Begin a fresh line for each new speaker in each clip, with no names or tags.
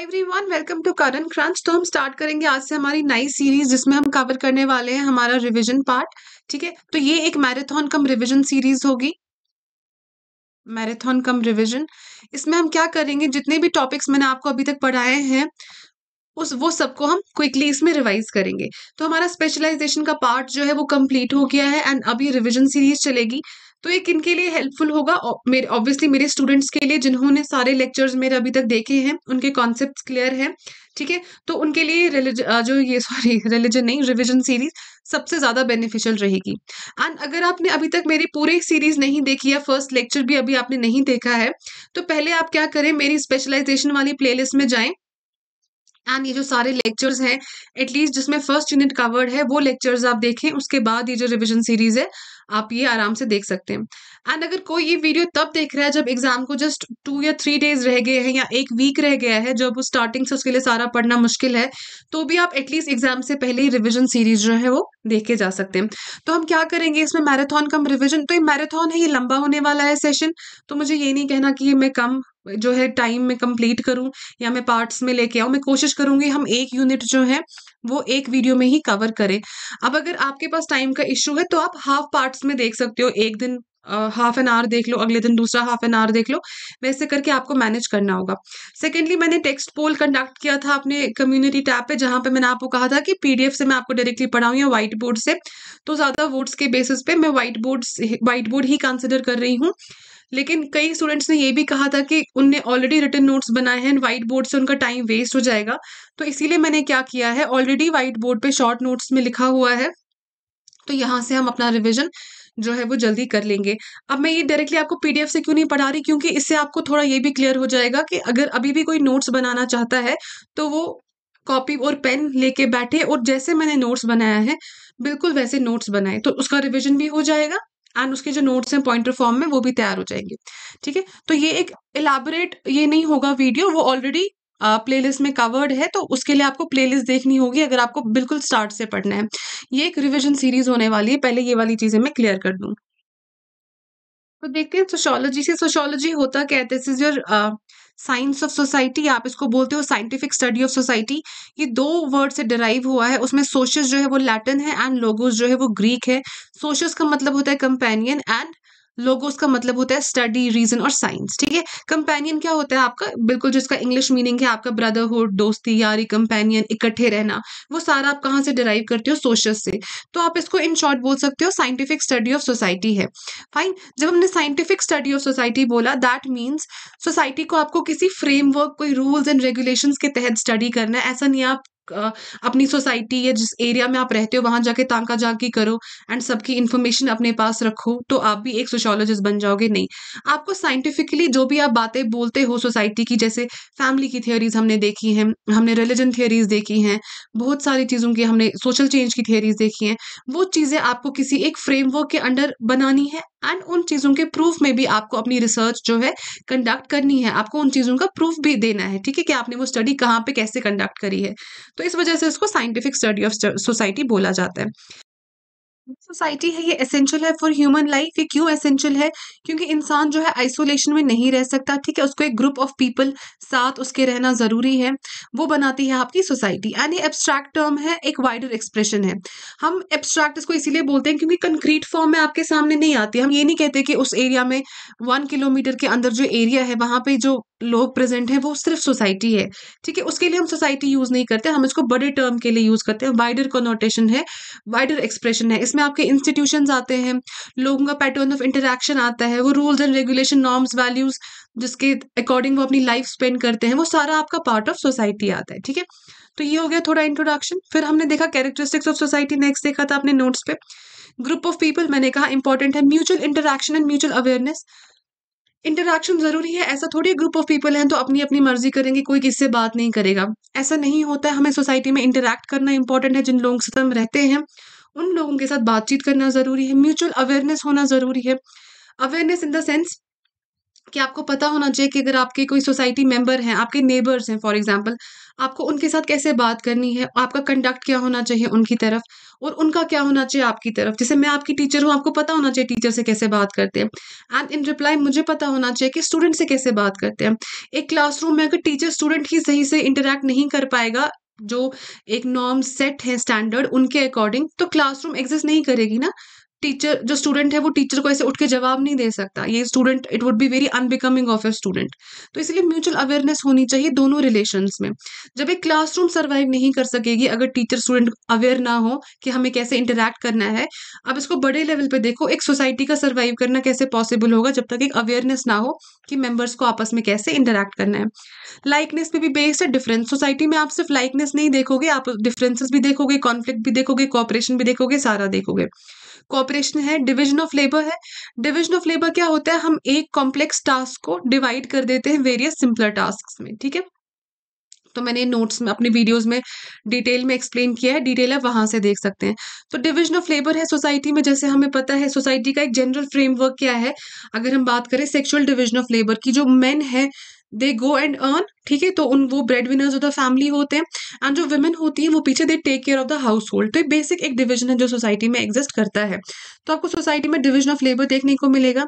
every one welcome to current crunch तो हम start करेंगे आज से हमारी नई सीरीज जिसमें हम कवर करने वाले हैं हमारा रिविजन पार्ट ठीक है तो ये एक मैराथन कम रिविजन सीरीज होगी मैराथन कम रिविजन इसमें हम क्या करेंगे जितने भी टॉपिक्स मैंने आपको अभी तक पढ़ाए हैं उस वो सबको हम क्विकली इसमें रिवाइज करेंगे तो हमारा स्पेशलाइजेशन का पार्ट जो है वो कंप्लीट हो गया है एंड अभी रिविजन सीरीज चलेगी तो ये किन के लिए हेल्पफुल होगा मेरे ऑब्वियसली मेरे स्टूडेंट्स के लिए जिन्होंने सारे लेक्चर्स मेरे अभी तक देखे हैं उनके कॉन्सेप्ट क्लियर हैं ठीक है तो उनके लिए जो ये सॉरी रिलीजन नहीं रिविजन सीरीज सबसे ज़्यादा बेनिफिशियल रहेगी एंड अगर आपने अभी तक मेरी पूरी सीरीज नहीं देखी है फर्स्ट लेक्चर भी अभी आपने नहीं देखा है तो पहले आप क्या करें मेरी स्पेशलाइजेशन वाली प्ले में जाएं एंड ये जो सारे लेक्चर्स हैं एटलीस्ट जिसमें फर्स्ट यूनिट कवर्ड है वो लेक्चर्स आप देखें उसके बाद ये जो रिविजन सीरीज है आप ये आराम से देख सकते हैं एंड अगर कोई ये वीडियो तब देख रहा है जब एग्जाम को जस्ट टू या थ्री डेज रह गए हैं या एक वीक रह गया है जब स्टार्टिंग से उसके लिए सारा पढ़ना मुश्किल है तो भी आप एटलीस्ट एग्जाम से पहले ही रिविजन सीरीज जो है वो देखे जा सकते हैं तो हम क्या करेंगे इसमें मैराथन कम रिविजन तो ये मैराथन है ये लंबा होने वाला है सेशन तो मुझे ये नहीं कहना कि मैं कम जो है टाइम में कंप्लीट करूं या मैं पार्ट्स में लेके आऊं मैं कोशिश करूंगी हम एक यूनिट जो है वो एक वीडियो में ही कवर करे अब अगर आपके पास टाइम का इश्यू है तो आप हाफ पार्ट्स में देख सकते हो एक दिन हाफ एन आवर देख लो अगले दिन दूसरा हाफ एन आवर देख लो वैसे करके आपको मैनेज करना होगा सेकेंडली मैंने टेक्स्ट पोल कंडक्ट किया था अपने कम्युनिटी टैब पे जहाँ पे मैंने आपको कहा था कि पीडीएफ से मैं आपको डायरेक्टली पढ़ाऊँ या व्हाइट बोर्ड से तो ज़्यादा वोट्स के बेसिस पे मैं व्हाइट बोर्ड व्हाइट बोर्ड ही कंसिडर कर रही हूँ लेकिन कई स्टूडेंट्स ने ये भी कहा था कि उनने ऑलरेडी रिटर्न नोट्स बनाए हैं वाइट बोर्ड से उनका टाइम वेस्ट हो जाएगा तो इसीलिए मैंने क्या किया है ऑलरेडी वाइट बोर्ड पे शॉर्ट नोट्स में लिखा हुआ है तो यहाँ से हम अपना रिविजन जो है वो जल्दी कर लेंगे अब मैं ये डायरेक्टली आपको पीडीएफ से क्यों नहीं पढ़ा रही क्योंकि इससे आपको थोड़ा ये भी क्लियर हो जाएगा कि अगर अभी भी कोई नोट्स बनाना चाहता है तो वो कॉपी और पेन लेके बैठे और जैसे मैंने नोट्स बनाया है बिल्कुल वैसे नोट्स बनाए तो उसका रिविजन भी हो जाएगा एंड उसके जो नोट्स हैं पॉइंटर फॉर्म में वो भी तैयार हो जाएंगे ठीक है तो ये एक एलाबोरेट ये नहीं होगा वीडियो वो ऑलरेडी प्ले लिस्ट में कवर्ड है तो उसके लिए आपको प्ले लिस्ट देखनी होगी अगर आपको बिल्कुल स्टार्ट से पढ़ना है ये एक रिविजन सीरीज होने वाली है पहले ये वाली चीज़ें मैं क्लियर कर दूँ तो देखते हैं सोशोलॉजी से सोशोलॉजी होता क्या है this is your science of society आप इसको बोलते हो साइंटिफिक स्टडी ऑफ सोसाइटी ये दो वर्ड से डिराइव हुआ है उसमें सोशस जो है वो लैटिन है एंड लोगोस जो है वो ग्रीक है सोशस का मतलब होता है कंपेनियन एंड लोगोस का मतलब होता है स्टडी रीजन और साइंस ठीक है कंपेनियन क्या होता है आपका बिल्कुल जिसका इंग्लिश मीनिंग है आपका ब्रदरहुड दोस्ती यारी कंपेनियन इकट्ठे रहना वो सारा आप कहाँ से डिराइव करते हो सोशल से तो आप इसको इन शॉर्ट बोल सकते हो साइंटिफिक स्टडी ऑफ सोसाइटी है फाइन जब हमने साइंटिफिक स्टडी ऑफ सोसाइटी बोला दैट मीन्स सोसाइटी को आपको किसी फ्रेमवर्क कोई रूल्स एंड रेगुलेशन के तहत स्टडी करना है ऐसा नहीं आप अपनी सोसाइटी या जिस एरिया में आप रहते हो वहाँ जाके तांका जाकी करो एंड सबकी इन्फॉर्मेशन अपने पास रखो तो आप भी एक सोशोलॉजिस्ट बन जाओगे नहीं आपको साइंटिफिकली जो भी आप बातें बोलते हो सोसाइटी की जैसे फैमिली की थियोरीज हमने देखी हैं हमने रिलीजन थियोरीज देखी हैं बहुत सारी चीज़ों की हमने सोशल चेंज की थियोरीज देखी हैं वो चीज़ें आपको किसी एक फ्रेमवर्क के अंडर बनानी है एंड उन चीज़ों के प्रूफ में भी आपको अपनी रिसर्च जो है कंडक्ट करनी है आपको उन चीज़ों का प्रूफ भी देना है ठीक है कि आपने वो स्टडी कहाँ पे कैसे कंडक्ट करी है तो इस वजह से इसको साइंटिफिक स्टडी ऑफ सोसाइटी बोला जाता है सोसाइटी है ये एसेंशियल है फॉर ह्यूमन लाइफ ये क्यों एसेंशियल है क्योंकि इंसान जो है आइसोलेशन में नहीं रह सकता ठीक है उसको एक ग्रुप ऑफ पीपल साथ उसके रहना ज़रूरी है वो बनाती है आपकी सोसाइटी एंड ये एब्स्ट्रैक्ट टर्म है एक वाइडर एक्सप्रेशन है हम एब्स्ट्रैक्ट इसको इसीलिए बोलते हैं क्योंकि कंक्रीट फॉर्म में आपके सामने नहीं आती हम ये नहीं कहते कि उस एरिया में वन किलोमीटर के अंदर जो एरिया है वहां पर जो लोग प्रेजेंट हैं वो सिर्फ सोसाइटी है ठीक है उसके लिए हम सोसाइटी यूज़ नहीं करते हम इसको बड़े टर्म के लिए यूज़ करते हैं वाइडर कॉनोटेशन है वाइडर एक्सप्रेशन है इस इसमें आपके इंस्टीट्यूशन आते हैं लोगों का पैटर्न ऑफ इंटरेक्शन आता है वो rules and regulation norms values जिसके अकॉर्डिंग वो अपनी लाइफ स्पेंड करते हैं वो सारा आपका पार्ट ऑफ सोसाइटी आता है ठीक है तो ये हो गया थोड़ा इंट्रोडक्शन फिर हमने देखा कैरेक्टरिस्टिक्स ऑफ सोसाइटी नेक्स्ट देखा था अपने नोट्स पे ग्रुप ऑफ पीपल मैंने कहा इंपॉर्टेंट है mutual interaction and mutual awareness interaction जरूरी है ऐसा थोड़ी ग्रुप ऑफ पीपल हैं तो अपनी अपनी मर्जी करेंगे कोई किससे बात नहीं करेगा ऐसा नहीं होता है हमें सोसाइटी में इंटरेक्ट करना इंपॉर्टेंट है जिन लोगों से हम रहते हैं उन लोगों के साथ बातचीत करना ज़रूरी है म्यूचुअल अवेयरनेस होना ज़रूरी है अवेयरनेस इन द सेंस कि आपको पता होना चाहिए कि अगर आपके कोई सोसाइटी मेंबर हैं आपके नेबर्स हैं फॉर एग्जांपल आपको उनके साथ कैसे बात करनी है आपका कंडक्ट क्या होना चाहिए उनकी तरफ और उनका क्या होना चाहिए आपकी तरफ जैसे मैं आपकी टीचर हूँ आपको पता होना चाहिए टीचर से कैसे बात करते हैं एंड इन रिप्लाई मुझे पता होना चाहिए कि स्टूडेंट से कैसे बात करते हैं एक क्लासरूम में अगर टीचर स्टूडेंट ही सही से इंटरेक्ट नहीं कर पाएगा जो एक नॉर्म सेट है स्टैंडर्ड उनके अकॉर्डिंग तो क्लासरूम एग्जिस्ट नहीं करेगी ना टीचर जो स्टूडेंट है वो टीचर को ऐसे उठ के जवाब नहीं दे सकता ये student it would be very unbecoming of a student तो इसलिए म्यूचुअल अवेयरनेस होनी चाहिए दोनों रिलेशन में जब एक क्लासरूम सर्वाइव नहीं कर सकेगी अगर टीचर स्टूडेंट अवेयर ना हो कि हमें कैसे इंटरेक्ट करना है अब इसको बड़े लेवल पर देखो एक सोसाइटी का सर्वाइव करना कैसे पॉसिबल होगा जब तक एक अवेयरनेस ना हो कि मेम्बर्स को आपस में कैसे इंटरेक्ट करना है लाइकनेस पे भी बेस्ड है डिफरेंस सोसाइटी में आप सिर्फ लाइकनेस नहीं देखोगे आप डिफरेंसेस भी देखोगे कॉन्फ्लिक्ट भी देखोगे कॉपरेशन भी देखोगे सारा देखोगे कॉपरेशन है डिविजन ऑफ लेबर है डिविजन ऑफ लेबर क्या होता है हम एक कॉम्प्लेक्स टास्क को डिवाइड कर देते हैं वेरियस सिंपलर टास्क में ठीक है तो मैंने नोट्स में अपने वीडियोस में डिटेल में एक्सप्लेन किया है डिटेल आप वहां से देख सकते हैं तो डिविजन ऑफ लेबर है सोसाइटी में जैसे हमें पता है सोसाइटी का एक जनरल फ्रेमवर्क क्या है अगर हम बात करें सेक्सुअल डिविजन ऑफ लेबर की जो मेन है दे गो एंड अर्न ठीक है तो उन वो bread winners of the family होते हैं एंड जो वुमेन होती हैं वो पीछे they take care of the household तो एक बेसिक एक डिवीजन है जो सोसाइटी में एग्जिस्ट करता है तो आपको सोसाइटी में डिवीजन ऑफ लेबर देखने को मिलेगा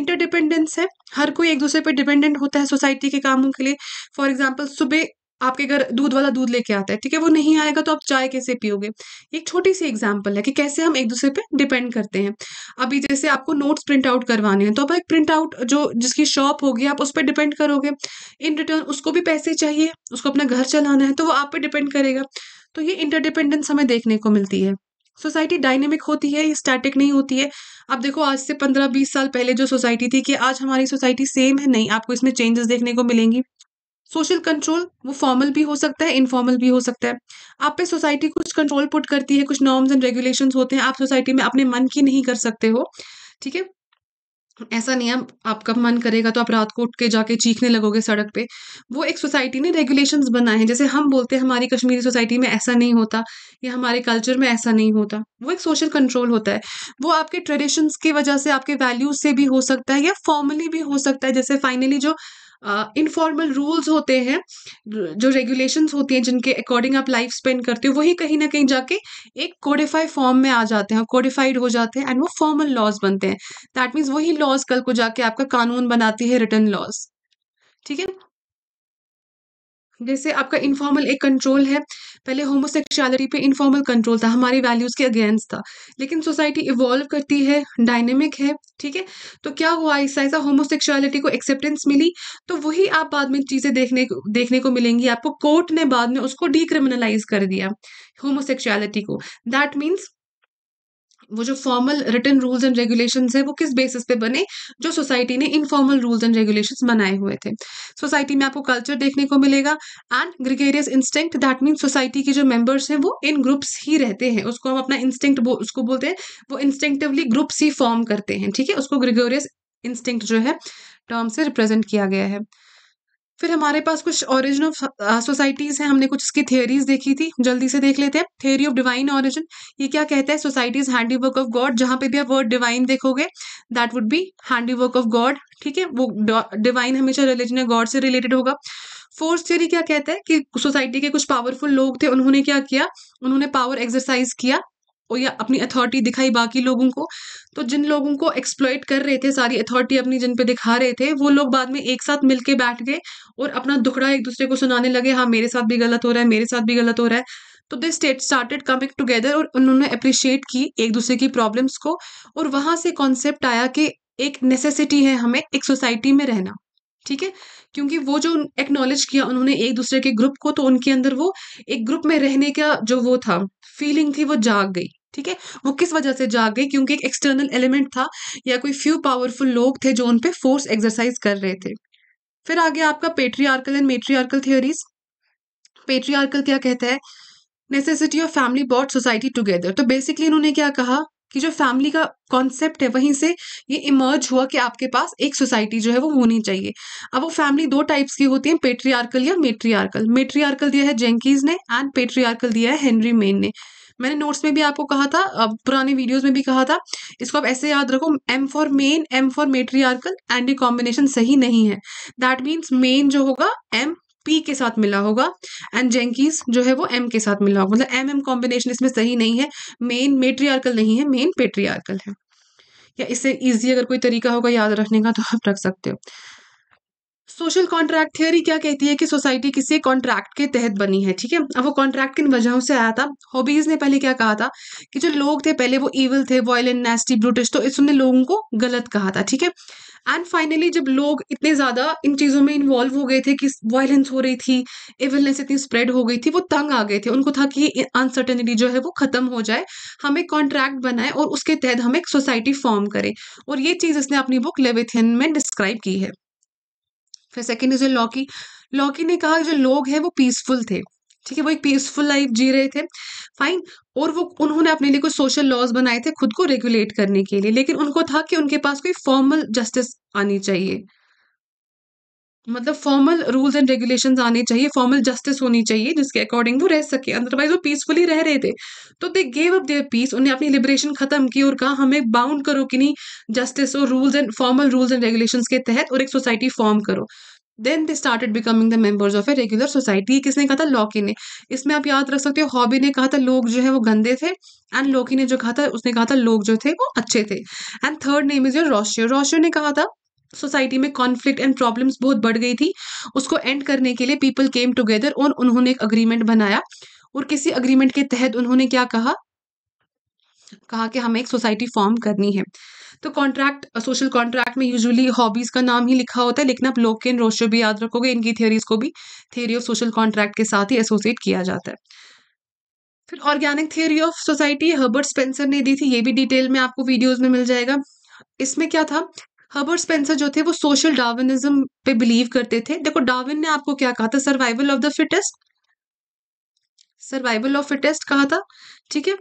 इंटरडिपेंडेंस है हर कोई एक दूसरे पर डिपेंडेंट होता है सोसाइटी के कामों के लिए फॉर एग्जाम्पल सुबह आपके घर दूध वाला दूध लेके आता है ठीक है वो नहीं आएगा तो आप चाय कैसे पियोगे एक छोटी सी एग्जाम्पल है कि कैसे हम एक दूसरे पे डिपेंड करते हैं अभी जैसे आपको नोट्स प्रिंट आउट करवाने हैं तो आप एक प्रिंट आउट जो जिसकी शॉप होगी आप उस पर डिपेंड करोगे इन रिटर्न उसको भी पैसे चाहिए उसको अपना घर चलाना है तो वो आप पे डिपेंड करेगा तो ये इंटरडिपेंडेंस हमें देखने को मिलती है सोसाइटी डायनेमिक होती है ये स्टैटिक नहीं होती है अब देखो आज से पंद्रह बीस साल पहले जो सोसाइटी थी कि आज हमारी सोसाइटी सेम है नहीं आपको इसमें चेंजेस देखने को मिलेंगी सोशल कंट्रोल वो फॉर्मल भी हो सकता है इनफॉर्मल भी हो सकता है आप पे सोसाइटी कुछ कंट्रोल पुट करती है कुछ नॉर्म्स एंड रेगुलेशंस होते हैं आप सोसाइटी में अपने मन की नहीं कर सकते हो ठीक है ऐसा नहीं है आपका मन करेगा तो आप रात को उठ के जाके चीखने लगोगे सड़क पे वो एक सोसाइटी ने रेगुलेशंस बनाए हैं जैसे हम बोलते हैं हमारी कश्मीरी सोसाइटी में ऐसा नहीं होता या हमारे कल्चर में ऐसा नहीं होता वो एक सोशल कंट्रोल होता है वो आपके ट्रेडिशंस की वजह से आपके वैल्यूज से भी हो सकता है या फॉर्मली भी हो सकता है जैसे फाइनली जो इनफॉर्मल रूल्स होते हैं जो रेगुलेशंस होती हैं जिनके अकॉर्डिंग आप लाइफ स्पेंड करते हो वही कहीं ना कहीं जाके एक कोडिफाइड फॉर्म में आ जाते हैं कोडिफाइड हो जाते हैं एंड वो फॉर्मल लॉज बनते हैं दैट मीन्स वही लॉज कल को जाके आपका कानून बनाती है रिटर्न लॉज ठीक है जैसे आपका इनफॉर्मल एक कंट्रोल है पहले होमोसेक्सुअलिटी पे इनफॉर्मल कंट्रोल था हमारी वैल्यूज़ के अगेंस्ट था लेकिन सोसाइटी इवॉल्व करती है डायनेमिक है ठीक है तो क्या हुआ ऐसा ऐसा होमोसेक्सुअलिटी को एक्सेप्टेंस मिली तो वही आप बाद में चीज़ें देखने देखने को मिलेंगी आपको कोर्ट ने बाद में उसको डिक्रिमिनलाइज कर दिया होमोसेक्सुअलिटी को दैट मीन्स वो जो formal written rules and regulation है वो किस बेसिस पे बने जो सोसाइटी ने इनफॉर्मल रूल्स एंड रेगुलेशन बनाए हुए थे सोसाइटी में आपको कल्चर देखने को मिलेगा and gregarious instinct that mean society के जो मेंबर्स हैं वो इन ग्रुप्स ही रहते हैं उसको हम अपना इंस्टिंक्ट बो, उसको बोलते हैं वो इंस्टिंक्टिवली ग्रुप्स ही फॉर्म करते हैं ठीक है उसको ग्रिगोरियस इंस्टिंक्ट जो है टर्म से रिप्रेजेंट किया गया है फिर हमारे पास कुछ ओरिजिन ऑफ सोसाइटीज़ हैं हमने कुछ इसकी थियोरीज देखी थी जल्दी से देख लेते हैं थियोरी ऑफ डिवाइन ओरिजिन ये क्या कहता है society's handiwork of God जहाँ पे भी आप वर्ड डिवाइन देखोगे that would be handiwork of God ठीक है वो डिवाइन हमेशा रिलीजन है गॉड से रिलेटेड होगा फोर्थ थ्योरी क्या कहता है कि सोसाइटी के कुछ पावरफुल लोग थे उन्होंने क्या किया उन्होंने पावर एक्सरसाइज किया और या अपनी अथॉरिटी दिखाई बाकी लोगों को तो जिन लोगों को एक्सप्लॉयट कर रहे थे सारी अथॉरिटी अपनी जिन पे दिखा रहे थे वो लोग बाद में एक साथ मिलके बैठ गए और अपना दुखड़ा एक दूसरे को सुनाने लगे हाँ मेरे साथ भी गलत हो रहा है मेरे साथ भी गलत हो रहा है तो they state started coming together और उन्होंने अप्रिशिएट की एक दूसरे की प्रॉब्लम्स को और वहाँ से कॉन्सेप्ट आया कि एक नेसेसिटी है हमें एक सोसाइटी में रहना ठीक है क्योंकि वो जो एक्नॉलेज किया उन्होंने एक दूसरे के ग्रुप को तो उनके अंदर वो एक ग्रुप में रहने का जो वो था फीलिंग थी वो जाग गई ठीक है वो किस वजह से जाग गई क्योंकि एक एक्सटर्नल एलिमेंट था या कोई फ्यू पावरफुल लोग थे जो उन पर फोर्स एक्सरसाइज कर रहे थे फिर आगे आपका patriarchal and matriarchal theories patriarchal क्या कहता है necessity of family both society together तो बेसिकली इन्होंने क्या कहा कि जो फैमिली का कॉन्सेप्ट है वहीं से ये इमर्ज हुआ कि आपके पास एक सोसाइटी जो है वो होनी चाहिए अब वो फैमिली दो टाइप्स की होती है पेट्रियार्कल या मेट्रियार्कल मेट्रियार्कल दिया है जेंकीज ने एंड पेट्रियार्कल दिया है हेनरी मेन ने मैंने नोट्स में भी आपको कहा था पुराने वीडियोस में भी कहा था इसको आप ऐसे याद रखो M for men M for matriarchal and combination सही नहीं है दैट मीन्स मेन जो होगा एम पी के साथ मिला होगा एंड जेंकीज जो है वो एम के साथ मिला होगा मतलब एम एम कॉम्बिनेशन इसमें सही नहीं है मेन मेट्रियार्कल नहीं है मेन पेट्रियार्कल है या इससे इजी अगर कोई तरीका होगा याद रखने का तो आप रख सकते हो सोशल कॉन्ट्रैक्ट थियोरी क्या कहती है कि सोसाइटी किसी कॉन्ट्रैक्ट के तहत बनी है ठीक है अब वो कॉन्ट्रैक्ट किन वजहों से आया था हॉबीज ने पहले क्या कहा था कि जो लोग थे पहले वो इविल थे वॉयलेंट नेस्टी ब्रूटिश तो इसने लोगों को गलत कहा था ठीक है एंड फाइनली जब लोग इतने ज़्यादा इन चीज़ों में इन्वॉल्व हो गए थे कि वायलेंस हो रही थी इविलनेस इतनी स्प्रेड हो गई थी वो तंग आ गए थे उनको था कि अनसर्टेनिटी जो है वो ख़त्म हो जाए हम एक कॉन्ट्रैक्ट बनाए और उसके तहत हम एक सोसाइटी फॉर्म करें और ये चीज़ इसने अपनी बुक लेविथिन में डिस्क्राइब की है फिर सेकेंड इज लॉकी लॉकी ने कहा जो लोग हैं वो पीसफुल थे ठीक है वो एक पीसफुल लाइफ जी रहे थे फाइन और वो उन्होंने अपने लिए कुछ सोशल लॉज बनाए थे खुद को रेगुलेट करने के लिए लेकिन उनको था कि उनके पास कोई फॉर्मल जस्टिस आनी चाहिए मतलब फॉर्मल रूल्स एंड रेगुलेशन आने चाहिए फॉर्मल जस्टिस होनी चाहिए जिसके अकॉर्डिंग वो रह सके अदरवाइज वो पीसफुली रह रहे थे तो they gave up their peace उन्हें अपनी लिबरेशन खत्म की और कहा हमें बाउंड करो कि नहीं जस्टिस और rules and formal rules and regulation के तहत और एक सोसाइटी फॉर्म करो then they started becoming the members of a regular society किसने कहा था लॉकी ने इसमें आप याद रख सकते हो हॉबी ने कहा था लोग जो है वो गंदे थे एंड लॉकी ने जो कहा था उसने कहा था लोग जो थे वो अच्छे थे and third name is your Rousseau Rousseau ने कहा था सोसाइटी में कॉन्फ्लिक्ट एंड प्रॉब्लम्स बहुत बढ़ गई थी उसको एंड करने के लिए पीपल केम टुगेदर और उन्होंने एक अग्रीमेंट बनाया और किसी अग्रीमेंट के तहत उन्होंने क्या कहा कहा कि हमें एक सोसाइटी फॉर्म करनी है तो कॉन्ट्रैक्ट सोशल कॉन्ट्रैक्ट में यूजुअली हॉबीज़ का नाम ही लिखा होता है लेकिन आप लोग के रोशो भी याद रखोगे इनकी थियोरीज को भी थियोरी ऑफ सोशल कॉन्ट्रैक्ट के साथ ही एसोसिएट किया जाता है फिर organic theory of society Herbert Spencer ने दी थी ये भी डिटेल में आपको वीडियोज में मिल जाएगा इसमें क्या था हर्बर्ट स्पेंसर जो थे वो सोशल डार्विनिज्म पे बिलीव करते थे देखो डार्विन ने आपको क्या कहा था survival of the fittest survival of fittest कहा था ठीक है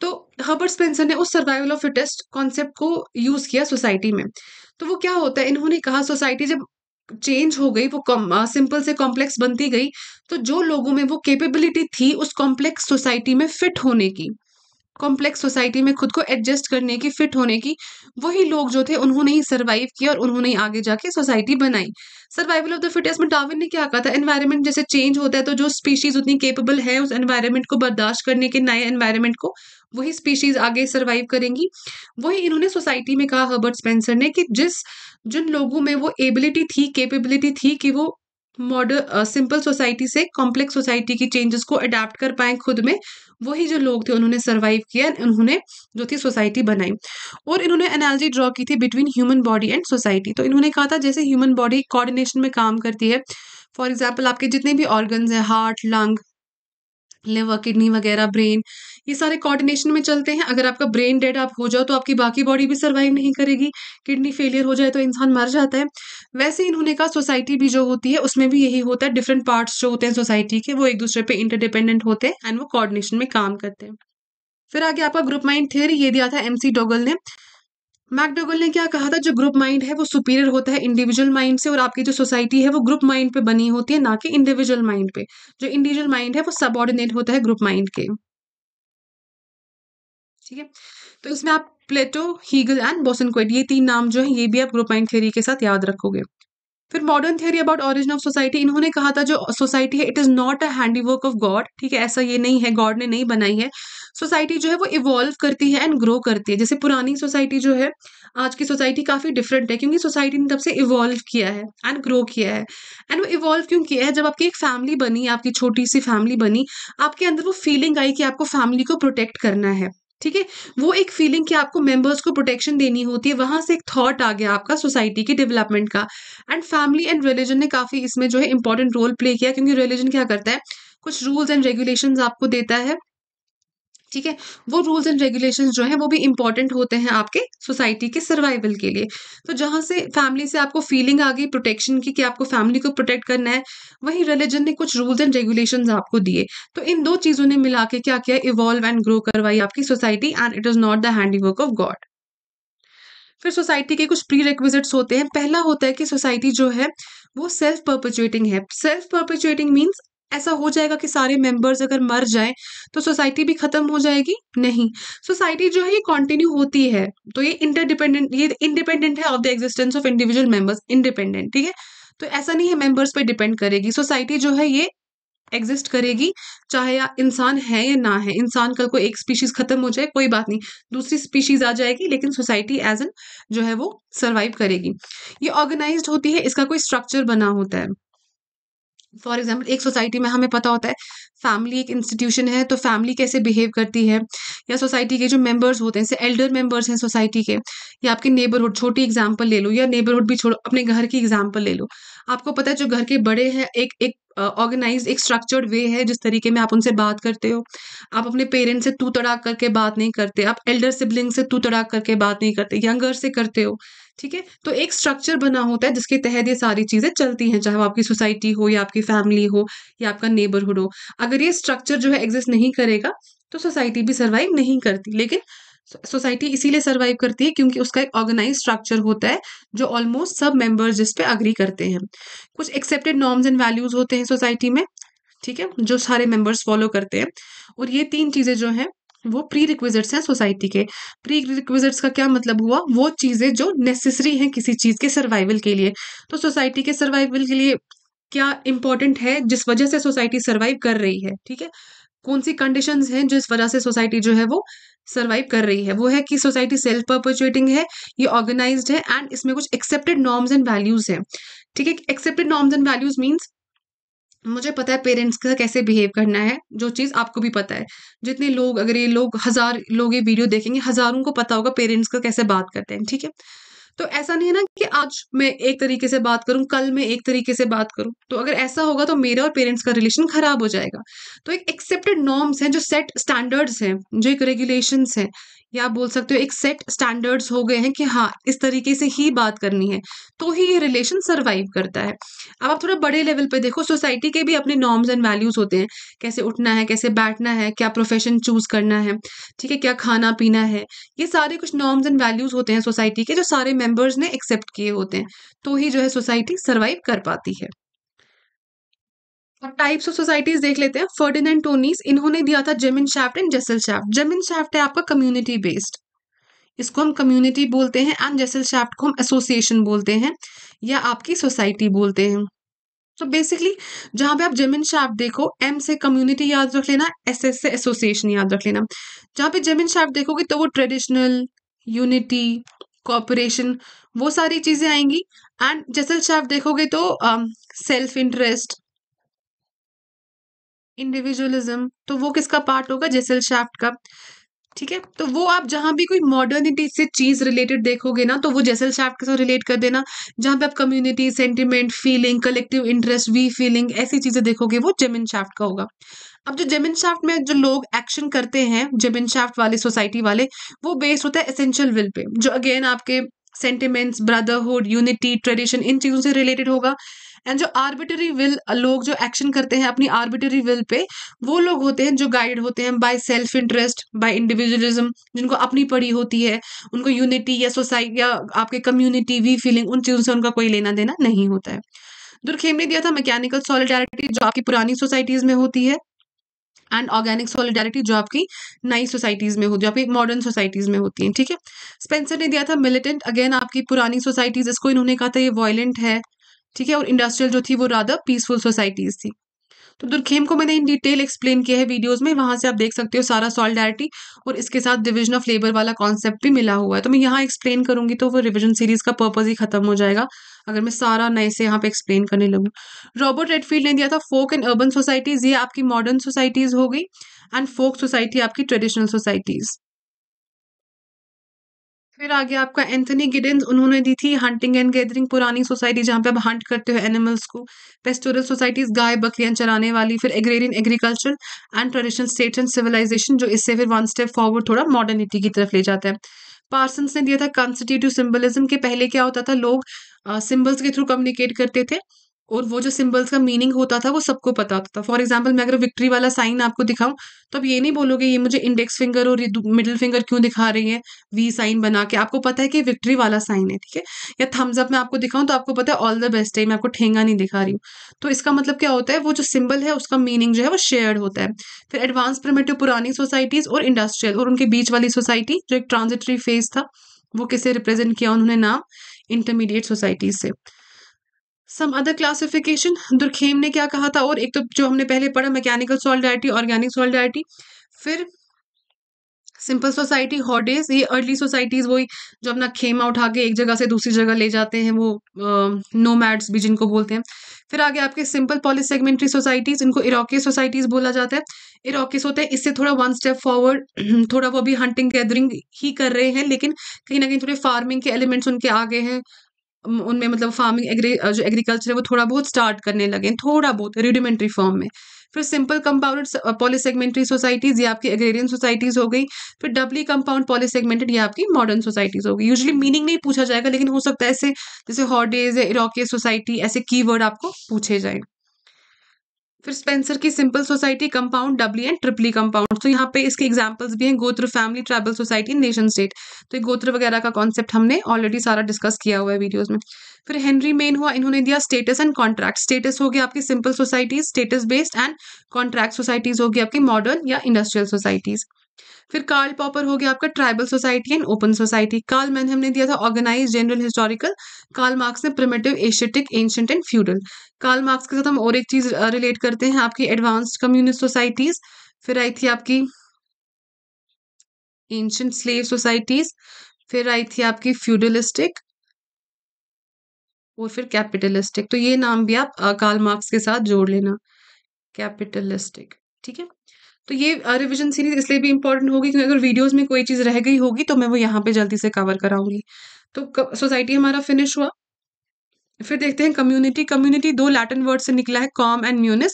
तो हर्बर्ट स्पेंसर ने उस सर्वाइवल ऑफ फिटेस्ट कॉन्सेप्ट को यूज किया सोसाइटी में तो वो क्या होता है इन्होंने कहा सोसाइटी जब चेंज हो गई वो सिंपल से कॉम्प्लेक्स बनती गई तो जो लोगों में वो कैपेबिलिटी थी उस कॉम्प्लेक्स सोसाइटी में फिट होने की कॉम्प्लेक्स सोसाइटी में खुद को एडजस्ट करने की फिट होने की वही लोग जो थे उन्होंने ही सर्वाइव किया और उन्होंने ही आगे जाके सोसाइटी बनाई सर्वाइवल ऑफ द फिटेस्ट में डार्विन ने क्या कहा था एनवायरनमेंट जैसे चेंज होता है तो जो स्पीशीज उतनी केपेबल है उस एनवायरनमेंट को बर्दाश्त करने के नए एनवायरनमेंट को वही स्पीशीज आगे सर्वाइव करेंगी वही इन्होंने सोसाइटी में कहा हर्बर्ट स्पेंसर ने कि जिस जिन लोगों में वो एबिलिटी थी केपेबिलिटी थी कि वो मॉडर्न सिंपल सोसाइटी से कॉम्प्लेक्स सोसाइटी की चेंजेस को अडेप्ट कर पाए खुद में वही जो लोग थे उन्होंने सर्वाइव किया उन्होंने जो थी सोसाइटी बनाई और इन्होंने एनालजी ड्रॉ की थी between human body and society तो इन्होंने कहा था जैसे ह्यूमन बॉडी कोऑर्डिनेशन में काम करती है फॉर एग्जाम्पल आपके जितने भी ऑर्गन्स हैं हार्ट लंग लिवर किडनी वगैरह ब्रेन ये सारे कोऑर्डिनेशन में चलते हैं अगर आपका ब्रेन डेड आप हो जाओ तो आपकी बाकी बॉडी भी सर्वाइव नहीं करेगी किडनी फेलियर हो जाए तो इंसान मर जाता है वैसे इन्होंने कहा सोसाइटी भी जो होती है उसमें भी यही होता है डिफरेंट पार्ट्स जो होते हैं सोसाइटी के वो एक दूसरे पर इंटरडिपेंडेंट होते हैं एंड वो कॉर्डिनेशन में काम करते हैं फिर आगे आपका ग्रुप माइंड थियरी ये दिया था एमसी डोगल ने मैकडोगल ने क्या कहा था जो ग्रुप माइंड है वो सुपीरियर होता है इंडिविजुअल माइंड से और आपकी जो सोसाइटी है वो ग्रुप माइंड पे बनी होती है ना कि इंडिविजुअल माइंड पे जो इंडिविजुअल माइंड है वो सबऑर्डिनेट होता है ग्रुप माइंड के ठीक है तो इसमें आप Plato Hegel and Bosanquet ये तीन नाम जो है ये भी आप ग्रुप माइंड थ्योरी के साथ याद रखोगे फिर modern theory about origin of society इन्होंने कहा था जो सोसाइटी है it is not a handiwork of God ठीक है ऐसा ये नहीं है गॉड ने नहीं बनाई है सोसाइटी जो है वो इवॉल्व करती है एंड ग्रो करती है जैसे पुरानी सोसाइटी जो है आज की सोसाइटी काफ़ी डिफरेंट है क्योंकि सोसाइटी ने तब से इवॉल्व किया है एंड ग्रो किया है एंड वो इवॉल्व क्यों किया है जब आपकी एक फैमिली बनी आपकी छोटी सी फैमिली बनी आपके अंदर वो फीलिंग आई कि आपको फैमिली को प्रोटेक्ट करना है ठीक है वो एक फीलिंग कि आपको मेंबर्स को प्रोटेक्शन देनी होती है वहां से एक थॉट आ गया आपका सोसाइटी के डेवलपमेंट का एंड फैमिली एंड रिलीजन ने काफ़ी इसमें जो है इंपॉर्टेंट रोल प्ले किया क्योंकि रिलीजन क्या करता है कुछ रूल्स एंड रेगुलेशन आपको देता है ठीक है वो रूल्स एंड रेगुलेशंस जो हैं वो भी इंपॉर्टेंट होते हैं आपके सोसाइटी के सर्वाइवल के लिए तो जहाँ से फैमिली से आपको फीलिंग आ गई प्रोटेक्शन की कि आपको फैमिली को प्रोटेक्ट करना है वहीं रिलीजन ने कुछ रूल्स एंड रेगुलेशन आपको दिए तो इन दो चीज़ों ने मिला के क्या किया इवॉल्व एंड ग्रो करवाई आपकी society and it is not the handiwork of God फिर सोसाइटी के कुछ प्री रिक्विजिट्स होते हैं पहला होता है कि सोसाइटी जो है वो सेल्फ परपेचुएटिंग है सेल्फ परपेचुएटिंग मीन्स ऐसा हो जाएगा कि सारे मेंबर्स अगर मर जाएं तो सोसाइटी भी ख़त्म हो जाएगी नहीं सोसाइटी जो है ये कॉन्टिन्यू होती है तो ये इंटरडिपेंडेंट ये इंडिपेंडेंट है of the existence of individual members independent ठीक है तो ऐसा नहीं है मेंबर्स पे डिपेंड करेगी सोसाइटी जो है ये एग्जिस्ट करेगी चाहे इंसान है या ना है इंसान कल को एक स्पीशीज खत्म हो जाए कोई बात नहीं दूसरी स्पीशीज आ जाएगी लेकिन सोसाइटी एज एन जो है वो सर्वाइव करेगी ये ऑर्गेनाइज होती है इसका कोई स्ट्रक्चर बना होता है फॉर एग्जाम्पल एक सोसाइटी में हमें पता होता है फैमिली एक इंस्टीट्यूशन है तो फैमिली कैसे बिहेव करती है या सोसाइटी के जो मेंबर्स होते हैं जैसे एल्डर मेंबर्स हैं सोसाइटी के या आपके नेबरहुड छोटी एग्जाम्पल ले लो या नेबरहुड भी छोड़ो अपने घर की एग्जाम्पल ले लो आपको पता है जो घर के बड़े हैं एक एक ऑर्गेनाइज एक स्ट्रक्चर्ड वे है जिस तरीके में आप उनसे बात करते हो आप अपने पेरेंट्स से तू तड़ाक करके बात नहीं करते आप एल्डर सिबलिंग से तू तड़ाक करके बात नहीं करते यंगर से करते हो ठीक है तो एक स्ट्रक्चर बना होता है जिसके तहत ये सारी चीज़ें चलती हैं चाहे वो आपकी सोसाइटी हो या आपकी फैमिली हो या आपका नेबरहुड हो अगर ये स्ट्रक्चर जो है एग्जिस्ट नहीं करेगा तो सोसाइटी भी सर्वाइव नहीं करती लेकिन सोसाइटी इसीलिए सर्वाइव करती है क्योंकि उसका एक ऑर्गेनाइज स्ट्रक्चर होता है जो ऑलमोस्ट सब मेंबर्स जिस पे अग्री करते हैं कुछ एक्सेप्टेड नॉर्म्स एंड वैल्यूज होते हैं सोसाइटी में ठीक है जो सारे मेंबर्स फॉलो करते हैं और ये तीन चीज़ें जो हैं वो प्री रिक्विजिट्स हैं सोसाइटी के प्री रिक्विजिट्स का क्या मतलब हुआ वो चीज़ें जो नेसेसरी हैं किसी चीज़ के सर्वाइवल के लिए तो सोसाइटी के सर्वाइवल के लिए क्या इंपॉर्टेंट है जिस वजह से सोसाइटी सर्वाइव कर रही है ठीक है कौन सी कंडीशन हैं जिस वजह से सोसाइटी जो है वो सर्वाइव कर रही है वो है कि सोसाइटी सेल्फ परपचुएटिंग है ये ऑर्गेनाइज है एंड इसमें कुछ एक्सेप्टेड नॉर्म्स एंड वैल्यूज हैं ठीक है accepted norms and values means मुझे पता है पेरेंट्स का कैसे बिहेव करना है जो चीज़ आपको भी पता है जितने लोग अगर ये लोग हज़ार लोग ये वीडियो देखेंगे हज़ारों को पता होगा पेरेंट्स का कैसे बात करते हैं ठीक है तो ऐसा नहीं है ना कि आज मैं एक तरीके से बात करूं कल मैं एक तरीके से बात करूं तो अगर ऐसा होगा तो मेरा और पेरेंट्स का रिलेशन खराब हो जाएगा तो एक एक्सेप्टेड नॉर्म्स हैं जो सेट स्टैंडर्ड्स हैं जो एक रेगुलेशंस हैं या आप बोल सकते हो एक सेट स्टैंडर्ड्स हो गए हैं कि हाँ इस तरीके से ही बात करनी है तो ही ये रिलेशन सर्वाइव करता है अब आप थोड़ा बड़े लेवल पे देखो सोसाइटी के भी अपने नॉर्म्स एंड वैल्यूज़ होते हैं कैसे उठना है कैसे बैठना है क्या प्रोफेशन चूज़ करना है ठीक है क्या खाना पीना है ये सारे कुछ नॉर्म्स एंड वैल्यूज़ होते हैं सोसाइटी के जो सारे मेम्बर्स ने एक्सेप्ट किए होते हैं तो ही जो है सोसाइटी सर्वाइव कर पाती है टाइप्स ऑफ सोसाइटीज देख लेते हैं एंड टोनीस इन्होंने दिया था Gemeinschaft and Gesellschaft Gemeinschaft है आपका कम्युनिटी बेस्ड इसको हम कम्युनिटी बोलते हैं एंड जेसल शैफ्ट को हम एसोसिएशन बोलते हैं या आपकी सोसाइटी बोलते हैं तो बेसिकली जहाँ पे आप जेमिन शैफ्ट देखो एम से कम्युनिटी याद रख लेना एस एस से एसोसिएशन याद रख लेना जहाँ पे जेमिन शैफ्ट देखोगे तो वो ट्रेडिशनल यूनिटी कॉपरेशन वो सारी चीज़ें आएंगी एंड जेसल शैफ्ट देखोगे तो सेल्फ um, इंटरेस्ट इंडिविजुअलिज्म तो वो किसका पार्ट होगा जेसल शाफ्ट का ठीक है तो वो आप जहाँ भी कोई मॉडर्निटी से चीज़ रिलेटेड देखोगे ना तो वो जैसल शाफ्ट के साथ रिलेट कर देना जहाँ पे आप community sentiment feeling collective interest we feeling ऐसी चीज़ें देखोगे वो जेमिन शाफ्ट का होगा अब जो जेमिन शाफ्ट में जो लोग एक्शन करते हैं जेमिन शाफ्ट वाले सोसाइटी वाले वो बेस्ड होता है एसेंशियल विल पे जो अगेन आपके सेंटिमेंट्स ब्रदरहुड यूनिटी ट्रेडिशन इन चीज़ों से रिलेटेड होगा एंड जो आर्बिटरी विल लोग जो एक्शन करते हैं अपनी आर्बिटरी विल पे वो लोग होते हैं जो गाइड होते हैं by self interest by individualism जिनको अपनी पड़ी होती है उनको यूनिटी या सोसाइटी या आपके कम्युनिटी वी फीलिंग उन चीज़ों से उनका कोई लेना देना नहीं होता है दुर्खेम ने दिया था मैकेनिकल सॉलिडारिटी जो आपकी पुरानी सोसाइटीज में होती है एंड ऑर्गेनिक सॉलिडारिटी जो आपकी नई सोसाइटीज़ में होती है आपकी मॉडर्न सोसाइटीज़ में होती है ठीक है स्पेंसर ने दिया था मिलिटेंट अगेन आपकी पुरानी सोसाइटीज़ इसको इन्होंने कहा था ये वॉयलेंट है ठीक है और इंडस्ट्रियल जो थी वो राधा पीसफुल सोसाइटीज़ थी तो दुर्खेम को मैंने इन डिटेल एक्सप्लेन किया है वीडियोज में वहां से आप देख सकते हो सारा सॉलिडारिटी और इसके साथ डिविजन ऑफ लेबर वाला कॉन्सेप्ट भी मिला हुआ है तो मैं यहाँ एक्सप्लेन करूंगी तो वो रिविजन सीरीज का पर्पज ही खत्म हो जाएगा अगर मैं सारा नए से यहाँ पे एक्सप्लेन करने लगूँ रॉबर्ट रेडफील्ड ने दिया था फोक एंड अर्बन सोसाइटीज़ ये आपकी मॉडर्न सोसाइटीज़ हो गई एंड फोक सोसाइटी आपकी ट्रेडिशनल सोसाइटीज़ फिर आ गया आपका एंथनी गिडेंस उन्होंने दी थी हंटिंग एंड गैदरिंग पुरानी सोसाइटी जहाँ पे आप हंट करते हो एनिमल्स को पेस्टोरल सोसाइटीज गाय बकरियां चलाने वाली फिर agrarian agriculture and traditional state and civilization जो इससे फिर वन स्टेप फॉरवर्ड थोड़ा मॉडर्निटी की तरफ ले जाता है पार्सन्स ने दिया था कॉन्स्टिट्यूटिव सिम्बलिज्म के पहले क्या होता था लोग सिम्बल्स के थ्रू कम्युनिकेट करते थे और वो जो सिम्बल्स का मीनिंग होता था वो सबको पता होता था फॉर एग्जाम्पल मैं अगर विक्ट्री वाला साइन आपको दिखाऊं तो आप ये नहीं बोलोगे ये मुझे इंडेक्स फिंगर और मिडिल फिंगर क्यों दिखा रही है वी साइन बना के आपको पता है कि विक्ट्री वाला साइन है ठीक है या थम्स अप मैं आपको दिखाऊं तो आपको पता है ऑल द बेस्ट है मैं आपको ठेंगा नहीं दिखा रही हूँ तो इसका मतलब क्या होता है वो जो सिम्बल है उसका मीनिंग जो है वो शेयर्ड होता है फिर एडवांस प्रमेटिव पुरानी सोसाइटीज और इंडस्ट्रियल और उनके बीच वाली सोसाइटी जो एक ट्रांजिटरी फेज था वो किसे रिप्रेजेंट किया उन्होंने नाम इंटरमीडिएट सोसाइटीज से सम अदर क्लासिफिकेशन दुर्खेम ने क्या कहा था और एक तो जो हमने पहले पढ़ा मैकेनिकल सॉलिडारिटी ऑर्गेनिक सॉलिडारिटी फिर सिंपल सोसाइटी हॉडेज ये अर्ली सोसाइटीज़ वही जो अपना खेमा उठा के एक जगह से दूसरी जगह ले जाते हैं वो नो मैट्स भी जिनको बोलते हैं फिर आगे आपके सिंपल पॉलिस सेगमेंट्री सोसाइटीज़ इनको इराकी सोसाइटीज़ बोला जाता है इराकेस होते हैं इससे थोड़ा वन स्टेप फॉरवर्ड थोड़ा वो भी हंटिंग गैदरिंग ही कर रहे हैं लेकिन कहीं ना कहीं थोड़े फार्मिंग के एलिमेंट्स उनके आगे हैं उनमें मतलब फार्मिंग जो एग्रीकल्चर है वो थोड़ा बहुत स्टार्ट करने लगे थोड़ा बहुत रेडिमेंट्री फॉर्म में फिर सिंपल कंपाउंड पॉलीसेगमेंट्री सोसाइटीज़ या आपकी एग्रेरियन सोसाइटीज़ हो गई फिर डबली कंपाउंड पॉलीसेगमेंटेड या आपकी मॉडर्न सोसाइटीज़ हो गई यूजली मीनिंग नहीं पूछा जाएगा लेकिन हो सकता है ऐसे जैसे हॉडेज या इराकिय सोसाइटी ऐसे कीवर्ड आपको पूछे जाए फिर स्पेंसर की simple society compound doubly and triply compound तो यहाँ पे इसके एग्जाम्पल्स भी हैं गोत्र family tribal society nation state तो गोत्र वगैरह का कॉन्सेप्ट हमने ऑलरेडी सारा डिस्कस किया हुआ है वीडियोज में फिर हेनरी मेन हुआ इन्होंने दिया स्टेटस एंड कॉन्ट्रैक्ट स्टेटस हो गया आपकी simple societies status based and contract societies होगी आपकी मॉडर्न या इंडस्ट्रियल सोसाइटीज़ फिर कार्ल पॉपर हो गया आपका tribal society and open society Karl Mannheim हमने दिया था organize general historical Karl Marx ने primitive Asiatic ancient and feudal Karl Marx के साथ हम और एक चीज रिलेट करते हैं आपकी एडवांस्ड कम्युनिस्ट सोसाइटीज फिर आई थी आपकी एंशंट स्लेव सोसाइटीज फिर आई थी आपकी फ्यूडलिस्टिक और फिर कैपिटलिस्टिक तो ये नाम भी आप कार्ल मार्क्स के साथ जोड़ लेना कैपिटलिस्टिक ठीक है तो ये रिविजन सीरीज इसलिए भी इंपॉर्टेंट होगी क्योंकि अगर वीडियोज में कोई चीज़ रह गई होगी तो मैं वो यहाँ पे जल्दी से कवर कराऊंगी तो सोसाइटी हमारा फिनिश हुआ फिर देखते हैं कम्युनिटी कम्युनिटी दो लैटिन वर्ड से निकला है com and munis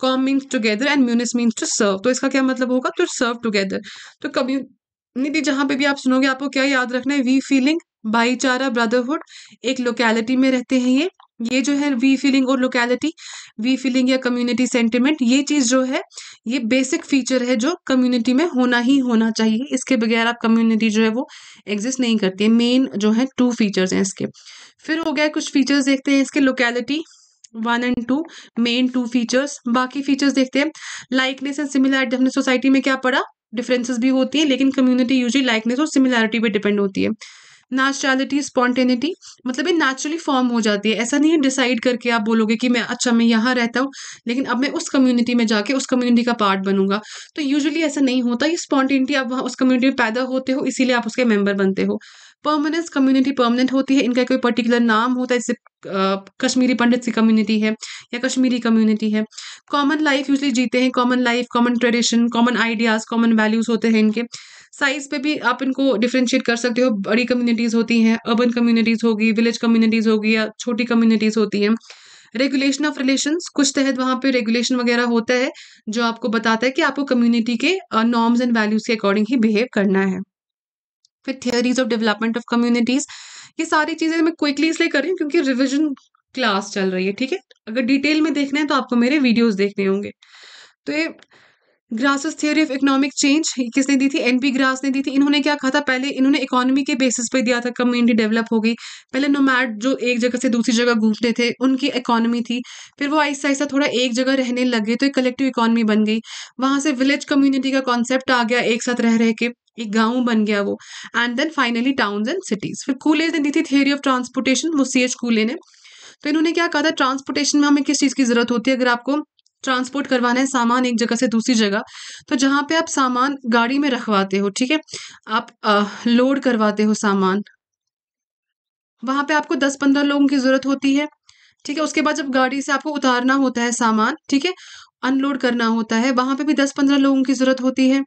com means together and munis means to serve तो इसका क्या मतलब होगा टू सर्व टुगेदर तो कम्युनिटी जहां पे भी आप सुनोगे आपको क्या याद रखना है वी फीलिंग भाईचारा ब्रदरहुड एक लोकेलिटी में रहते हैं ये ये जो है वी फीलिंग और लोकेलिटी वी फीलिंग या कम्युनिटी सेंटिमेंट ये चीज़ जो है ये बेसिक फीचर है जो कम्युनिटी में होना ही होना चाहिए इसके बगैर आप कम्युनिटी जो है वो एग्जिस्ट नहीं करती है मेन जो है टू फीचर्स हैं इसके फिर हो गया कुछ फीचर्स देखते हैं इसके locality one and two main two features बाकी फीचर्स देखते हैं लाइकनेस एंड सिमिलैरिटी हमने सोसाइटी में क्या पढ़ा डिफरेंसेस भी होती हैं लेकिन कम्युनिटी यूजली लाइकनेस और सिमिलैरिटी पे डिपेंड होती है नेचुरलिटी स्पॉन्टेनिटी मतलब ये नेचुरली फॉर्म हो जाती है ऐसा नहीं है डिसाइड करके आप बोलोगे कि मैं अच्छा मैं यहाँ रहता हूँ लेकिन अब मैं उस कम्युनिटी में जाके उस कम्युनिटी का पार्ट बनूंगा तो यूजुअली ऐसा नहीं होता ये स्पॉन्टेनिटी आप वहाँ उस कम्युनिटी में पैदा होते हो इसीलिए आप उसके मेम्बर बनते हो परमानेंस कम्युनिटी परमानेंट होती है इनका कोई पर्टिकुलर नाम होता है जैसे कश्मीरी पंडित सी कम्युनिटी है या कश्मीरी कम्युनिटी है कॉमन लाइफ यूजली जीते हैं common life common tradition common ideas common values होते हैं इनके साइज पे भी आप इनको डिफ्रेंशिएट कर सकते हो बड़ी कम्युनिटीज़ होती हैं अर्बन कम्युनिटीज़ होगी विलेज कम्युनिटीज़ होगी या छोटी कम्युनिटीज़ होती हैं रेगुलेशन ऑफ रिलेशन कुछ तहत वहाँ पे रेगुलेशन वगैरह होता है जो आपको बताता है कि आपको कम्युनिटी के नॉर्म्स एंड वैल्यूज के अकॉर्डिंग ही बिहेव करना है फिर theories of development of communities ये सारी चीज़ें मैं क्विकली इसलिए कर रही हूँ क्योंकि रिविजन क्लास चल रही है ठीक है अगर डिटेल में देखना है तो आपको मेरे वीडियोज़ देखने होंगे तो ये Gras's theory of economic change किसने दी थी एन पी ग्रास ने दी थी इन्होंने क्या कहा था पहले इन्होंने इकोनॉमी के बेसिस पे दिया था कम्युनिटी डेवलप हो गई पहले नोमैड जो एक जगह से दूसरी जगह घूमते थे उनकी इकोनॉमी थी फिर वो ऐसा ऐसा थोड़ा एक जगह रहने लगे तो एक कलेक्टिव इकोनॉमी बन गई वहाँ से विलेज कम्युनिटी का कॉन्सेप्ट आ गया एक साथ रह रहे के एक गांव बन गया वो and then finally towns and cities फिर कूलेज ने दी थी थियोरी ऑफ ट्रांसपोर्टेशन वो सी एच कूले ने तो इन्होंने क्या कहा था ट्रांसपोर्टेशन में हमें किस चीज़ की ज़रूरत होती है अगर आपको ट्रांसपोर्ट करवाना है सामान एक जगह से दूसरी जगह तो जहाँ पे आप सामान गाड़ी में रखवाते हो ठीक है आप आ, लोड करवाते हो सामान वहाँ पे आपको दस पंद्रह लोगों की ज़रूरत होती है ठीक है उसके बाद जब गाड़ी से आपको उतारना होता है सामान ठीक है अनलोड करना होता है वहाँ पे भी दस पंद्रह लोगों की ज़रूरत होती है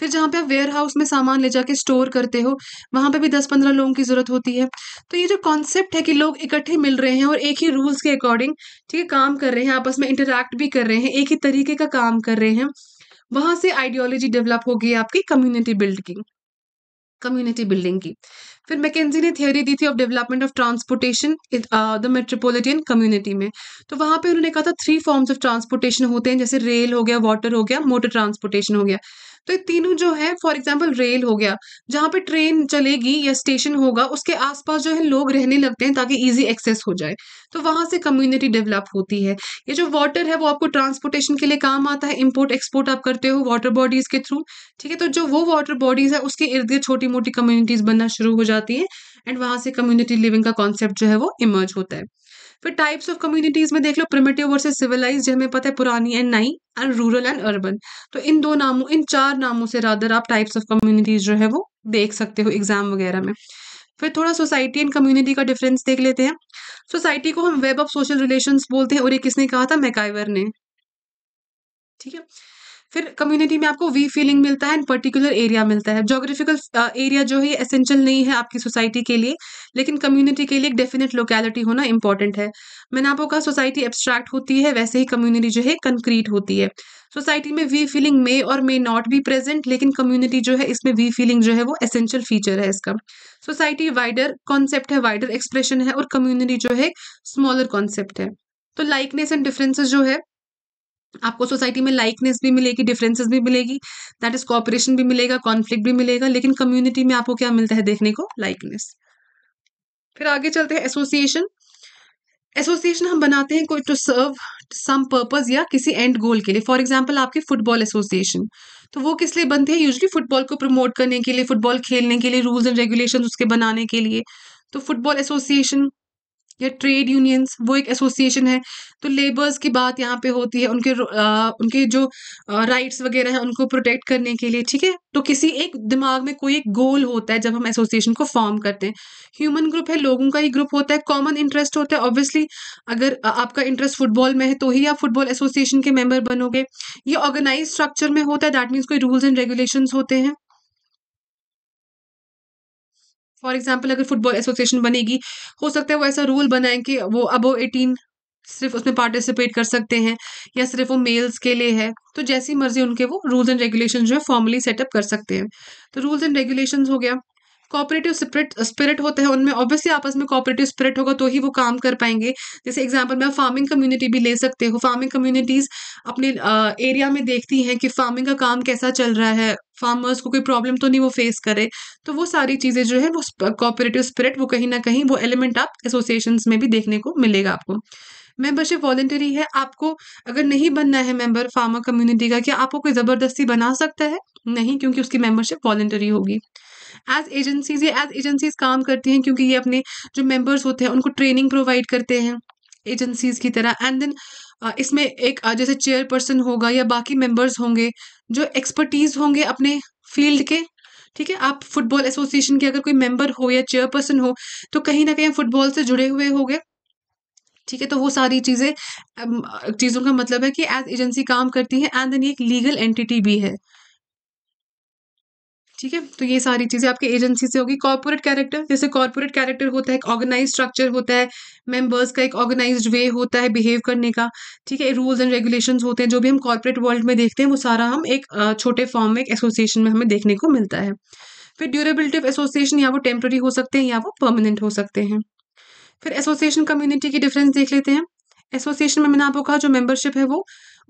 फिर जहाँ पे आप वेयर हाउस में सामान ले जाके स्टोर करते हो वहाँ पे भी दस पंद्रह लोगों की ज़रूरत होती है तो ये जो कॉन्सेप्ट है कि लोग इकट्ठे मिल रहे हैं और एक ही रूल्स के अकॉर्डिंग ठीक है काम कर रहे हैं आपस में इंटरेक्ट भी कर रहे हैं एक ही तरीके का काम कर रहे हैं वहाँ से आइडियोलॉजी डेवलप हो गई आपकी कम्युनिटी बिल्ड की कम्युनिटी बिल्डिंग की फिर मैकेजी ने थियोरी दी थी of development of transportation the metropolitan community में तो वहां पे उन्होंने कहा था थ्री फॉर्म्स ऑफ ट्रांसपोर्टेशन होते हैं जैसे रेल हो गया वाटर हो गया मोटर ट्रांसपोर्टेशन हो गया तो ये तीनों जो है फॉर एग्जाम्पल रेल हो गया जहाँ पे ट्रेन चलेगी या स्टेशन होगा उसके आसपास जो है लोग रहने लगते हैं ताकि इजी एक्सेस हो जाए तो वहाँ से कम्युनिटी डेवलप होती है ये जो वाटर है वो आपको ट्रांसपोर्टेशन के लिए काम आता है इम्पोर्ट एक्सपोर्ट आप करते हो वाटर बॉडीज़ के थ्रू ठीक है तो जो वो वाटर बॉडीज़ है उसके इर्द गिर्द छोटी मोटी कम्युनिटीज़ बनना शुरू हो जाती है एंड वहाँ से कम्युनिटी लिविंग का कॉन्सेप्ट जो है वो इमर्ज होता है फिर टाइप्स ऑफ कम्युनिटीज में देख लो प्रिमेटिव वर्सेज सिविलाइज हमें पता है पुरानी एंड नई एंड रूरल एंड अर्बन तो इन दो नामों इन चार नामों से रादर आप टाइप्स ऑफ कम्युनिटीज जो है वो देख सकते हो एग्जाम वगैरह में फिर थोड़ा सोसाइटी एंड कम्युनिटी का डिफरेंस देख लेते हैं सोसाइटी को हम वेब ऑफ सोशल रिलेशंस बोलते हैं और ये किसने कहा था मैकाइवर ने ठीक है फिर कम्युनिटी में आपको वी फीलिंग मिलता है एंड पर्टिकुलर एरिया मिलता है जोग्राफिकल एरिया uh, जो है एसेंशियल नहीं है आपकी सोसाइटी के लिए लेकिन कम्युनिटी के लिए एक डेफिनेट लोकेलिटी होना इंपॉर्टेंट है मैंने आपको कहा सोसाइटी एब्स्ट्रैक्ट होती है वैसे ही कम्युनिटी जो है कंक्रीट होती है सोसाइटी में we feeling may or may not be present लेकिन कम्युनिटी जो है इसमें वी फीलिंग जो है वो एसेंशियल फीचर है इसका सोसाइटी वाइडर कॉन्सेप्ट है वाइडर एक्सप्रेशन है और कम्युनिटी जो है स्मॉलर कॉन्सेप्ट है तो लाइकनेस एंड डिफरेंसेस जो है आपको सोसाइटी में लाइकनेस भी मिलेगी डिफरेंसेस भी मिलेगी दैट इज कॉपरेशन भी मिलेगा कॉन्फ्लिक्ट भी मिलेगा लेकिन कम्युनिटी में आपको क्या मिलता है देखने को लाइकनेस फिर आगे चलते हैं एसोसिएशन एसोसिएशन हम बनाते हैं कोई टू सर्व सम पर्पज या किसी एंड गोल के लिए फॉर एग्जाम्पल आपके फुटबॉल एसोसिएशन तो वो किस लिए बनते हैं यूजली फुटबॉल को प्रमोट करने के लिए फुटबॉल खेलने के लिए रूल्स एंड रेगुलेशन उसके बनाने के लिए तो फुटबॉल एसोसिएशन या ट्रेड यूनियंस वो एक एसोसिएशन है तो लेबर्स की बात यहाँ पे होती है उनके आ, उनके जो राइट्स वगैरह हैं उनको प्रोटेक्ट करने के लिए ठीक है तो किसी एक दिमाग में कोई एक गोल होता है जब हम एसोसिएशन को फॉर्म करते हैं ह्यूमन ग्रुप है लोगों का ही ग्रुप होता है कॉमन इंटरेस्ट होता है ऑब्वियसली अगर आपका इंटरेस्ट फुटबॉल में है तो ही आप फुटबॉल एसोसिएशन के मेंबर बनोगे ये ऑर्गेनाइज स्ट्रक्चर में होता है दैट मीन्स कोई रूल्स एंड रेगुलेशन होते हैं फॉर एग्जाम्पल अगर फुटबॉल एसोसिएशन बनेगी हो सकता है वो ऐसा रूल बनाए कि वो अबो एटीन सिर्फ उसमें पार्टिसिपेट कर सकते हैं या सिर्फ वो मेल्स के लिए है तो जैसी मर्जी उनके वो रूल्स एंड रेगुलेशन जो है फॉर्मली सेटअप कर सकते हैं तो रूल्स एंड रेगुलेशन हो गया कॉपरेटिव स्पिरिट स्पिरिट होते हैं उनमें ऑब्वियसली आपस में कॉपरेटिव स्पिरिट होगा तो ही वो काम कर पाएंगे जैसे एग्जाम्पल में आप फार्मिंग कम्युनिटी भी ले सकते हो फार्मिंग कम्युनिटीज़ अपने एरिया में देखती हैं कि फार्मिंग का काम कैसा चल रहा है फार्मर्स को कोई प्रॉब्लम तो नहीं वो फेस करे तो वो सारी चीज़ें जो है वो कॉपरेटिव स्पिरिट वो कहीं ना कहीं वो एलिमेंट आप एसोसिएशन में भी देखने को मिलेगा आपको मेंबरशिप वॉलेंटरी है आपको अगर नहीं बनना है मेंबर फार्मा कम्युनिटी का क्या आपको कोई ज़बरदस्ती बना सकता है नहीं क्योंकि उसकी मेंबरशिप वॉलेंटरी होगी एज एजेंसीज ये एज एजेंसीज काम करती हैं क्योंकि ये अपने जो मेम्बर्स होते हैं उनको ट्रेनिंग प्रोवाइड करते हैं एजेंसीज की तरह एंड देन uh, इसमें एक uh, जैसे चेयरपर्सन होगा या बाकी मेंबर्स होंगे जो एक्सपर्टीज होंगे अपने फील्ड के ठीक है आप फुटबॉल एसोसिएशन के अगर कोई मेंबर हो या चेयरपर्सन हो तो कहीं ना कहीं फुटबॉल से जुड़े हुए होंगे ठीक है तो वो सारी चीज़ें um, चीज़ों का मतलब है कि एज एजेंसी काम करती है एंड देन ये एक लीगल एंटिटी भी है ठीक है तो ये सारी चीज़ें आपके एजेंसी से होगी कॉर्पोरेट कैरेक्टर जैसे कॉर्पोरेट कैरेक्टर होता है एक ऑर्गेनाइज स्ट्रक्चर होता है मेंबर्स का एक ऑर्गेनाइज वे होता है बिहेव करने का ठीक है रूल्स एंड रेगुलेशन होते हैं जो भी हम कॉर्पोरेट वर्ल्ड में देखते हैं वो सारा हम एक छोटे फॉर्म में एक एसोसिएशन में हमें देखने को मिलता है फिर ड्यूरेबिलिटिव एसोसिएशन या वो टेम्प्रेरी हो सकते हैं या वो परमानेंट हो सकते हैं फिर एसोसिएशन कम्युनिटी की डिफरेंस देख लेते हैं एसोसिएशन में मैंने आपको कहा जो मेंबरशिप है वो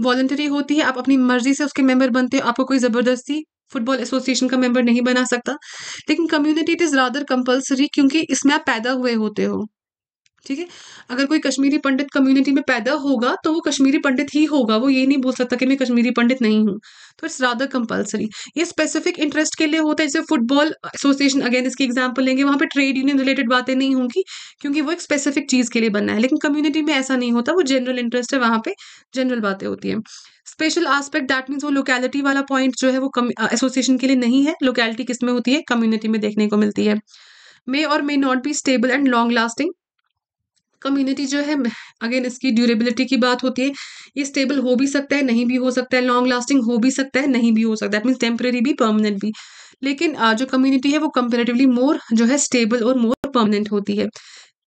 वॉलंटरी होती है आप अपनी मर्जी से उसके मेंबर बनते हो आपको कोई ज़बरदस्ती फुटबॉल एसोसिएशन का मेंबर नहीं बना सकता लेकिन community it is rather compulsory क्योंकि इसमें आप पैदा हुए होते हो ठीक है अगर कोई कश्मीरी पंडित कम्युनिटी में पैदा होगा तो वो कश्मीरी पंडित ही होगा वो ये नहीं बोल सकता कि मैं कश्मीरी पंडित नहीं हूँ तो इट्स राधा कंपलसरी ये स्पेसिफिक इंटरेस्ट के लिए होता है जैसे फुटबॉल एसोसिएशन अगेन इसकी एग्जाम्पल लेंगे वहाँ पे ट्रेड यूनियन रिलेटेड बातें नहीं होंगी क्योंकि वो एक स्पेसिफिक चीज़ के लिए बनना है लेकिन कम्युनिटी में ऐसा नहीं होता वो जनरल इंटरेस्ट है वहाँ पे जनरल बातें होती हैं स्पेशल आस्पेक्ट दैट मीन्स वो लोकेलिटी वाला पॉइंट जो है वो एसोसिएशन के लिए नहीं है लोकेलिटी किस में होती है कम्युनिटी में देखने को मिलती है may or may not be stable and long lasting community जो है अगेन इसकी ड्यूरेबिलिटी की बात होती है ये स्टेबल हो भी सकता है नहीं भी हो सकता है लॉन्ग लास्टिंग हो भी सकता है नहीं भी हो सकता है मीन्स टेम्प्रेरी भी परमानेंट भी लेकिन जो कम्युनिटी है वो कंपेरेटिवली मोर जो है स्टेबल और मोर परमानेंट होती है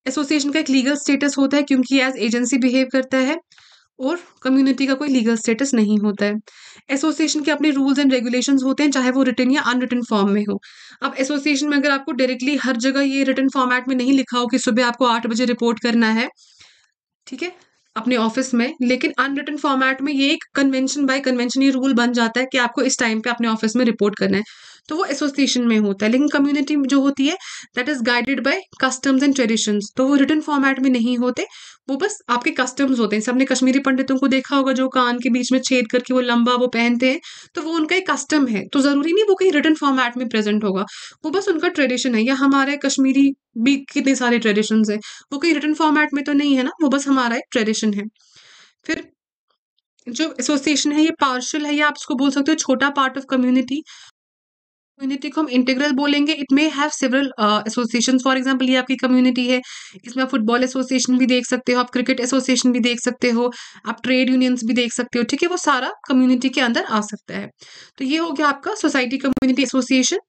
एसोसिएशन का एक लीगल स्टेटस होता है क्योंकि एज एजेंसी बिहेव करता है और कम्युनिटी का कोई लीगल स्टेटस नहीं होता है एसोसिएशन के अपने रूल्स एंड रेगुलेशन होते हैं चाहे वो रिटर्न या अनरिटर्न फॉर्म में हो अब एसोसिएशन में अगर आपको डायरेक्टली हर जगह ये रिटर्न फॉर्मेट में नहीं लिखा हो कि सुबह आपको आठ बजे रिपोर्ट करना है ठीक है अपने ऑफिस में लेकिन अनरिटन फॉर्मेट में ये एक कन्वेंशन बाय कन्वेंशन ये रूल बन जाता है कि आपको इस टाइम पे अपने ऑफिस में रिपोर्ट करना है तो वो एसोसिएशन में होता है लेकिन कम्युनिटी जो होती है that is guided by customs and traditions तो वो रिटर्न फॉर्मेट में नहीं होते वो बस आपके कस्टम्स होते हैं सबने कश्मीरी पंडितों को देखा होगा जो कान के बीच में छेद करके वो लंबा वो पहनते हैं तो वो उनका एक कस्टम है तो ज़रूरी नहीं वो कहीं रिटर्न फॉर्मेट में प्रेजेंट होगा वो बस उनका ट्रेडिशन है या हमारे कश्मीरी भी कितने सारे ट्रेडिशन है वो कहीं रिटर्न फॉर्मेट में तो नहीं है ना वो बस हमारा एक ट्रेडिशन है फिर जो एसोसिएशन है ये पार्शल है या आप इसको बोल सकते हो छोटा पार्ट ऑफ कम्युनिटी कम्युनिटी को हम इंटीग्रल बोलेंगे it may have several association for example ये आपकी कम्युनिटी है इसमें आप फुटबॉल एसोसिएशन भी देख सकते हो आप क्रिकेट एसोसिएशन भी देख सकते हो आप ट्रेड यूनियंस भी देख सकते हो ठीक है वो सारा कम्युनिटी के अंदर आ सकता है तो ये हो गया आपका सोसाइटी कम्युनिटी एसोसिएशन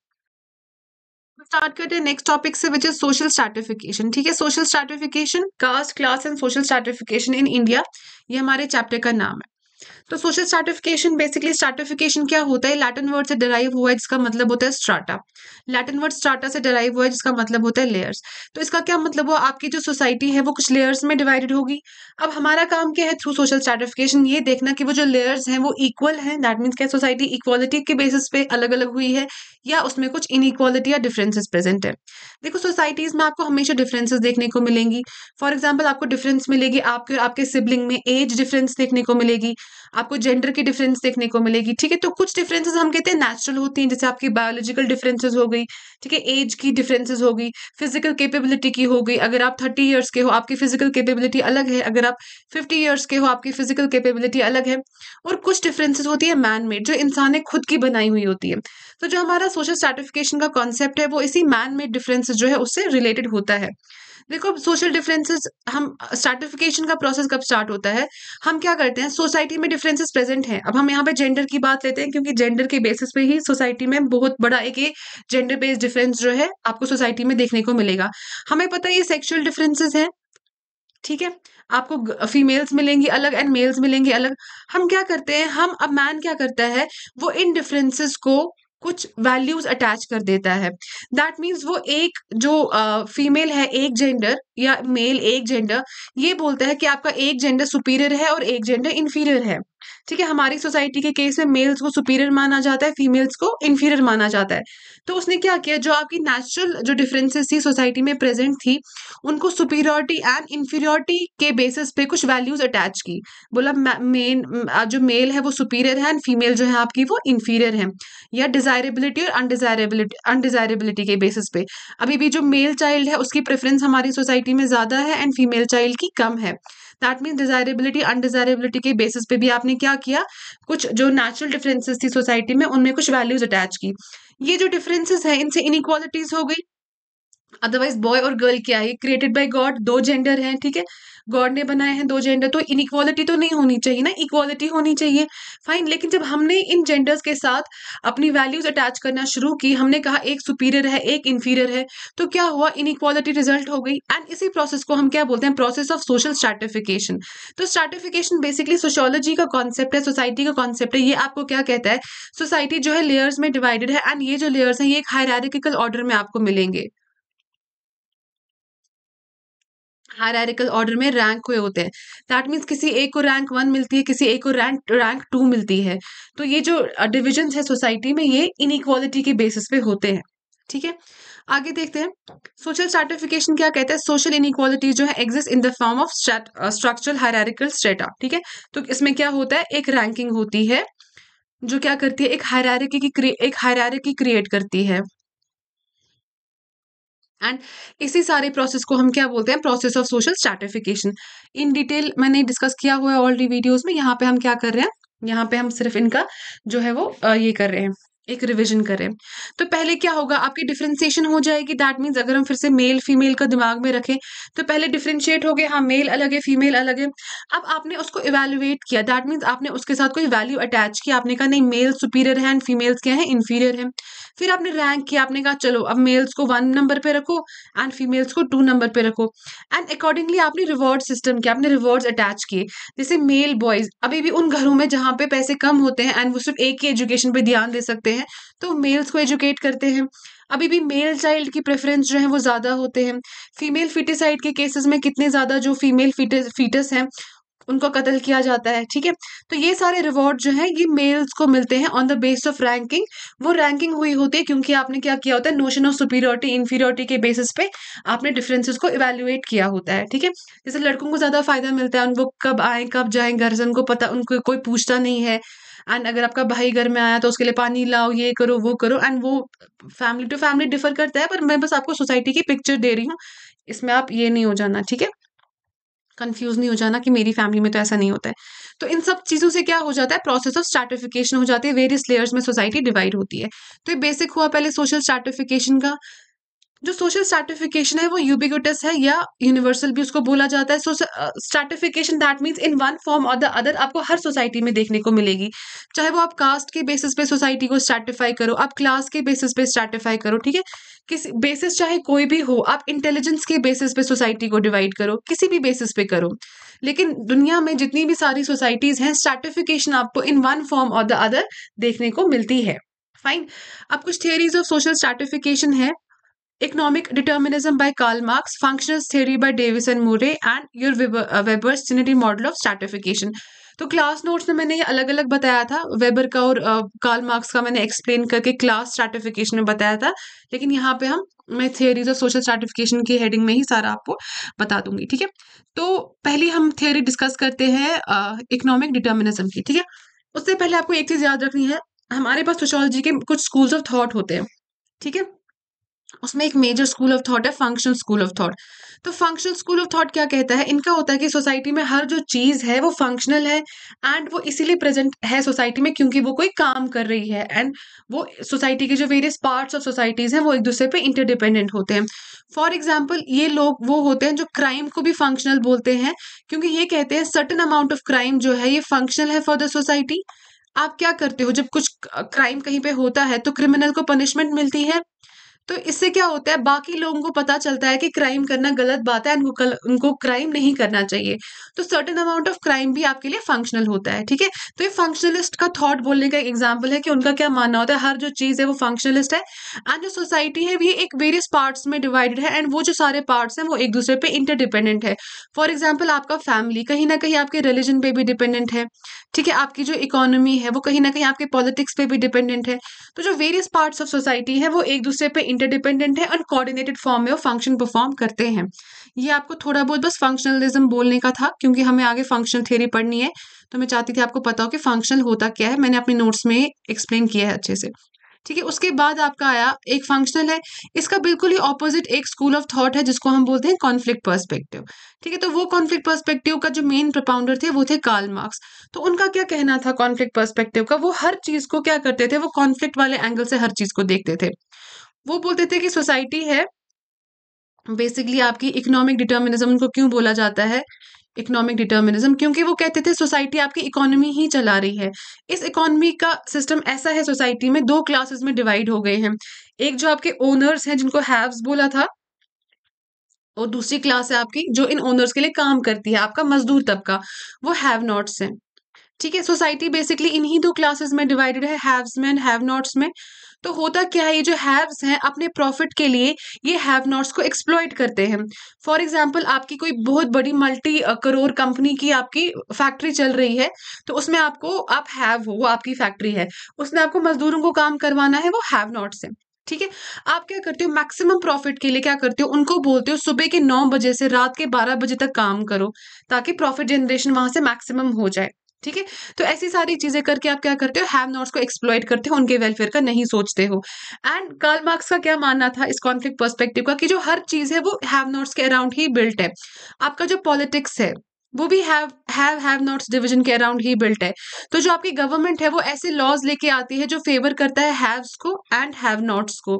स्टार्ट करते हैं नेक्स्ट टॉपिक से विच इज सोशल स्टार्टिफिकेशन ठीक है social stratification caste class and social stratification in India ये हमारे चैप्टर का नाम है तो सोशल स्टार्टिफिकेशन बेसिकली स्टार्टिफिकेशन क्या होता है लैटिन वर्ड से डिराइव हुआ है जिसका मतलब होता है स्ट्राटा लैटिन वर्ड स्ट्राटा से डिराइव हुआ है जिसका मतलब होता है लेयर्स तो इसका क्या मतलब हुआ आपकी जो सोसाइटी है वो कुछ लेयर्स में डिवाइडेड होगी अब हमारा काम क्या है थ्रू सोशल स्टार्टिफिकेशन ये देखना कि वो जो लेयर्स हैं वो इक्वल हैं दैट मीन्स क्या सोसाइटी इक्वालिटी के बेसिस पे अलग अलग हुई है या उसमें कुछ इनइक्वालिटी या डिफरेंसेस प्रेजेंट है देखो सोसाइटीज़ में आपको हमेशा डिफरेंसेस देखने को मिलेंगी फॉर एग्जाम्पल आपको डिफरेंस मिलेगी आपके और आपके सिबलिंग में एज डिफरेंस देखने को मिलेगी आपको जेंडर की डिफरेंस देखने को मिलेगी ठीक है तो कुछ डिफरेंसेस हम कहते हैं नेचुरल होती हैं जैसे आपकी बायोलॉजिकल डिफरेंसेस हो गई ठीक है एज की डिफरेंसेस हो गई फिजिकल कैपेबिलिटी की हो गई अगर आप थर्टी ईयर्स के हो आपकी फिजिकल कैपेबिलिटी अलग है अगर आप फिफ्टी ईयर्स के हो आपकी फिजिकल कैपेबिलिटी अलग है और कुछ डिफरेंसेज होती है मैन मेड जो इंसान ने खुद की बनाई हुई होती है तो जो हमारा सोशल सर्टिफिकेशन का कॉन्सेप्ट है वो इसी मैन मेड डिफरेंसेज जो है उससे रिलेटेड होता है देखो अब सोशल डिफरेंसेस हम स्टार्टिफिकेशन का प्रोसेस कब स्टार्ट होता है हम क्या करते हैं सोसाइटी में डिफरेंसेस प्रेजेंट हैं अब हम यहाँ पे जेंडर की बात लेते हैं क्योंकि जेंडर के बेसिस पे ही सोसाइटी में बहुत बड़ा एक ये जेंडर बेस्ड डिफरेंस जो है आपको सोसाइटी में देखने को मिलेगा हमें पता है ये सेक्शुअल डिफरेंसेस हैं ठीक है आपको फीमेल्स मिलेंगी अलग एंड मेल्स मिलेंगे अलग हम क्या करते हैं हम अब मैन क्या करता है वो इन डिफरेंसेस को कुछ वैल्यूज अटैच कर देता है दैट मीन्स वो एक जो फीमेल uh, है एक जेंडर या मेल एक जेंडर ये बोलता है कि आपका एक जेंडर सुपीरियर है और एक जेंडर इन्फीरियर है ठीक है हमारी सोसाइटी के केस में मेल्स को सुपीरियर माना जाता है फीमेल्स को इन्फीरियर माना जाता है तो उसने क्या किया जो आपकी नेचुरल जो डिफरेंसेस थी सोसाइटी में प्रेजेंट थी उनको सुपीरियोरिटी एंड इन्फीरियोरिटी के बेसिस पे कुछ वैल्यूज अटैच की बोला मेन जो मेल है वो सुपीरियर है एंड फीमेल जो है आपकी वो इन्फीरियर है या डिजायरेबिलिटी और अनडिजायरेबिलिटी अनडिजायरेबिलिटी के बेसिस पे अभी भी जो मेल चाइल्ड है उसकी प्रेफरेंस हमारी सोसाइटी में ज़्यादा है एंड फीमेल चाइल्ड की कम है दैट मीन्स डिजायरेबिलिटी अनडिजायरेबिलिटी के बेसिस पे भी आपने क्या किया कुछ जो नेचुरल डिफरेंसेस थी सोसाइटी में उनमें कुछ वैल्यूज अटैच की ये जो डिफरेंसेस हैं इनसे इनक्वालिटीज हो गई अदरवाइज बॉय और गर्ल क्या है क्रिएटेड बाय गॉड दो जेंडर हैं ठीक है गॉड ने बनाए हैं दो जेंडर तो इनक्वालिटी तो नहीं होनी चाहिए ना इक्वालिटी होनी चाहिए फाइन लेकिन जब हमने इन जेंडर्स के साथ अपनी वैल्यूज अटैच करना शुरू की हमने कहा एक सुपीरियर है एक इन्फीरियर है तो क्या हुआ इनइक्वालिटी रिजल्ट हो गई एंड इसी प्रोसेस को हम क्या बोलते हैं प्रोसेस ऑफ सोशल स्टार्टिफिकेशन तो स्टार्टिफिकेशन बेसिकली सोशोलॉजी का कॉन्सेप्ट है सोसाइटी का कॉन्सेप्ट है ये आपको क्या कहता है सोसाइटी जो है लेयर्स में डिवाइडेड है एंड ये जो लेयर्स हैं ये एक हायरिकल ऑर्डर में आपको मिलेंगे हायरिकल ऑर्डर में रैंक हुए होते हैं दैट मीन्स किसी एक को रैंक वन मिलती है किसी एक को रैंक रैंक टू मिलती है तो ये जो डिविजन है सोसाइटी में ये इनक्वालिटी के बेसिस पे होते हैं ठीक है आगे देखते हैं सोशल स्टार्टिफिकेशन क्या कहते हैं सोशल इनक्वालिटी जो है exist in the form of structural hierarchical strata ठीक है तो इसमें क्या होता है एक रैंकिंग होती है जो क्या करती है एक हायरारिकी की एक हायरारिकी क्रिएट करती है एंड इसी सारे प्रोसेस को हम क्या बोलते हैं process of social stratification in detail मैंने डिस्कस किया हुआ है ऑलरेडी वीडियोज़ में यहाँ पे हम क्या कर रहे हैं यहाँ पे हम सिर्फ इनका जो है वो ये कर रहे हैं एक रिविजन करें तो पहले क्या होगा आपकी डिफ्रेंसिएशन हो जाएगी दैट मीन्स अगर हम फिर से मेल फीमेल का दिमाग में रखें तो पहले डिफ्रेंशिएट हो गए हाँ मेल अलग है फीमेल अलग है अब आपने उसको इवेलुएट किया दैट मीन्स आपने उसके साथ कोई वैल्यू अटैच किया आपने कहा नहीं मेल सुपीरियर है एंड फीमेल्स क्या है इन्फीरियर है फिर आपने रैंक किया आपने कहा चलो अब मेल्स को वन नंबर पे रखो एंड फीमेल्स को टू नंबर पे रखो एंड अकॉर्डिंगली आपने रिवॉर्ड सिस्टम किया आपने रिवॉर्ड्स अटैच किए जैसे मेल बॉयज अभी भी उन घरों में जहाँ पे पैसे कम होते हैं एंड वो सिर्फ एक ही एजुकेशन पे ध्यान दे सकते करते हैं तो मेल्स को एजुकेट करते हैं अभी भी मेल चाइल्ड की प्रेफरेंस जो है वो ज़्यादा होते हैं फीमेल फिटिसाइड के केसेस में कितने ज़्यादा जो फीमेल फिटस फीटस हैं उनको कत्ल किया जाता है ठीक है तो ये सारे रिवॉर्ड जो है ये मेल्स को मिलते हैं on the base of ranking वो रैंकिंग हुई होती है क्योंकि आपने क्या किया होता है नोशन ऑफ सुपीरियोरिटी इन्फीरियोरिटी के बेसिस पे आपने डिफरेंसेस को इवेल्युएट किया होता है ठीक है जैसे लड़कों को ज़्यादा फायदा मिलता है वो कब आए कब जाएं गर्जन को पता उनको कोई पूछता नहीं है एंड अगर आपका भाई घर में आया तो उसके लिए पानी लाओ ये करो वो करो एंड वो फैमिली टू फैमिली डिफर करता है पर मैं बस आपको सोसाइटी की पिक्चर दे रही हूँ इसमें आप ये नहीं हो जाना ठीक है कंफ्यूज नहीं हो जाना कि मेरी फैमिली में तो ऐसा नहीं होता है तो इन सब चीज़ों से क्या हो जाता है प्रोसेस ऑफ स्टार्टिफिकेशन हो जाती है वेरियस लेयर्स में सोसाइटी डिवाइड होती है तो ये बेसिक हुआ पहले सोशल स्टार्टिफिकेशन का जो सोशल स्टार्टिफिकेशन है वो यूबिगुटस है या यूनिवर्सल भी उसको बोला जाता है social stratification that means in one form और द अदर आपको हर सोसाइटी में देखने को मिलेगी चाहे वो आप कास्ट के बेसिस पे सोसाइटी को स्टार्टिफाई करो आप क्लास के बेसिस पे स्टार्टिफाई करो ठीक है किसी बेसिस चाहे कोई भी हो आप इंटेलिजेंस के बेसिस पे सोसाइटी को डिवाइड करो किसी भी बेसिस पे करो लेकिन दुनिया में जितनी भी सारी सोसाइटीज़ हैं स्टार्टिफिकेशन आपको इन वन फॉर्म और द अदर देखने को मिलती है फाइन अब कुछ थियरीज ऑफ सोशल स्टार्टिफिकेशन है economic determinism by Karl Marx functional theory by Davis and Moore and your Weber's Weber model uh, of of तो क्लास नोट्स में मैंने ये अलग अलग बताया था वेबर का और कार्ल uh, मार्क्स का मैंने एक्सप्लेन करके क्लास स्ट्रेटिफिकेशन में बताया था लेकिन यहाँ पे हम मैं थियोरीज ऑफ सोशल स्टार्टिफिकेशन की हेडिंग में ही सारा आपको बता दूंगी ठीक है तो पहले हम थियोरी डिस्कस करते हैं इकोनॉमिक uh, डिटर्मिनिज्म की ठीक है उससे पहले आपको एक चीज़ याद रखनी है हमारे पास सोशोलॉजी के कुछ स्कूल्स ऑफ थॉट होते हैं ठीक है उसमें एक मेजर स्कूल ऑफ थॉट है फंक्शन स्कूल ऑफ थॉट तो फंक्शनल स्कूल ऑफ थॉट क्या कहता है इनका होता है कि सोसाइटी में हर जो चीज़ है वो फंक्शनल है एंड वो इसीलिए प्रेजेंट है सोसाइटी में क्योंकि वो कोई काम कर रही है एंड वो सोसाइटी के जो वेरियस पार्ट्स ऑफ सोसाइटीज़ हैं वो एक दूसरे पे इंटरडिपेंडेंट होते हैं फॉर एग्जाम्पल ये लोग वो होते हैं जो क्राइम को भी फंक्शनल बोलते हैं क्योंकि ये कहते हैं सर्टन अमाउंट ऑफ क्राइम जो है ये फंक्शनल है फॉर द सोसाइटी आप क्या करते हो जब कुछ क्राइम कहीं पे होता है तो क्रिमिनल को पनिशमेंट मिलती है तो इससे क्या होता है बाकी लोगों को पता चलता है कि क्राइम करना गलत बात है उनको कल, उनको क्राइम नहीं करना चाहिए तो सर्टन अमाउंट ऑफ क्राइम भी आपके लिए फंक्शनल होता है ठीक है तो ये फंक्शनलिस्ट का थॉट बोलने का एग्जाम्पल है कि उनका क्या मानना होता है हर जो चीज़ है वो फंक्शनलिस्ट है एंड जो सोसाइटी है ये एक वेरियस पार्ट्स में डिवाइडेड है एंड वो जो सारे पार्ट्स हैं वो एक दूसरे पर इंटरडिपेंडेंट है फॉर एग्जाम्पल आपका फैमिली कहीं ना कहीं आपके रिलीजन पे भी डिपेंडेंट है ठीक है आपकी जो इकोनॉमी है वो कहीं ना कहीं आपके पॉलिटिक्स पे भी डिपेंडेंट है तो जो वेरियस पार्ट्स ऑफ सोसाइटी है वो एक दूसरे पे इंटरडिपेंडेंट है और कोऑर्डिनेटेड फॉर्म में वो फंक्शन परफॉर्म करते हैं ये आपको थोड़ा बहुत बस फंक्शनलिज्म बोलने का था क्योंकि हमें आगे फंक्शनल थ्योरी पढ़नी है तो मैं चाहती थी आपको पता हो कि फंक्शनल होता क्या है मैंने अपने नोट्स में एक्सप्लेन किया है अच्छे से ठीक है उसके बाद आपका आया एक फंक्शनल है इसका बिल्कुल ही ऑपोजिट एक स्कूल ऑफ थॉट है जिसको हम बोलते हैं कॉन्फ्लिक्ट पर्सपेक्टिव ठीक है तो वो कॉन्फ्लिक्ट पर्सपेक्टिव का जो मेन प्रपाउंडर थे वो थे कार्ल मार्क्स तो उनका क्या कहना था कॉन्फ्लिक्ट पर्सपेक्टिव का वो हर चीज को क्या करते थे वो कॉन्फ्लिक्ट वाले एंगल से हर चीज को देखते थे वो बोलते थे कि सोसाइटी है बेसिकली आपकी इकोनॉमिक डिटर्मिनिज्म को क्यों बोला जाता है इकोनॉमिक डिटर्मिनिज्म क्योंकि वो कहते थे सोसाइटी आपकी इकोनॉमी ही चला रही है इस इकोनॉमी का सिस्टम ऐसा है सोसाइटी में दो क्लासेस में डिवाइड हो गए हैं एक जो आपके ओनर्स हैं जिनको हैव्स बोला था और दूसरी क्लास है आपकी जो इन ओनर्स के लिए काम करती है आपका मजदूर तबका वो हैव नॉट्स है ठीक है सोसाइटी बेसिकली इन्हीं दो क्लासेस में डिवाइडेड है हैव्स में एंड हैव नॉट्स में तो होता क्या है ये जो हैव्स हैं अपने प्रॉफिट के लिए ये हैव नॉट्स को एक्सप्लॉयट करते हैं फॉर एग्जाम्पल आपकी कोई बहुत बड़ी मल्टी करोड़ कंपनी की आपकी फैक्ट्री चल रही है तो उसमें आपको आप हैव हो वो आपकी फैक्ट्री है उसमें आपको मजदूरों को काम करवाना है वो हैव नॉट से ठीक है आप क्या करते हो मैक्सिमम प्रॉफिट के लिए क्या करते हो उनको बोलते हो सुबह के नौ बजे से रात के बारह बजे तक काम करो ताकि प्रॉफिट जनरेशन वहां से मैक्सिमम हो जाए ठीक है तो ऐसी सारी चीजें करके आप क्या करते हो हैव नॉट्स को एक्सप्लॉयट करते हो उनके वेलफेयर का नहीं सोचते हो एंड कार्ल मार्क्स का क्या मानना था इस कॉन्फ्लिक्ट पर्सपेक्टिव का कि जो हर चीज है वो हैव नॉट्स के अराउंड ही बिल्ट है आपका जो पॉलिटिक्स है वो भी have have have nots division के अराउंड ही बिल्ट है तो जो आपकी गवर्नमेंट है वो ऐसे लॉज लेके आती है जो फेवर करता है हैव्स को एंड हैव नॉट्स को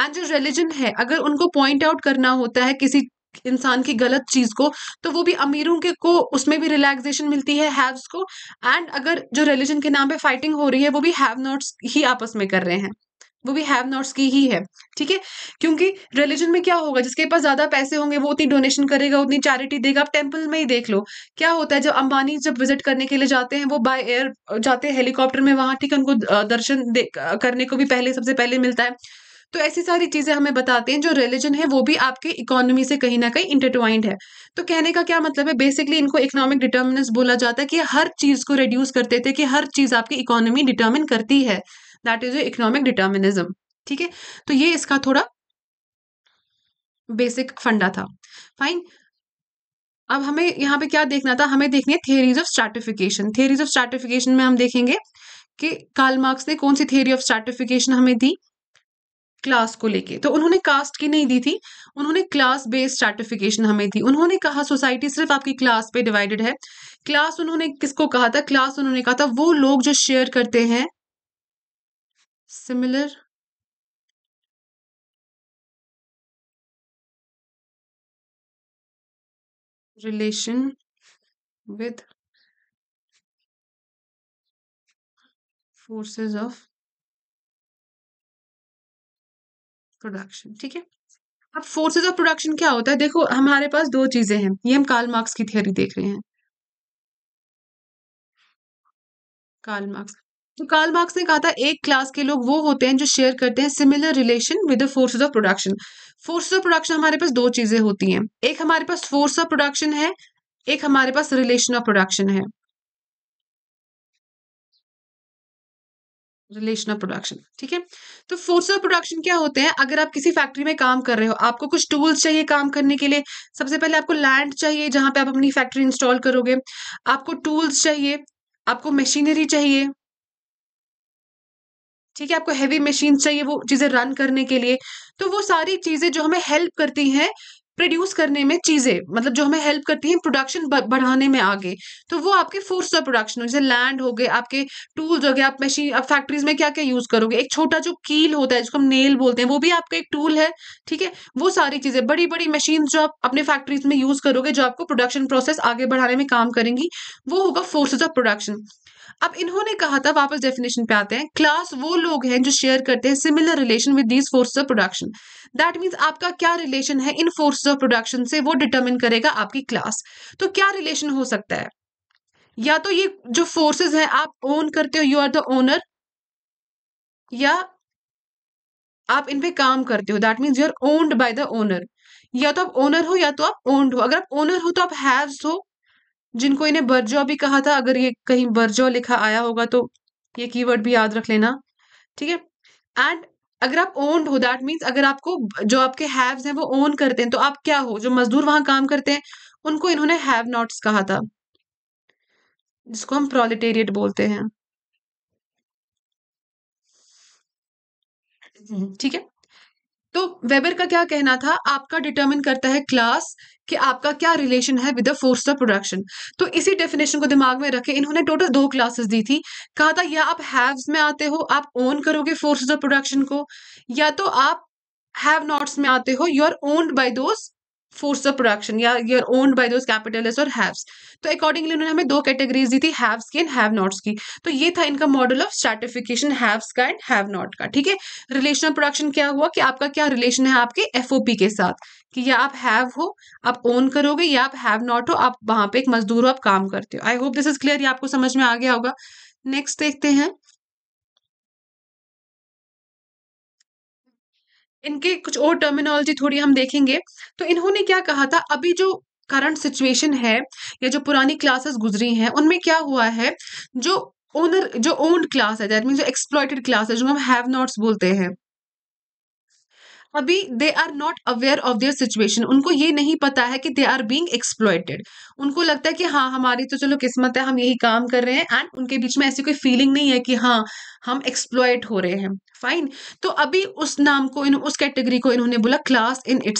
एंड जो रिलीजन है अगर उनको पॉइंट आउट करना होता है किसी इंसान की गलत चीज़ को तो वो भी अमीरों के को उसमें भी रिलैक्सेशन मिलती है हैव्स को एंड अगर जो रिलीजन के नाम पे फाइटिंग हो रही है वो भी हैव नॉट्स ही आपस में कर रहे हैं वो भी हैव नॉट्स की ही है ठीक है क्योंकि रिलीजन में क्या होगा जिसके पास ज़्यादा पैसे होंगे वो उतनी डोनेशन करेगा उतनी चैरिटी देगा आप टेम्पल में ही देख लो क्या होता है जब अंबानी जब विजिट करने के लिए जाते हैं वो बाय एयर जाते हैं हेलीकॉप्टर में वहाँ ठीक है उनको दर्शन करने को भी पहले सबसे पहले मिलता है तो ऐसी सारी चीज़ें हमें बताते हैं जो रिलीजन है वो भी आपके इकोनॉमी से कहीं ना कहीं इंटरटवाइंड है तो कहने का क्या मतलब है बेसिकली इनको इकोनॉमिक डिटर्मिनेंस बोला जाता है कि हर चीज़ को रिड्यूस करते थे कि हर चीज़ आपकी इकोनॉमी डिटर्मिन करती है दैट इज इकोनॉमिक डिटर्मिनिज्म ठीक है तो ये इसका थोड़ा बेसिक फंडा था फाइन अब हमें यहाँ पे क्या देखना था हमें देखनी है theories of stratification theories of stratification में हम देखेंगे कि कार्ल मार्क्स ने कौन सी थियरी ऑफ स्ट्रेटिफिकेशन हमें दी क्लास को लेके तो उन्होंने कास्ट की नहीं दी थी उन्होंने क्लास बेस्ड सर्टिफिकेशन हमें दी उन्होंने कहा सोसाइटी सिर्फ आपकी क्लास पे डिवाइडेड है क्लास उन्होंने किसको कहा था क्लास उन्होंने कहा था वो लोग
जो शेयर करते हैं similar relation with forces of production ठीक है अब फोर्सेज ऑफ प्रोडक्शन क्या होता है देखो हमारे पास दो चीजें हैं ये हम कार्ल मार्क्स की थियोरी देख रहे हैं कार्ल मार्क्स तो कार्ल मार्क्स ने कहा था एक क्लास के लोग वो होते हैं जो शेयर करते हैं similar relation with
the forces of production forces of production हमारे पास दो चीजें होती हैं एक हमारे पास फोर्स ऑफ प्रोडक्शन
है एक हमारे पास रिलेशन ऑफ प्रोडक्शन है रिलेशन ऑफ प्रोडक्शन ठीक है तो फोर्स ऑफ प्रोडक्शन क्या होते हैं
अगर आप किसी फैक्ट्री में काम कर रहे हो आपको कुछ टूल्स चाहिए काम करने के लिए सबसे पहले आपको लैंड चाहिए जहां पे आप अपनी फैक्ट्री इंस्टॉल करोगे आपको टूल्स चाहिए आपको मशीनरी चाहिए ठीक है आपको हैवी मशीन चाहिए वो चीज़ें रन करने के लिए तो वो सारी चीज़ें जो हमें हेल्प करती हैं प्रोड्यूस करने में चीज़ें मतलब जो हमें हेल्प करती हैं प्रोडक्शन बढ़ाने में आगे तो वो आपके फोर्स ऑफ प्रोडक्शन जैसे लैंड हो गए आपके टूल्स हो गए आप मशीन आप फैक्ट्रीज में क्या क्या यूज़ करोगे एक छोटा जो कील होता है जिसको हम नेल बोलते हैं वो भी आपका एक टूल है ठीक है वो सारी चीज़ें बड़ी बड़ी मशीन जो आप अपने फैक्ट्रीज में यूज़ करोगे जो आपको प्रोडक्शन प्रोसेस आगे बढ़ाने में काम करेंगी वो होगा फोर्सेज ऑफ प्रोडक्शन अब इन्होंने कहा था वापस डेफिनेशन पे आते हैं क्लास वो लोग हैं जो शेयर करते हैं similar relation with these force of production that means आपका क्या रिलेशन है इन फोर्स ऑफ प्रोडक्शन से वो डिटर्मिन करेगा आपकी क्लास तो क्या रिलेशन हो सकता है या तो ये जो फोर्सेस है आप ओन करते हो यू आर द ओनर या आप इन पे काम करते हो that means you are owned by the owner या तो आप ओनर हो या तो आप ओन्ड हो अगर आप ओनर हो तो आप हैव्स हो जिनको इन्हें बर्जो भी कहा था अगर ये कहीं बर्जो लिखा आया होगा तो ये कीवर्ड भी याद रख लेना ठीक है एंड अगर आप ओन्ड हो दैट मीन्स अगर आपको जो आपके हैव्स हैं वो ओन करते हैं तो आप क्या हो जो मजदूर वहां काम करते हैं उनको
इन्होंने हैव नॉट्स कहा था जिसको हम प्रोलिटेरिएट बोलते हैं ठीक है
तो वेबर का क्या कहना था आपका डिटर्मिन करता है क्लास कि आपका क्या रिलेशन है with the force of production तो इसी डेफिनेशन को दिमाग में रखे इन्होंने टोटल दो क्लासेस दी थी कहा था या आप हैव्स में आते हो आप ओन करोगे फोर्सेज ऑफ प्रोडक्शन को या तो आप हैव नॉट्स में आते हो you are owned by those force of production या you're owned by those capitalist और हैव्स तो अकॉर्डिंगली उन्होंने हमें दो कैटेगरीज दी थी हैव्स की एंड हैव नॉट्स की तो ये था इनका मॉडल ऑफ स्टार्टिफिकेशन हैव्स का एंड हैव नॉट का ठीक है रिलेशनल प्रोडक्शन क्या हुआ कि आपका क्या रिलेशन है आपके एफ पी के साथ कि या आप हैव हो आप ओन करोगे या आप हैव
नॉट हो आप वहां पे एक मजदूर हो आप काम करते हो I hope this is clear ये आपको समझ में आ गया होगा नेक्स्ट देखते हैं इनके कुछ और टर्मिनोलॉजी थोड़ी हम देखेंगे तो इन्होंने क्या कहा था अभी जो करंट
सिचुएशन है या जो पुरानी क्लासेस गुजरी हैं उनमें क्या हुआ है जो ओनर जो ओन्ड क्लास है दैट मीन जो एक्सप्लॉयटेड क्लास है जो हम हैव नॉट्स बोलते हैं अभी they are not aware of their situation उनको ये नहीं पता है कि दे आर बींग एक्सप्लॉयटेड उनको लगता है कि हाँ हमारी तो चलो किस्मत है हम यही काम कर रहे हैं एंड उनके बीच में ऐसी कोई फीलिंग नहीं है कि हाँ हम एक्सप्लॉयट हो रहे हैं फाइन तो अभी उस नाम को इन उस कैटेगरी को इन्होंने बोला क्लास इन इट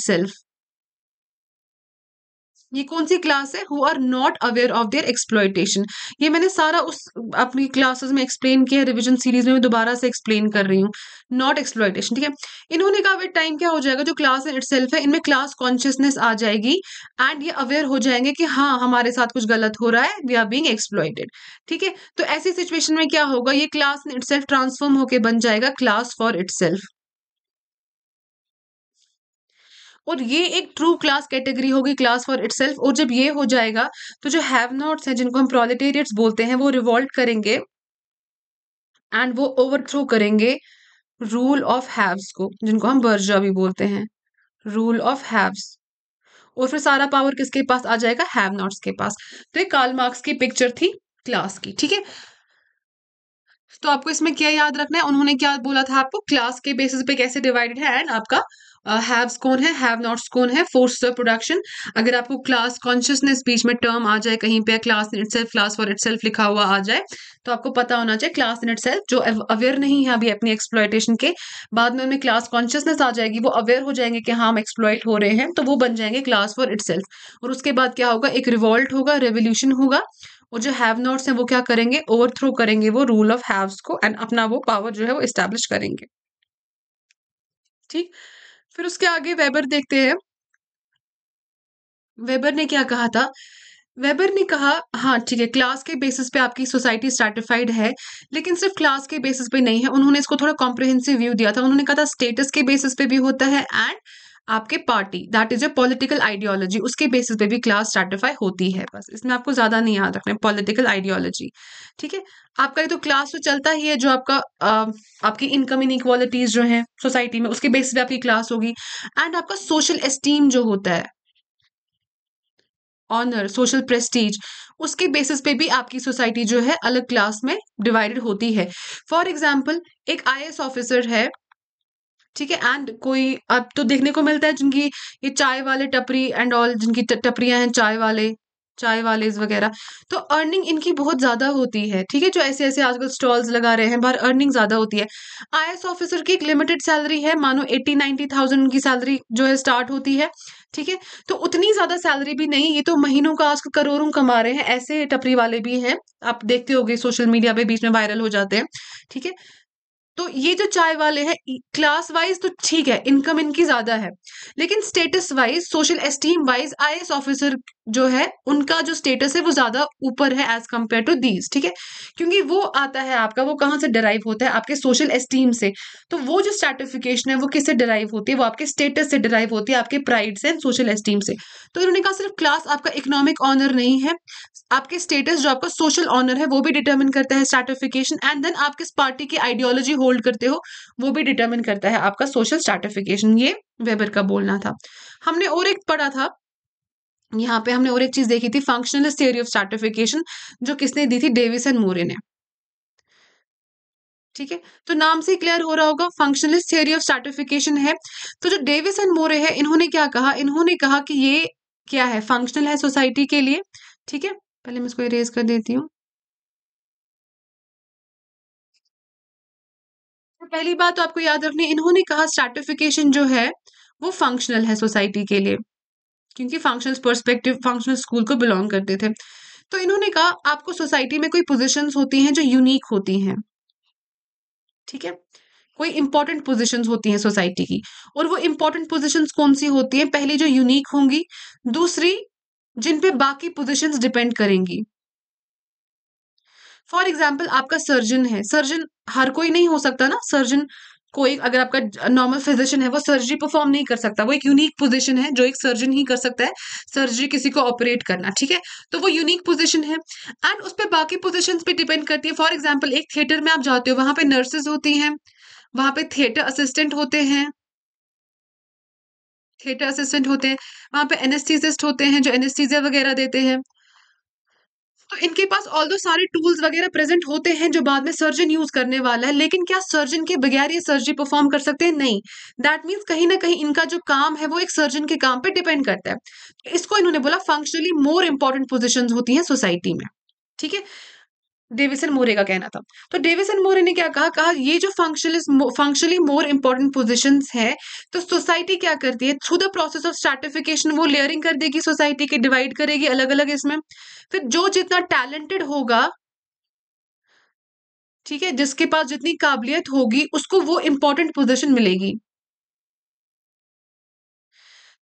ये कौन सी क्लास है who are not aware of their exploitation ये मैंने सारा उस अपनी क्लासेस में एक्सप्लेन किया रिविजन सीरीज में दोबारा से एक्सप्लेन कर रही हूँ नॉट एक्सप्लॉयटेशन ठीक है इन्होंने कहा विद टाइम क्या हो जाएगा जो क्लास इन इट है इनमें क्लास कॉन्शियसनेस आ जाएगी एंड ये अवेयर हो जाएंगे कि हाँ हमारे साथ कुछ गलत हो रहा है वी आर बींग एक्सप्लॉयटेड ठीक है तो ऐसी सिचुएशन में क्या होगा ये क्लास इन इट ट्रांसफॉर्म होकर बन जाएगा क्लास फॉर इट और ये एक ट्रू क्लास कैटेगरी होगी क्लास फॉर इट और जब ये हो जाएगा तो जो हैव नॉट्स हैं जिनको हम प्रोलिटेरियट्स बोलते हैं वो रिवॉल्ट करेंगे एंड वो ओवरथ्रो करेंगे रूल ऑफ हैव्स को जिनको हम बर्जा भी बोलते हैं रूल ऑफ हैव्स और फिर सारा पावर किसके पास आ जाएगा हैव नॉट्स के पास तो ये कार्ल मार्क्स की पिक्चर थी क्लास की ठीक है तो आपको इसमें क्या याद रखना है उन्होंने क्या बोला था आपको क्लास के बेसिस पे कैसे डिवाइडेड है एंड आपका हैव्स कौन है हैव नॉट्स कौन है फोर्स द प्रोडक्शन अगर आपको क्लास कॉन्शियसनेस बीच में टर्म आ जाए कहीं पे class in it class for it लिखा हुआ आ जाए तो आपको पता होना चाहिए क्लास इन इट जो अवेयर नहीं है अभी अपनी एक्सप्लॉयटेशन के बाद में उनमें क्लास कॉन्शियसनेस आ जाएगी वो अवेयर हो जाएंगे कि हाँ हम एक्सप्लॉयट हो रहे हैं तो वो बन जाएंगे क्लास फॉर इट और उसके बाद क्या होगा एक रिवॉल्ट होगा रेवोल्यूशन होगा और जो हैव नॉट्स हैं वो क्या करेंगे ओवरथ्रो करेंगे वो रूल ऑफ हैव्स को एंड अपना वो पावर जो है वो इस्टेब्लिश करेंगे ठीक फिर उसके आगे वेबर देखते हैं वेबर ने क्या कहा था वेबर ने कहा हाँ ठीक है क्लास के बेसिस पे आपकी सोसाइटी स्ट्रेटिफाइड है लेकिन सिर्फ क्लास के बेसिस पे नहीं है उन्होंने इसको थोड़ा कॉम्प्रिहेंसिव व्यू दिया था उन्होंने कहा था स्टेटस के बेसिस पे भी होता है एंड आपके party that is a political ideology उसके बेसिस पे भी क्लास स्ट्रेटिफाई होती है बस इसमें आपको ज़्यादा नहीं याद रखना है पॉलिटिकल आइडियोलॉजी ठीक है आपका ये तो क्लास तो चलता ही है जो आपका आ, आपकी इनकम इन इक्वालिटीज जो है सोसाइटी में उसके बेसिस पे आपकी क्लास होगी एंड आपका सोशल एस्टीम जो होता है ऑनर सोशल प्रेस्टीज उसके बेसिस पे भी आपकी सोसाइटी जो है अलग क्लास में डिवाइडेड होती है फॉर एग्जाम्पल एक आई ऑफिसर है ठीक है एंड कोई अब तो देखने को मिलता है जिनकी ये चाय वाले टपरी एंड ऑल जिनकी टपरियां हैं चाय वाले चाय वाले वगैरह तो अर्निंग इनकी बहुत ज़्यादा होती है ठीक है जो ऐसे ऐसे आजकल स्टॉल्स लगा रहे हैं बाहर अर्निंग ज़्यादा होती है आई ऑफिसर की एक लिमिटेड सैलरी है मानो एट्टी नाइनटी थाउजेंड उनकी सैलरी जो है स्टार्ट होती है ठीक है तो उतनी ज़्यादा सैलरी भी नहीं ये तो महीनों का आजकल करोड़ों कमा रहे हैं ऐसे टपरी वाले भी हैं आप देखते हो सोशल मीडिया पे बीच में वायरल हो जाते हैं ठीक है तो ये जो चाय वाले हैं क्लास वाइज तो ठीक है इनकम इनकी ज्यादा है लेकिन status wise social esteem wise I officer जो है उनका जो स्टेटस है वो ज्यादा ऊपर है एज कम्पेयर टू दीज ठीक है क्योंकि वो आता है आपका वो कहाँ से डराइव होता है आपके सोशल एस्टीम से तो वो जो स्टार्टिफिकेशन है वो किससे डराइव होती है वो आपके स्टेटस से डराइव होती है आपके प्राइड से एंड सोशल एस्टीम से तो इन्होंने कहा सिर्फ क्लास आपका इकोनॉमिक ऑनर नहीं है आपके स्टेटस जो आपका सोशल ऑनर है वो भी डिटर्मिन करता है स्टार्टिफिकेशन एंड देन आप किस पार्टी की आइडियोलॉजी होल्ड करते हो वो भी डिटर्मिन करता है आपका सोशल स्टार्टिफिकेशन ये वेबर का बोलना था हमने और एक पढ़ा था यहाँ पे हमने और एक चीज देखी थी फंक्शनल थ्योरी ऑफ स्टार्टिफिकेशन जो किसने दी थी डेविस एंड मोरे ने ठीक है तो नाम से क्लियर हो रहा होगा फंक्शनलिस्ट थ्योरी ऑफ स्टार्टिफिकेशन है तो जो डेविस एंड मोरे है इन्होंने क्या कहा इन्होंने कहा कि ये क्या है फंक्शनल है सोसाइटी
के लिए ठीक है पहले मैं इसको इरेज कर देती हूँ तो पहली बात तो आपको याद रखनी इन्होंने कहा स्टार्टिफिकेशन
जो है वो फंक्शनल है सोसाइटी के लिए क्योंकि फंक्शनल पर्सपेक्टिव फंक्शनल स्कूल को बिलोंग करते थे तो इन्होंने कहा आपको सोसाइटी में कोई पोजिशन होती हैं जो यूनिक होती हैं ठीक है कोई इंपॉर्टेंट पोजिशन होती हैं सोसाइटी की और वो इंपॉर्टेंट पोजिशन कौन सी होती हैं पहली जो यूनिक होंगी दूसरी जिन पे बाकी पोजिशन डिपेंड करेंगी फॉर एग्जाम्पल आपका सर्जन है सर्जन हर कोई नहीं हो सकता ना सर्जन कोई अगर आपका नॉर्मल फिजिशियन है वो सर्जरी परफॉर्म नहीं कर सकता वो एक यूनिक पोजीशन है जो एक सर्जन ही कर सकता है सर्जरी किसी को ऑपरेट करना ठीक है तो वो यूनिक पोजीशन है एंड उस पर बाकी पोजिशन पे डिपेंड करती है फॉर एग्जाम्पल एक थिएटर में आप जाते हो वहाँ पे नर्सेज होती हैं वहाँ पे थिएटर असिस्टेंट होते हैं थिएटर असिस्टेंट होते हैं वहाँ पे एनेस्थीजिस्ट होते हैं जो एनेस्थीजिया वगैरह देते हैं तो इनके पास ऑल दो सारे टूल्स वगैरह प्रेजेंट होते हैं जो बाद में सर्जन यूज करने वाला है लेकिन क्या सर्जन के बगैर ये सर्जरी परफॉर्म कर सकते हैं नहीं दैट मीन्स कहीं ना कहीं इनका जो काम है वो एक सर्जन के काम पर डिपेंड करता है इसको इन्होंने बोला फंक्शनली मोर इंपॉर्टेंट पोजिशन होती हैं सोसाइटी में ठीक है डेविसन मोरे का कहना था तो डेविसन मोरे ने क्या कहा कहा ये जो functional functionally more important position है तो सोसाइटी क्या करती है through the process of stratification वो लेयरिंग कर देगी सोसाइटी के डिवाइड करेगी अलग अलग इसमें फिर जो जितना टैलेंटेड होगा ठीक है जिसके पास जितनी काबिलियत होगी उसको वो इंपॉर्टेंट पोजिशन मिलेगी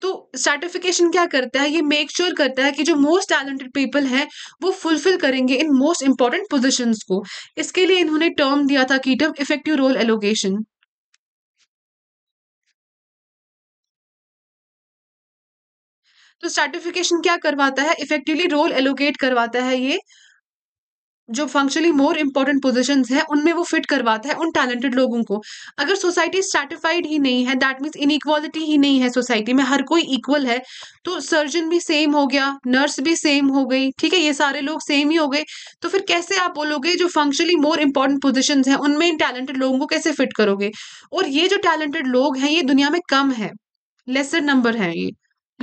तो सर्टिफिकेशन क्या करता है ये मेक श्योर sure करता है कि जो मोस्ट टैलेंटेड पीपल हैं वो फुलफिल करेंगे इन मोस्ट इंपॉर्टेंट पोजिशन को इसके लिए इन्होंने
टर्म दिया था कीटम इफेक्टिव रोल एलोकेशन तो सर्टिफिकेशन क्या करवाता है इफेक्टिवली रोल एलोकेट करवाता है ये जो फंक्शनली मोर इंपॉर्टेंट पोजिशन
है उनमें वो फिट करवाता है उन टैलेंटेड लोगों को अगर सोसाइटी स्टैटिफाइड ही नहीं है दैट मीन्स इनइक्वालिटी ही नहीं है सोसाइटी में हर कोई इक्वल है तो सर्जन भी सेम हो गया नर्स भी सेम हो गई ठीक है ये सारे लोग सेम ही हो गए तो फिर कैसे आप बोलोगे जो फंक्शनली मोर इंपॉर्टेंट पोजिशन है उनमें इन टैलेंटेड लोगों को कैसे फिट करोगे और ये जो टैलेंटेड लोग हैं ये दुनिया में कम है लेसर नंबर है ये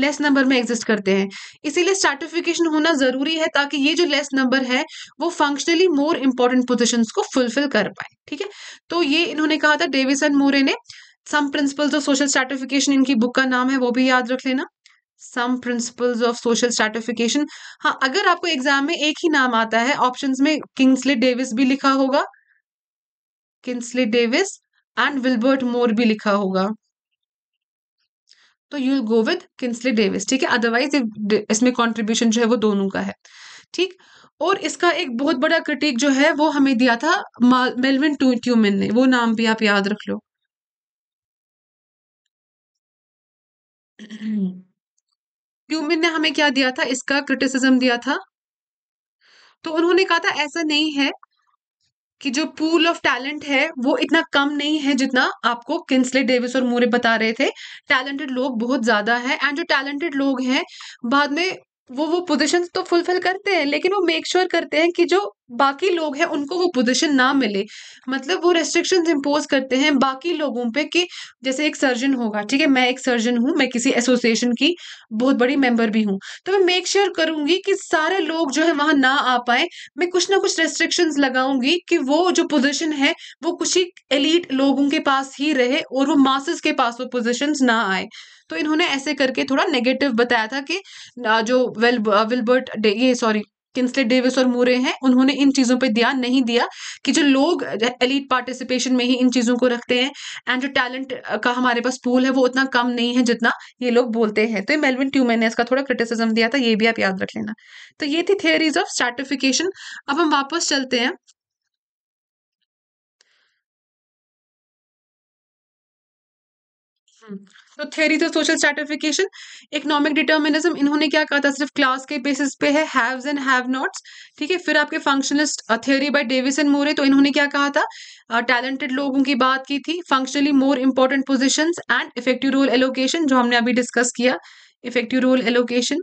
लेस नंबर में एग्जिस्ट करते हैं इसीलिए स्टार्टिफिकेशन होना जरूरी है ताकि ये जो लेस नंबर है वो फंक्शनली मोर इंपॉर्टेंट पोजिशन को फुलफिल कर पाए ठीक है तो ये इन्होंने कहा था डेविस एंड मोरे ने some principles of social stratification इनकी बुक का नाम है वो भी याद रख लेना some principles of social stratification हाँ अगर आपको एग्जाम में एक ही नाम आता है ऑप्शन में किंग्सले डेविस भी लिखा होगा Kingsley Davis and Wilbert Moore भी लिखा होगा तो you go with Kingsley Davis ठीक है अदरवाइज इसमें कॉन्ट्रीब्यूशन जो है वो दोनों का है ठीक और इसका एक बहुत बड़ा क्रिटिक जो है वो हमें दिया था
मेलविन ट्यूमिन ने वो नाम भी आप याद रख लो ट्यूमिन ने हमें क्या दिया था इसका क्रिटिसिज्म दिया था तो उन्होंने कहा था ऐसा नहीं है कि जो
पूल ऑफ टैलेंट है वो इतना कम नहीं है जितना आपको किन्सले डेविस और मोरे बता रहे थे टैलेंटेड लोग बहुत ज्यादा है एंड जो टैलेंटेड लोग हैं बाद में वो वो पोजिशन तो फुलफिल करते हैं लेकिन वो मेक श्योर sure करते हैं कि जो बाकी लोग हैं उनको वो पोजिशन ना मिले मतलब वो रेस्ट्रिक्शंस इम्पोज करते हैं बाकी लोगों पे कि जैसे एक सर्जन होगा ठीक है मैं एक सर्जन हूँ मैं किसी एसोसिएशन की बहुत बड़ी मेंबर भी हूँ तो मैं मेक श्योर sure करूंगी कि सारे लोग जो है वहाँ ना आ पाए मैं कुछ ना कुछ रेस्ट्रिक्शन लगाऊंगी कि वो जो पोजिशन है वो कुछ ही एलिट लोगों के पास ही रहे और वो मासस के पास वो पोजिशन ना आए तो इन्होंने ऐसे करके थोड़ा नेगेटिव बताया था कि जो वेल विलबर्ट ये सॉरी किन्सले डेविस और मूरे हैं उन्होंने इन चीज़ों पे ध्यान नहीं दिया कि जो लोग एलिट पार्टिसिपेशन में ही इन चीज़ों को रखते हैं एंड जो टैलेंट का हमारे पास पूल है वो उतना कम नहीं है जितना ये लोग बोलते हैं तो ये मेलविन ट्यूमेन ने इसका थोड़ा क्रिटिसिज्म दिया था ये भी आप याद रख लेना
तो ये थी थियरीज ऑफ स्टार्टिफिकेशन अब हम वापस चलते हैं हम्म, तो थेरी तो सोशल स्टेटिफिकेशन इकोनॉमिक डिटर्मिनिज्म इन्होंने क्या कहा था सिर्फ क्लास के बेसिस
पे है हैव्स एंड हैव नॉट्स ठीक है फिर आपके functionalist theory by Davis and Moore तो इन्होंने क्या कहा था टैलेंटेड uh, लोगों की बात की थी functionally more important position and effective role allocation जो हमने अभी डिस्कस किया इफेक्टिव रोल एलोकेशन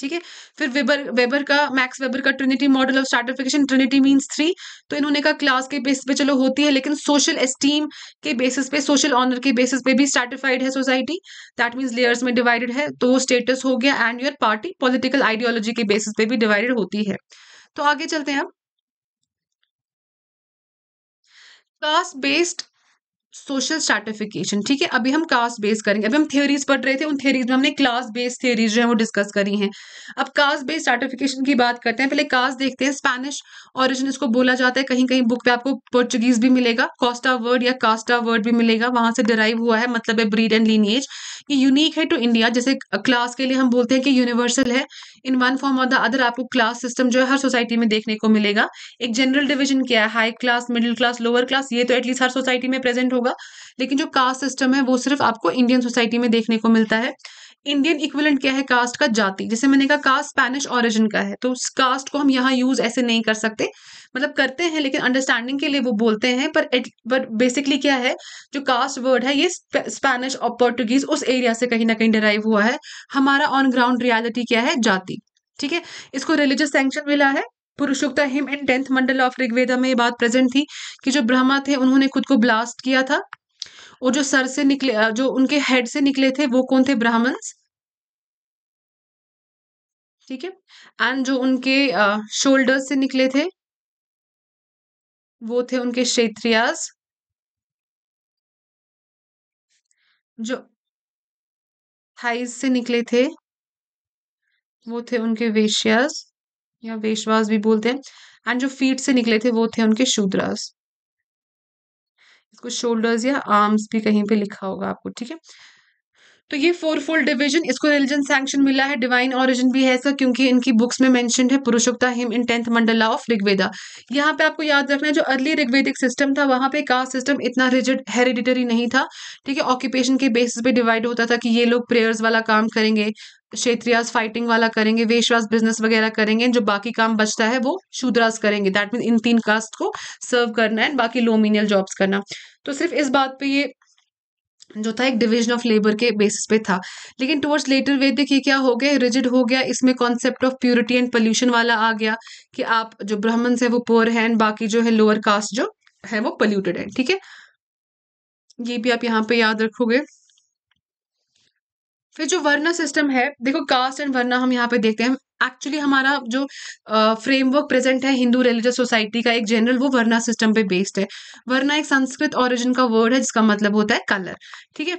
ठीक है फिर वेबर वेबर का मैक्स वेबर का trinity model of stratification trinity means three तो इन्होंने कहा क्लास के बेसिस पे चलो होती है लेकिन सोशल एस्टीम के बेसिस पे सोशल ऑनर के बेसिस पे भी स्टार्टिफाइड है सोसाइटी दैट मीन्स लेयर्स में डिवाइडेड है तो स्टेटस हो गया and your party political ideology के बेसिस पे भी डिवाइडेड होती है तो आगे चलते हैं हम कास्ट बेस्ड सोशल स्टार्टिफिकेशन ठीक है अभी हम कास्ट बेस करेंगे अभी हम थ्योरीज पढ़ रहे थे उन थ्योरीज में हमने क्लास बेस थ्योरीज जो है वो डिस्कस करी हैं अब कास्ट बेस सर्टिफिकेशन की बात करते हैं पहले कास्ट देखते हैं स्पेनिश ऑरिजिन इसको बोला जाता है कहीं कहीं बुक पे आपको पोर्चुगीज भी मिलेगा कॉस्टा वर्ड या कास्टा वर्ड भी मिलेगा वहां से डिराइव हुआ है मतलब है ब्रीड एंड लीनियज ये यूनिक है टू इंडिया जैसे क्लास के लिए हम बोलते हैं कि यूनिवर्सल है in one form of the other आपको क्लास सिस्टम जो है हर सोसाइटी में देखने को मिलेगा एक जनरल डिविजन क्या है high class middle class lower class ये तो एटलीस्ट हर सोसाइटी में प्रेजेंट होगा होगा लेकिन जो कास्ट सिस्टम है वो सिर्फ आपको इंडियन सोसाइटी में देखने को मिलता है इंडियन इक्विलेंट क्या है कास्ट का जाति जैसे मैंने कहा कास्ट स्पैनिश ऑरिजिन का है तो उस कास्ट को हम यहाँ यूज ऐसे नहीं कर सकते मतलब करते हैं लेकिन अंडरस्टैंडिंग के लिए वो बोलते हैं पर पर बेसिकली क्या है जो कास्ट वर्ड है ये स्पैनिश और पोर्टुगीज उस एरिया से कहीं ना कहीं डिराइव हुआ है हमारा ऑन ग्राउंड रियालिटी क्या है जाति ठीक है इसको रिलीजियस सेंक्शन मिला है Purushasukta hymn and tenth mandal of Rigveda में ये बात प्रेजेंट थी कि जो ब्रह्मा थे उन्होंने खुद को ब्लास्ट किया था और जो सर से निकले जो उनके
हेड से निकले थे वो कौन थे ब्राह्मण्स ठीक है एंड जो उनके शोल्डर्स से निकले थे वो थे उनके क्षेत्रियाज जो थाइस से निकले थे वो थे उनके
वेश्याज या वेशवास भी बोलते हैं एंड जो फीट से निकले थे वो थे उनके शूद्रास इसको शोल्डर्स या आर्म्स भी कहीं पे लिखा होगा आपको ठीक है तो ये फोर फोल्ड डिविजन इसको रिलीजन सैक्शन मिला है डिवाइन ऑरिजिन भी है सर क्योंकि इनकी बुक्स में मैंशन है Purushasukta hymn in tenth mandala of Rigveda यहाँ पे आपको याद रखना है जो अर्ली ऋग्वेदिक सिस्टम था वहाँ पे कास्ट सिस्टम इतना रिजिड हेरिडिटरी नहीं था ठीक है ऑक्यूपेशन के बेसिस पे डिवाइड होता था कि ये लोग प्रेयर्स वाला काम करेंगे क्षेत्रियाज फाइटिंग वाला करेंगे वेशवास बिजनेस वगैरह करेंगे जो बाकी काम बचता है वो शूद्रास करेंगे दैट मीन इन तीन कास्ट को सर्व करना है बाकी लोमिनियल जॉब्स करना तो सिर्फ इस बात पे ये जो था एक डिवीजन ऑफ लेबर के बेसिस पे था लेकिन टुवर्ड्स लेटर वे देखिए क्या हो गया रिजिड हो गया इसमें concept of purity and pollution वाला आ गया कि आप जो ब्राह्मण है वो पुअर है एंड बाकी जो है लोअर कास्ट जो है वो पोल्यूटेड है ठीक है ये भी आप यहाँ पे याद रखोगे फिर जो वर्ना सिस्टम है देखो कास्ट एंड वर्ना हम यहाँ पे देखते हैं एक्चुअली हमारा जो फ्रेमवर्क प्रेजेंट है हिंदू रिलीजियस सोसाइटी का एक जनरल वो वर्णा सिस्टम पे बेस्ड है वर्णा एक संस्कृत ओरिजिन का वर्ड है जिसका मतलब होता है कलर ठीक है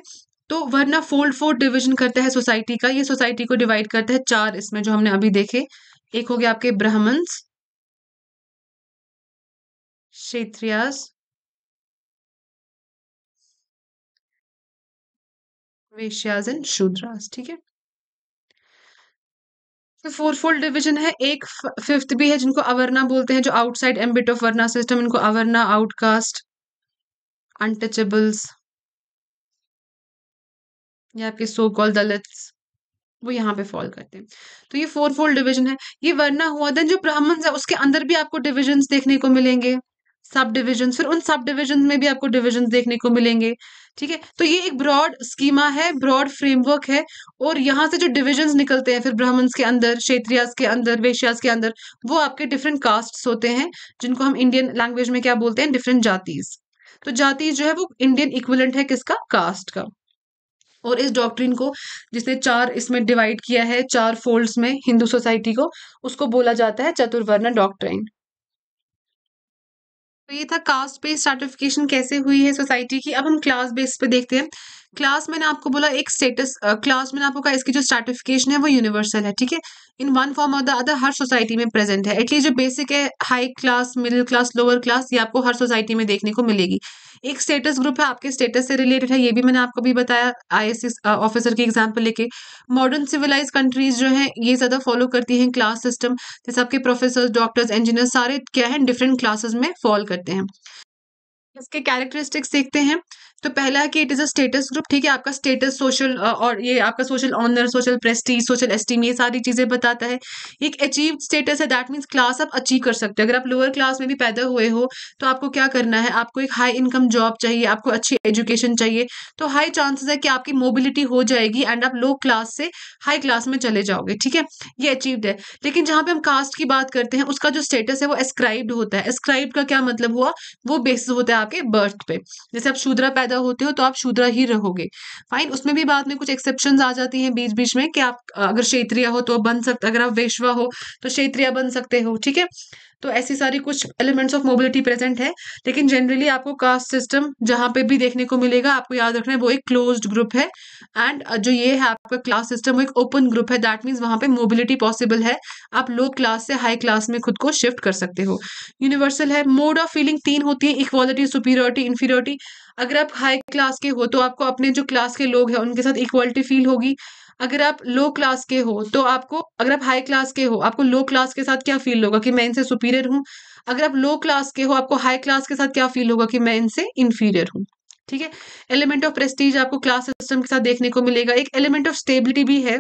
तो वर्णा फोल्ड फोर्ड डिविजन करता है सोसाइटी का ये सोसाइटी को डिवाइड करता है चार इसमें जो हमने अभी देखे एक हो गया आपके ब्राह्मण्स क्षेत्रियास वेश्यास एंड शूद्रास ठीक है फोर
फोल्ड डिवीजन है एक फिफ्थ भी है जिनको अवरना बोलते हैं जो outside ambit of varna system इनको अवरना
आउटकास्ट अनटचेबल्स या आपके सो कॉल दलित्स वो यहाँ पे फॉल करते हैं तो ये फोर फोल्ड
डिवीजन है ये वर्ना हुआ देन जो ब्राह्मण है उसके अंदर भी आपको डिविजन देखने को मिलेंगे सब डिविजन फिर उन सब डिविजन में भी आपको डिविजन देखने को मिलेंगे ठीक है तो ये एक ब्रॉड स्कीमा है ब्रॉड फ्रेमवर्क है और यहाँ से जो डिविजन निकलते हैं फिर ब्राह्मण्स के अंदर क्षेत्रियास के अंदर वेश्यास के अंदर वो आपके डिफरेंट कास्ट होते हैं जिनको हम इंडियन लैंग्वेज में क्या बोलते हैं डिफरेंट जातीज तो जाति जो है वो इंडियन इक्विलेंट है किसका कास्ट का और इस डॉक्ट्रिन को जिसने चार इसमें डिवाइड किया है चार फोल्ड्स में हिंदू सोसाइटी को उसको बोला जाता है चतुर्वर्ण डॉक्ट्रिन तो ये था कास्ट बेस्ड स्ट्रेटिफिकेशन कैसे हुई है सोसाइटी की अब हम क्लास बेस पे देखते हैं क्लास मैंने आपको बोला एक स्टेटस क्लास मैंने आपको कहा इसकी जो सर्टिफिकेशन है वो यूनिवर्सल है ठीक है इन वन फॉर्म और द अदर हर सोसाइटी में प्रेजेंट है एटलीस्ट जो बेसिक है high class middle class lower class ये आपको हर सोसाइटी में देखने को मिलेगी एक स्टेटस ग्रुप है आपके स्टेटस से रिलेटेड है ये भी मैंने आपको भी बताया आई ऑफिसर uh, की एग्जाम्पल लेके मॉडर्न सिविलाइज कंट्रीज जो है ये ज़्यादा फॉलो करती हैं क्लास सिस्टम जैसे आपके प्रोफेसर डॉक्टर्स इंजीनियर सारे क्या है डिफरेंट क्लासेस में फॉल करते हैं इसके कैरेक्टरिस्टिक्स देखते हैं तो पहला है कि it is a status group ठीक है आपका स्टेटस सोशल और ये आपका social honour social prestige social esteem ये सारी चीज़ें बताता है एक अचीव स्टेटस है दैट मीन्स क्लास आप अचीव कर सकते हो अगर आप लोअर क्लास में भी पैदा हुए हो तो आपको क्या करना है आपको एक हाई इनकम जॉब चाहिए आपको अच्छी एजुकेशन चाहिए तो हाई चांसेस है कि आपकी मोबिलिटी हो जाएगी एंड आप लो क्लास से हाई क्लास में चले जाओगे ठीक है ये अचीव्ड है लेकिन जहां पे हम कास्ट की बात करते हैं उसका जो स्टेटस है वो एस्क्राइब्ड होता है एस्क्राइब्ड का क्या मतलब हुआ वो बेसिस होता है आपके बर्थ पे जैसे आप शूद्रा पैदा पैदा होते हो तो आप शूद्र ही रहोगे फाइन उसमें भी बाद में कुछ एक्सेप्शन आ जाती हैं बीच बीच में कि आप अगर क्षेत्रीय हो तो बन सकते अगर आप वैश्वा हो तो क्षेत्रीय बन सकते हो ठीक है तो ऐसी सारी कुछ एलिमेंट्स ऑफ मोबिलिटी प्रेजेंट है लेकिन जनरली आपको कास्ट सिस्टम जहां पे भी देखने को मिलेगा आपको याद रखना है वो एक क्लोज्ड ग्रुप है एंड जो ये है आपका क्लास सिस्टम वो एक ओपन ग्रुप है दैट मीन्स वहां पे मोबिलिटी पॉसिबल है आप लो क्लास से हाई क्लास में खुद को शिफ्ट कर सकते हो यूनिवर्सल है मोड ऑफ फीलिंग तीन होती है इक्वालिटी सुपीरियरिटी इन्फीरियरिटी अगर आप हाई क्लास के हो तो आपको अपने जो क्लास के लोग हैं उनके साथ इक्वलिटी फील होगी अगर आप लो क्लास के हो तो आपको अगर आप हाई क्लास के हो आपको लो क्लास के साथ क्या फील होगा कि मैं इनसे सुपीरियर हूँ अगर आप लो क्लास के हो आपको हाई क्लास के साथ क्या फील होगा कि मैं इनसे इन्फीरियर हूँ ठीक है एलिमेंट ऑफ प्रेस्टीज आपको क्लास सिस्टम के साथ देखने को मिलेगा एक एलिमेंट ऑफ स्टेबिलिटी भी है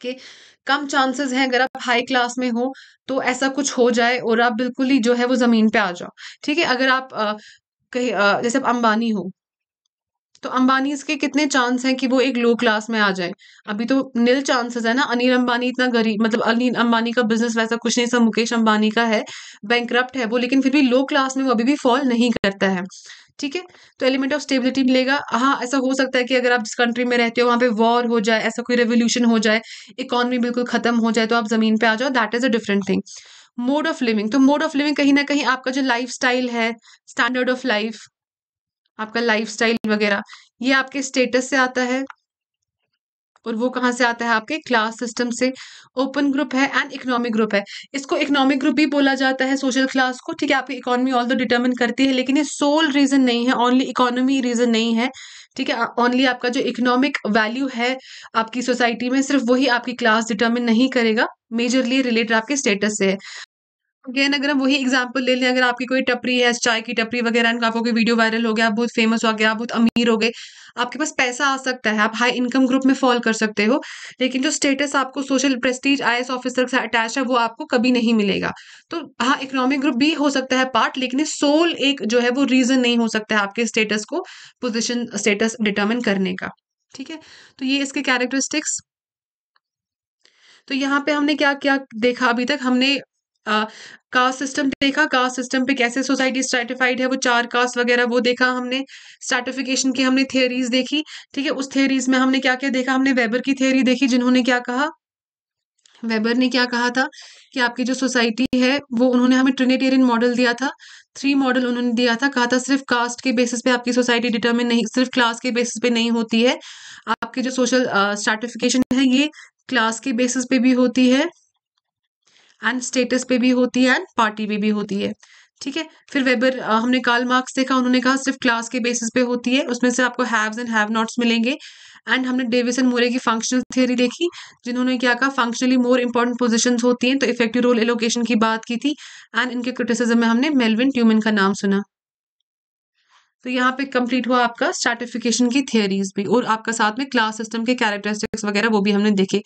कि कम चांसेस हैं अगर आप हाई क्लास में हो तो ऐसा कुछ हो जाए और आप बिल्कुल ही जो है वो ज़मीन पे आ जाओ ठीक है अगर आप कहीं जैसे अब अंबानी हो तो अंबानी के कितने चांस हैं कि वो एक लो क्लास में आ जाए अभी तो नील चांसेस है ना अनिल अंबानी इतना गरीब मतलब अनिल अंबानी का बिजनेस वैसा कुछ नहीं सब मुकेश अंबानी का है बैंक है वो लेकिन फिर भी लो क्लास में वो अभी भी फॉल नहीं करता है ठीक है तो एलिमेंट ऑफ स्टेबिलिटी मिलेगा हाँ ऐसा हो सकता है कि अगर आप जिस कंट्री में रहते हो वहाँ पे वॉर हो जाए ऐसा कोई रेवोल्यूशन हो जाए इकोनॉमी बिल्कुल खत्म हो जाए तो आप जमीन पे आ जाओ that is a different thing mode of living तो मोड ऑफ लिविंग कहीं ना कहीं आपका जो लाइफ है स्टैंडर्ड ऑफ लाइफ आपका लाइफ वगैरह ये आपके स्टेटस से आता है और वो कहाँ से आता है आपके क्लास सिस्टम से ओपन ग्रुप है एंड इकोनॉमिक ग्रुप है इसको इकोनॉमिक ग्रुप भी बोला जाता है सोशल क्लास को ठीक है आपकी इकोनॉमी ऑल दो डिटर्मिन करती है लेकिन ये सोल रीजन नहीं है ओनली इकोनॉमी रीजन नहीं है ठीक है ओनली आपका जो इकोनॉमिक वैल्यू है आपकी सोसाइटी में सिर्फ वही आपकी क्लास डिटर्मिन नहीं करेगा मेजरली रिलेटेड आपके स्टेटस से है अगेन अगर हम वही एग्जाम्पल ले लें अगर आपकी कोई टपरी है चाय की टपरी वगैरह इनका आपको कोई वीडियो वायरल हो गया आप बहुत फेमस हो गया आप बहुत अमीर हो गए आपके पास पैसा आ सकता है आप हाई इनकम ग्रुप में फॉल कर सकते हो लेकिन जो स्टेटस आपको सोशल प्रेस्टीज आई ऑफिसर से अटैच है वो आपको कभी नहीं मिलेगा तो हाँ इकोनॉमिक ग्रुप भी हो सकता है पार्ट लेकिन सोल एक जो है वो रीजन नहीं हो सकता है आपके स्टेटस को पोजिशन स्टेटस डिटर्मिन करने का ठीक है तो ये इसके कैरेक्टरिस्टिक्स तो यहाँ पे हमने क्या क्या देखा अभी तक हमने कास्ट सिस्टम देखा कास्ट सिस्टम पे कैसे सोसाइटी स्ट्रेटिफाइड है वो चार कास्ट वगैरह वो देखा हमने स्ट्रेटिफिकेशन की हमने थियोरीज देखी ठीक है उस थियोरीज में हमने क्या क्या देखा हमने वेबर की थियोरी देखी जिन्होंने क्या कहा वेबर ने क्या कहा था कि आपकी जो सोसाइटी है वो उन्होंने हमें ट्रिनेटेरियन मॉडल दिया था थ्री मॉडल उन्होंने दिया था कहा था सिर्फ कास्ट के बेसिस पे आपकी सोसाइटी डिटरमिन नहीं सिर्फ क्लास के बेसिस पे नहीं होती है आपकी जो सोशल uh, है ये क्लास के बेसिस पे भी होती है एंड स्टेटस पे भी होती है एंड पार्टी पे भी होती है ठीक है फिर वेबर हमने कार्ल मार्क्स देखा उन्होंने कहा सिर्फ क्लास के बेसिस पे होती है उसमें से आपको हैव्स एंड हैव नॉट्स मिलेंगे एंड हमने डेविस एंड मोरे की फंक्शनल थ्योरी देखी जिन्होंने क्या कहा फंक्शनली मोर इंपॉर्टेंट पोजिशन होती हैं तो इफेक्टिव रोल एलोकेशन की बात की थी एंड इनके क्रिटिसिज्म में हमने मेलविन ट्यूमन का नाम सुना तो यहाँ पे कंप्लीट हुआ आपका स्टार्टिफिकेशन की थियरीज भी और आपका साथ में क्लास सिस्टम के कैरेक्टरिस्टिक्स वगैरह वो भी हमने देखे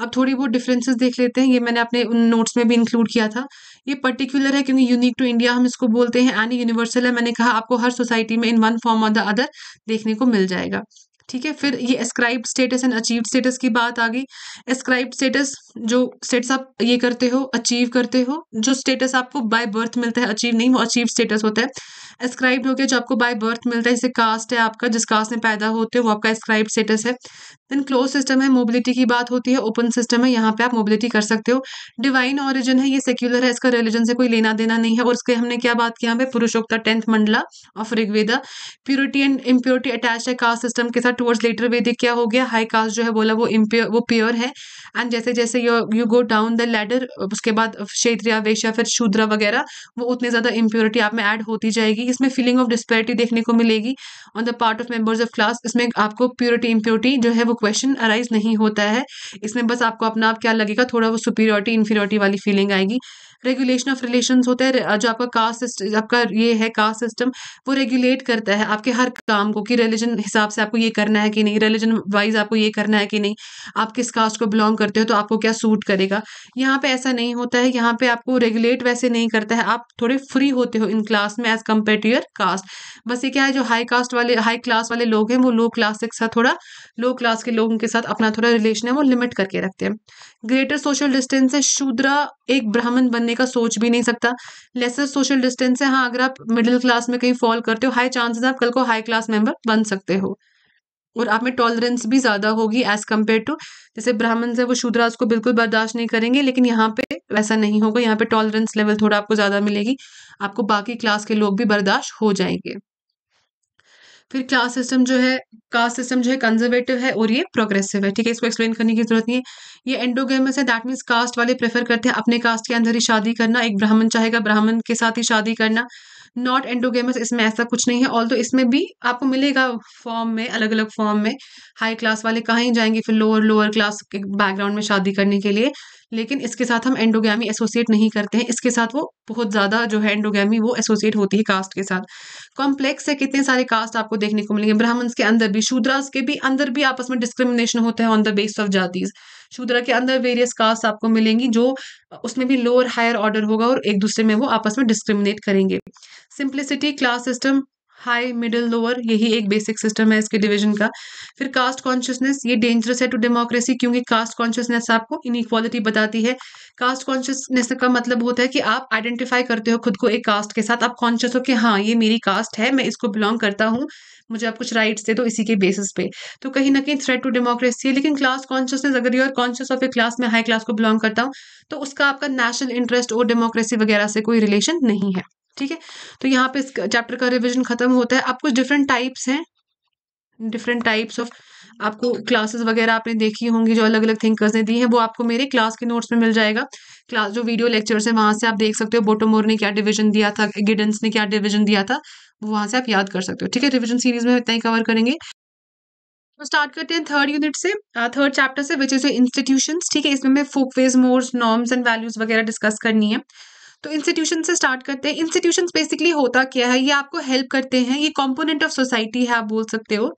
अब थोड़ी बहुत डिफरेंसेस देख लेते हैं ये मैंने अपने उन नोट्स में भी इंक्लूड किया था ये पर्टिकुलर है क्योंकि यूनिक टू इंडिया हम इसको बोलते हैं एंड यूनिवर्सल है मैंने कहा आपको हर सोसाइटी में in one form of the other देखने को मिल जाएगा ठीक है फिर ये ascribe status and achieve status की बात आ गई एस्क्राइब स्टेटस जो स्टेटस आप ये करते हो अचीव करते हो जो स्टेटस आपको बाय बर्थ मिलता है अचीव नहीं वो अचीव स्टेटस होता है एस्क्राइब्ड हो गया जो आपको बाय बर्थ मिलता है जैसे कास्ट है आपका जिस कास्ट में पैदा होते हो वो आपका एस्क्राइब स्टेटस है देन क्लोज सिस्टम है मोबिलिटी की बात होती है ओपन सिस्टम है यहाँ पे आप मोबिलिटी कर सकते हो डिवाइन ऑरिजिन है ये सेक्युलर है इसका रिलीजन से कोई लेना देना नहीं है और इसके हमने क्या बात किया Purushasukta tenth mandala of Rigveda purity and impurity attach है कास्ट सिस्टम के साथ टूवर्ड्स लेटर वेदिक क्या हो गया हाई कास्ट जो है बोला वो इम्प्योर वो प्योर है एंड जैसे जैसे you you go down the ladder उसके बाद क्षेत्रीय वेश या फिर शूद्र वगैरह वो उतनी ज़्यादा इम्प्योरिटी आप में ऐड होती जाएगी कि इसमें फीलिंग ऑफ डिस्पेरिटी देखने को मिलेगी on the part of members of class इसमें आपको प्योरिटी इम्प्योरिटी जो है वो क्वेश्चन अराइज नहीं होता है इसमें बस आपको अपना आप क्या लगेगा थोड़ा वो सुपीरियोरिटी इन्फीरियोरिटी वाली फीलिंग आएगी रेगुलेशन ऑफ रिलेशन होता है जो आपका कास्ट आपका ये है कास्ट सिस्टम वो रेगुलेट करता है आपके हर काम को कि रिलीजन हिसाब से आपको ये करना है कि नहीं रिलीजन वाइज आपको ये करना है कि नहीं आप किस कास्ट को बिलोंग करते हो तो आपको क्या सूट करेगा यहाँ पे ऐसा नहीं होता है यहाँ पे आपको रेगुलेट वैसे नहीं करता है आप थोड़े फ्री होते हो इन क्लास में as compare to your caste बस ये क्या है जो हाई कास्ट वाले हाई क्लास वाले लोग हैं वो लो क्लास के साथ थोड़ा लो क्लास के लोगों के साथ अपना थोड़ा रिलेशन है वो लिमिट करके रखते हैं ग्रेटर सोशल डिस्टेंस है शूद्रा एक ब्राह्मण बन करने का सोच भी नहीं सकता लेसर सोशल डिस्टेंस है हाँ अगर आप मिडिल क्लास में कहीं फॉल करते हो हाई चांसेस आप कल को हाई क्लास मेंबर बन सकते हो और आप में टॉलरेंस भी ज़्यादा होगी एज कम्पेयर टू जैसे ब्राह्मण है वो शूद्रास को बिल्कुल बर्दाश्त नहीं करेंगे लेकिन यहाँ पे वैसा नहीं होगा यहाँ पे टॉलरेंस लेवल थोड़ा आपको ज़्यादा मिलेगी आपको बाकी क्लास के लोग भी बर्दाश्त हो जाएंगे फिर क्लास सिस्टम जो है कास्ट सिस्टम जो है कंजर्वेटिव है और ये प्रोग्रेसिव है ठीक है इसको एक्सप्लेन करने की जरूरत नहीं है ये एंडोगेमस है दैट मीन्स कास्ट वाले प्रेफर करते हैं अपने कास्ट के अंदर ही शादी करना एक ब्राह्मण चाहेगा ब्राह्मण के साथ ही शादी करना नॉट एंडोगेमस इसमें ऐसा कुछ नहीं है ऑल तो इसमें भी आपको मिलेगा फॉर्म में अलग अलग फॉर्म में हाई क्लास वाले कहाँ ही जाएंगे फिर लोअर लोअर क्लास के बैकग्राउंड में शादी करने के लिए लेकिन इसके साथ हम एंडोगैमी एसोसिएट नहीं करते हैं इसके साथ वो बहुत ज़्यादा जो है एंडोगैमी वो एसोसिएट होती है कास्ट के साथ कॉम्प्लेक्स है कितने सारे कास्ट आपको देखने को मिलेंगे ब्राह्मण्स के अंदर भी शूद्रास के भी अंदर भी आपस में डिस्क्रिमिनेशन होता है on the base of jatis Shudra के अंदर वेरियस कास्ट आपको मिलेंगी जो उसमें भी लोअर हायर ऑर्डर होगा और एक दूसरे में वो आपस में डिस्क्रिमिनेट करेंगे simplicity class system high middle lower यही एक बेसिक सिस्टम है इसके डिवीजन का फिर कास्ट कॉन्शियसनेस ये डेंजरस है टू डेमोक्रेसी क्योंकि कास्ट कॉन्शियसनेस आपको इनइक्वालिटी बताती है कास्ट कॉन्शियसनेस का मतलब होता है कि आप आइडेंटिफाई करते हो खुद को एक कास्ट के साथ आप कॉन्शियस हो कि हाँ ये मेरी कास्ट है मैं इसको बिलोंग करता हूँ मुझे आप कुछ राइट्स दे दो इसी के बेसिस पे तो कहीं ना कहीं थ्रेट टू डेमोक्रेसी है लेकिन क्लास कॉन्शियसनेस अगर you are conscious of a class में हाई क्लास को बिलोंग करता हूँ तो उसका आपका नेशनल इंटरेस्ट और डेमोक्रेसी वगैरह से कोई रिलेशन नहीं है ठीक है तो यहाँ पे इस चैप्टर का रिविजन खत्म होता है आप कुछ डिफरेंट टाइप्स हैं डिफरेंट टाइप्स ऑफ आपको क्लासेस वगैरह आपने देखी होंगी जो अलग अलग थिंकर्स ने दी हैं वो आपको मेरे क्लास के नोट्स में मिल जाएगा क्लास जो वीडियो लेक्चर्स हैं वहाँ से आप देख सकते हो बोटोमोर ने क्या डिवीजन दिया था गिडेंस ने क्या डिवीजन दिया था वहां से आप याद कर सकते हो ठीक है रिविजन सीरीज में इतना ही कवर करेंगे तो स्टार्ट करते हैं थर्ड यूनिट से थर्ड uh, चैप्टर से विच इज इंस्टीट्यूशन ठीक है इसमें folkways mores norms and values वगैरह डिस्कस करनी है तो इंस्टीट्यूशन से स्टार्ट करते हैं इंस्टीट्यूशन बेसिकली होता क्या है ये आपको हेल्प करते हैं ये कॉम्पोनेंट ऑफ सोसाइटी है आप बोल सकते हो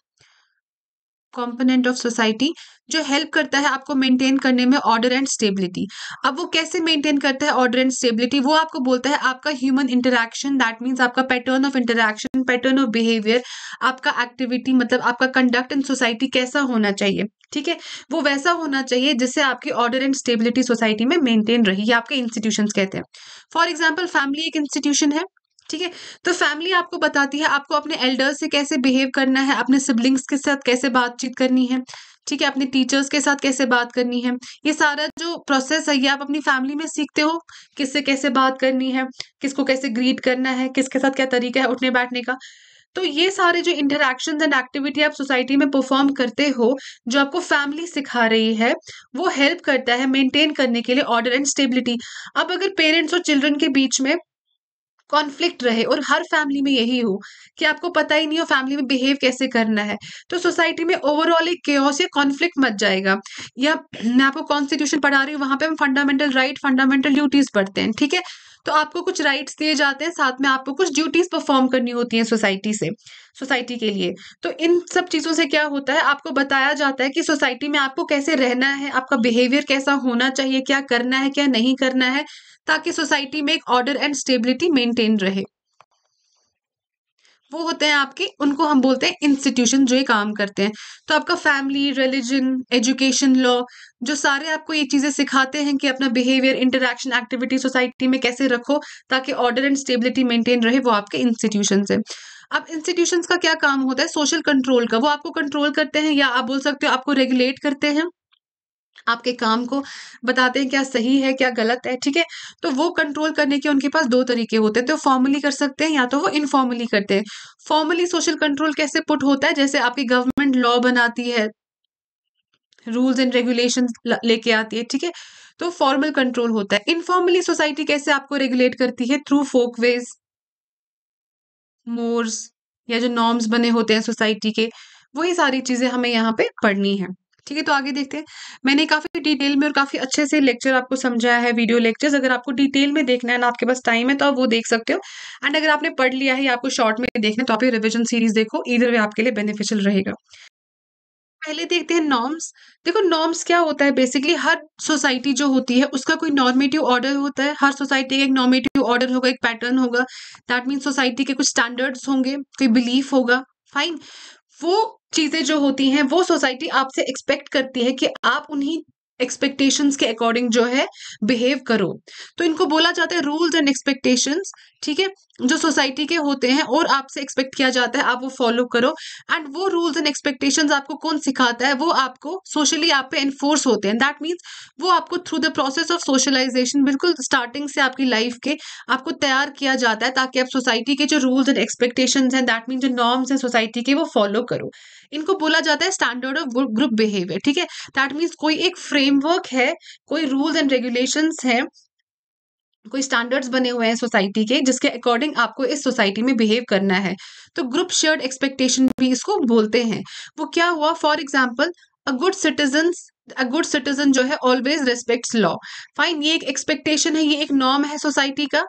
कॉम्पोनेंट ऑफ सोसाइटी जो हेल्प करता है आपको मेंटेन करने में ऑर्डर एंड स्टेबिलिटी अब वो कैसे मेंटेन करता है ऑर्डर एंड स्टेबिलिटी वो आपको बोलता है आपका ह्यूमन इंटरेक्शन दैट मीन्स आपका pattern of interaction pattern of behaviour आपका एक्टिविटी मतलब आपका कंडक्ट इन सोसाइटी कैसा होना चाहिए ठीक है वो वैसा होना चाहिए जिससे आपकी ऑर्डर एंड स्टेबिलिटी सोसाइटी में मेंटेन रही आपके इंस्टीट्यूशन कहते हैं फॉर एग्जाम्पल फैमिली एक इंस्टीट्यूशन है ठीक है तो फैमिली आपको बताती है आपको अपने एल्डर्स से कैसे बिहेव करना है अपने सिबलिंग्स के साथ कैसे बातचीत करनी है ठीक है अपने टीचर्स के साथ कैसे बात करनी है ये सारा जो प्रोसेस है ये आप अपनी फैमिली में सीखते हो किससे कैसे बात करनी है किसको कैसे ग्रीट करना है किसके साथ क्या तरीका है उठने बैठने का तो ये सारे जो इंटरेक्शन एंड एक्टिविटी आप सोसाइटी में परफॉर्म करते हो जो आपको फैमिली सिखा रही है वो हेल्प करता है मेंटेन करने के लिए ऑर्डर एंड स्टेबिलिटी अब अगर पेरेंट्स और चिल्ड्रन के बीच में कॉन्फ्लिक्ट रहे और हर फैमिली में यही हो कि आपको पता ही नहीं हो फैमिली में बिहेव कैसे करना है तो सोसाइटी में ओवरऑल एक केस या कॉन्फ्लिक्ट मच जाएगा या मैं आपको कॉन्स्टिट्यूशन पढ़ा रही हूँ वहां पे हम फंडामेंटल राइट फंडामेंटल ड्यूटीज पढ़ते हैं ठीक है तो आपको कुछ राइट्स दिए जाते हैं साथ में आपको कुछ ड्यूटीज परफॉर्म करनी होती हैं सोसाइटी से सोसाइटी के लिए तो इन सब चीज़ों से क्या होता है आपको बताया जाता है कि सोसाइटी में आपको कैसे रहना है आपका बिहेवियर कैसा होना चाहिए क्या करना है क्या नहीं करना है ताकि सोसाइटी में एक ऑर्डर एंड स्टेबिलिटी मेंटेन रहे वो होते हैं आपके उनको हम बोलते हैं इंस्टीट्यूशन जो ये काम करते हैं तो आपका फैमिली रिलीजन एजुकेशन लॉ जो सारे आपको ये चीज़ें सिखाते हैं कि अपना बिहेवियर इंटरेक्शन एक्टिविटी सोसाइटी में कैसे रखो ताकि ऑर्डर एंड स्टेबिलिटी मेंटेन रहे वो आपके इंस्टीट्यूशन है अब इंस्टीट्यूशन का क्या काम होता है सोशल कंट्रोल का वो आपको कंट्रोल करते हैं या आप बोल सकते हो आपको रेगुलेट करते हैं आपके काम को बताते हैं क्या सही है क्या गलत है ठीक है तो वो कंट्रोल करने के उनके पास दो तरीके होते हैं तो फॉर्मली कर सकते हैं या तो वो इनफॉर्मली करते हैं फॉर्मली सोशल कंट्रोल कैसे पुट होता है जैसे आपकी गवर्नमेंट लॉ बनाती है रूल्स एंड रेगुलेशन लेके आती है ठीक है तो फॉर्मल कंट्रोल होता है इनफॉर्मली सोसाइटी कैसे आपको रेगुलेट करती है थ्रू फोकवेज मोर्स या जो नॉर्म्स बने होते हैं सोसाइटी के वही सारी चीजें हमें यहाँ पे पढ़नी है ठीक है तो आगे देखते हैं मैंने काफ़ी डिटेल में और काफ़ी अच्छे से लेक्चर आपको समझाया है वीडियो लेक्चर्स अगर आपको डिटेल में देखना है ना आपके पास टाइम है तो आप वो देख सकते हो एंड अगर आपने पढ़ लिया है या आपको शॉर्ट में देखना तो आप ये रिविजन सीरीज देखो इधर वे आपके लिए बेनिफिशियल रहेगा पहले देखते हैं नॉर्म्स देखो नॉर्म्स क्या होता है बेसिकली हर सोसाइटी जो होती है उसका कोई नॉर्मेटिव ऑर्डर होता है हर सोसाइटी का एक नॉर्मेटिव ऑर्डर होगा एक पैटर्न होगा दैट मीन सोसाइटी के कुछ स्टैंडर्ड्स होंगे कोई बिलीफ होगा फाइन वो चीजें जो होती हैं वो सोसाइटी आपसे एक्सपेक्ट करती है कि आप उन्हीं एक्सपेक्टेशंस के अकॉर्डिंग जो है बिहेव करो तो इनको बोला जाता है रूल्स एंड एक्सपेक्टेशंस ठीक है जो सोसाइटी के होते हैं और आपसे एक्सपेक्ट किया जाता है आप वो फॉलो करो एंड वो रूल्स एंड एक्सपेक्टेशंस आपको कौन सिखाता है वो आपको सोशली आप पे एनफोर्स होते हैं दैट मीन्स वो आपको through the process of socialisation बिल्कुल स्टार्टिंग से आपकी लाइफ के आपको तैयार किया जाता है ताकि आप सोसाइटी के जो रूल्स एंड एक्सपेक्टेशंस हैं दैट मीन्स जो नॉर्म्स हैं सोसाइटी के वो फॉलो करो इनको बोला जाता है स्टैंडर्ड ऑफ ग्रुप बिहेवियर ठीक है दैट मीन्स कोई एक फ्रेमवर्क है कोई रूल्स एंड रेगुलेशन है कोई स्टैंडर्ड्स बने हुए हैं सोसाइटी के जिसके अकॉर्डिंग आपको इस सोसाइटी में बिहेव करना है तो ग्रुप शेयर्ड एक्सपेक्टेशन भी इसको बोलते हैं वो क्या हुआ for example a good citizen a good citizen जो है ऑलवेज रिस्पेक्ट्स लॉ फाइन ये एक एक्सपेक्टेशन है ये एक नॉर्म है सोसाइटी का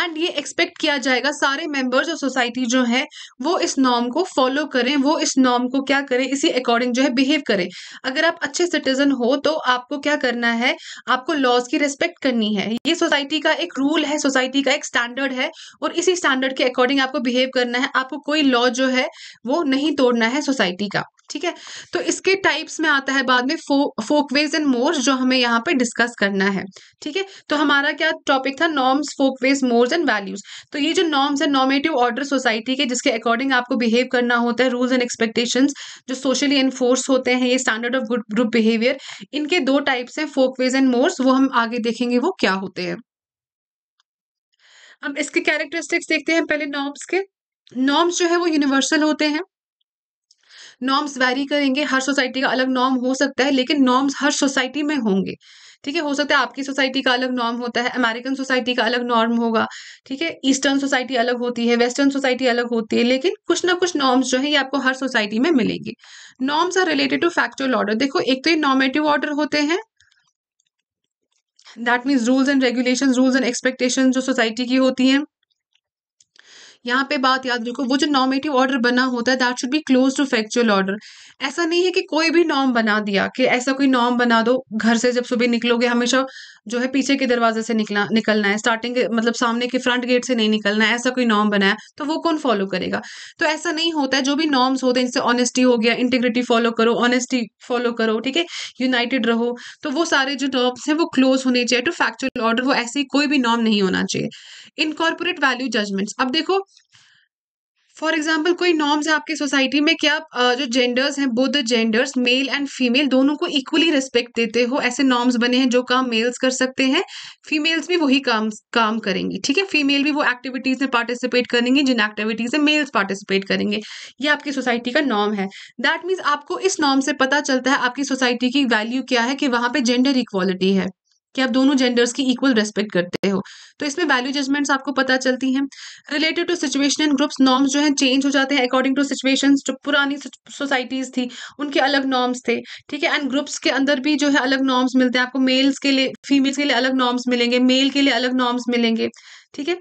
एंड ये एक्सपेक्ट किया जाएगा सारे मेंबर्स ऑफ सोसाइटी जो है वो इस नॉर्म को फॉलो करें वो इस नॉर्म को क्या करें इसी अकॉर्डिंग जो है बिहेव करें अगर आप अच्छे सिटीजन हो तो आपको क्या करना है आपको लॉज की रिस्पेक्ट करनी है ये सोसाइटी का एक रूल है सोसाइटी का एक स्टैंडर्ड है और इसी स्टैंडर्ड के अकॉर्डिंग आपको बिहेव करना है आपको कोई लॉ जो है वो नहीं तोड़ना है सोसाइटी का ठीक है तो इसके टाइप्स में आता है बाद में फो, फोकवेज एंड मोर्स जो हमें यहाँ पे डिस्कस करना है ठीक है तो हमारा क्या टॉपिक था norms folkways mores and values तो ये जो norms and normative order society के जिसके अकॉर्डिंग आपको बिहेव करना होता है रूल्स एंड एक्सपेक्टेशन जो सोशली एनफोर्स होते हैं ये standard of good group behaviour इनके दो टाइप्स हैं फोकवेज एंड मोर्स वो हम आगे देखेंगे वो क्या होते हैं हम इसके कैरेक्टरिस्टिक्स देखते हैं पहले नॉर्म्स के नॉर्म्स जो है वो यूनिवर्सल होते हैं नॉर्म्स वैरी करेंगे हर सोसाइटी का अलग नॉर्म हो सकता है लेकिन नॉर्म्स हर सोसाइटी में होंगे ठीक है हो सकता है आपकी सोसाइटी का अलग नॉर्म होता है अमेरिकन सोसाइटी का अलग नॉर्म होगा ठीक है ईस्टर्न सोसाइटी अलग होती है वेस्टर्न सोसाइटी अलग होती है लेकिन कुछ ना कुछ नॉर्म्स जो है ये आपको हर सोसाइटी में मिलेंगे norms are related to factual order देखो एक तो ये नॉर्मेटिव ऑर्डर होते हैं that means rules and regulation rules and expectation जो सोसाइटी की होती हैं यहाँ पे बात याद रखो वो जो नॉमेटिव ऑर्डर बना होता है that should be close to factual order ऐसा नहीं है कि कोई भी नॉर्म बना दिया कि ऐसा कोई नॉर्म बना दो घर से जब सुबह निकलोगे हमेशा जो है पीछे के दरवाजे से निकला निकलना है स्टार्टिंग मतलब सामने के फ्रंट गेट से नहीं निकलना है ऐसा कोई नॉर्म बनाया तो वो कौन फॉलो करेगा तो ऐसा नहीं होता है जो भी नॉर्म्स होते हैं इनसे ऑनेस्टी हो गया इंटीग्रिटी फॉलो करो ऑनेस्टी फॉलो करो ठीक है यूनाइटेड रहो तो वो सारे जो नॉर्म्स हैं वो क्लोज होने चाहिए टू फैक्चुअल ऑर्डर वो ऐसे कोई भी नॉर्म नहीं होना चाहिए इनकॉर्पोरेट वैल्यू जजमेंट्स अब देखो फॉर एग्जाम्पल कोई नॉर्म्स है आपकी सोसाइटी में क्या आप जो जेंडर्स हैं both the genders male and female दोनों को इक्वली रिस्पेक्ट देते हो ऐसे नॉर्म्स बने हैं जो काम मेल्स कर सकते हैं फीमेल्स भी वही काम काम करेंगी ठीक है फीमेल भी वो एक्टिविटीज में पार्टिसिपेट करेंगी जिन एक्टिविटीज में मेल्स पार्टिसिपेट करेंगे ये आपकी सोसाइटी का नॉर्म है दैट मीन्स आपको इस नॉर्म से पता चलता है आपकी सोसाइटी की वैल्यू क्या है कि वहाँ पे जेंडर इक्वालिटी है कि आप दोनों जेंडर्स की इक्वल रेस्पेक्ट करते हो तो इसमें वैल्यू जजमेंट्स आपको पता चलती हैं related to situation and groups norms जो हैं चेंज हो जाते हैं अकॉर्डिंग टू सिचुएशन जो पुरानी सोसाइटीज थी उनके अलग नॉर्म्स थे ठीक है एंड ग्रुप्स के अंदर भी जो है अलग नॉर्म्स मिलते हैं आपको मेल्स के लिए फीमेल्स के लिए अलग नॉर्म्स मिलेंगे मेल के लिए अलग नॉर्म्स मिलेंगे ठीक है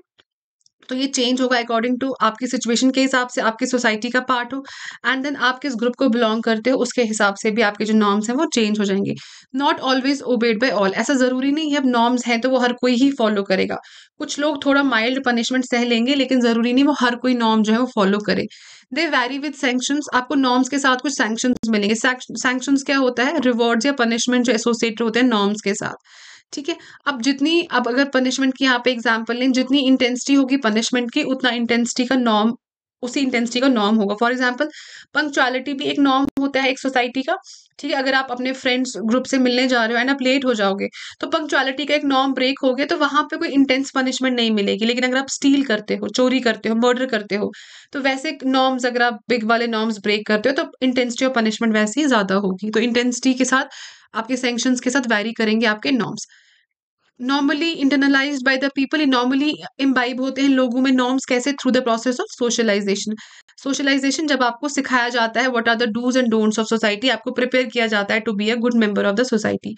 तो ये चेंज होगा अकॉर्डिंग टू आपकी सिचुएशन के हिसाब से आपकी सोसाइटी का पार्ट हो एंड देन आप किस ग्रुप को बिलोंग करते हो उसके हिसाब से भी आपके जो नॉर्म्स हैं वो चेंज हो जाएंगे not always obeyed by all ऐसा ज़रूरी नहीं है अब नॉर्म्स हैं तो वो हर कोई ही फॉलो करेगा कुछ लोग थोड़ा माइल्ड पनिशमेंट सह लेंगे लेकिन ज़रूरी नहीं वो हर कोई नॉर्म जो है वो फॉलो करे दे वैरी विद सेंक्शन आपको नॉर्म्स के साथ कुछ सेंक्शन मिलेंगे सेंक्शन क्या होता है रिवॉर्ड्स या पनिशमेंट जो एसोसिएटेड होते हैं नॉर्म्स के साथ ठीक है अब जितनी अब अगर पनिशमेंट की यहाँ पे एग्जाम्पल लें जितनी इंटेंसिटी होगी पनिशमेंट की उतना इंटेंसिटी का नॉर्म उसी इंटेंसिटी का नॉर्म होगा फॉर एग्जाम्पल पंक्चुअलिटी भी एक नॉर्म होता है एक सोसाइटी का ठीक है अगर आप अपने फ्रेंड्स ग्रुप से मिलने जा रहे हो एंड आप लेट हो जाओगे तो पंक्चुअलिटी का एक नॉर्म ब्रेक हो गया तो वहां पे कोई इंटेंस पनिशमेंट नहीं मिलेगी लेकिन अगर आप स्टील करते हो चोरी करते हो मर्डर करते हो तो वैसे नॉर्म्स अगर आप बिग वाले नॉर्म्स ब्रेक करते हो तो इंटेंसिटी ऑफ पनिशमेंट वैसे ही ज़्यादा होगी तो इंटेंसिटी के साथ आपके सेंक्शन के साथ वैरी करेंगे आपके norms normally internalise by the people normally imbibe होते हैं लोगों में नॉर्म्स कैसे through the process of socialisation socialisation जब आपको सिखाया जाता है what are the dos and don'ts of society आपको प्रिपेयर किया जाता है to be a good member of the society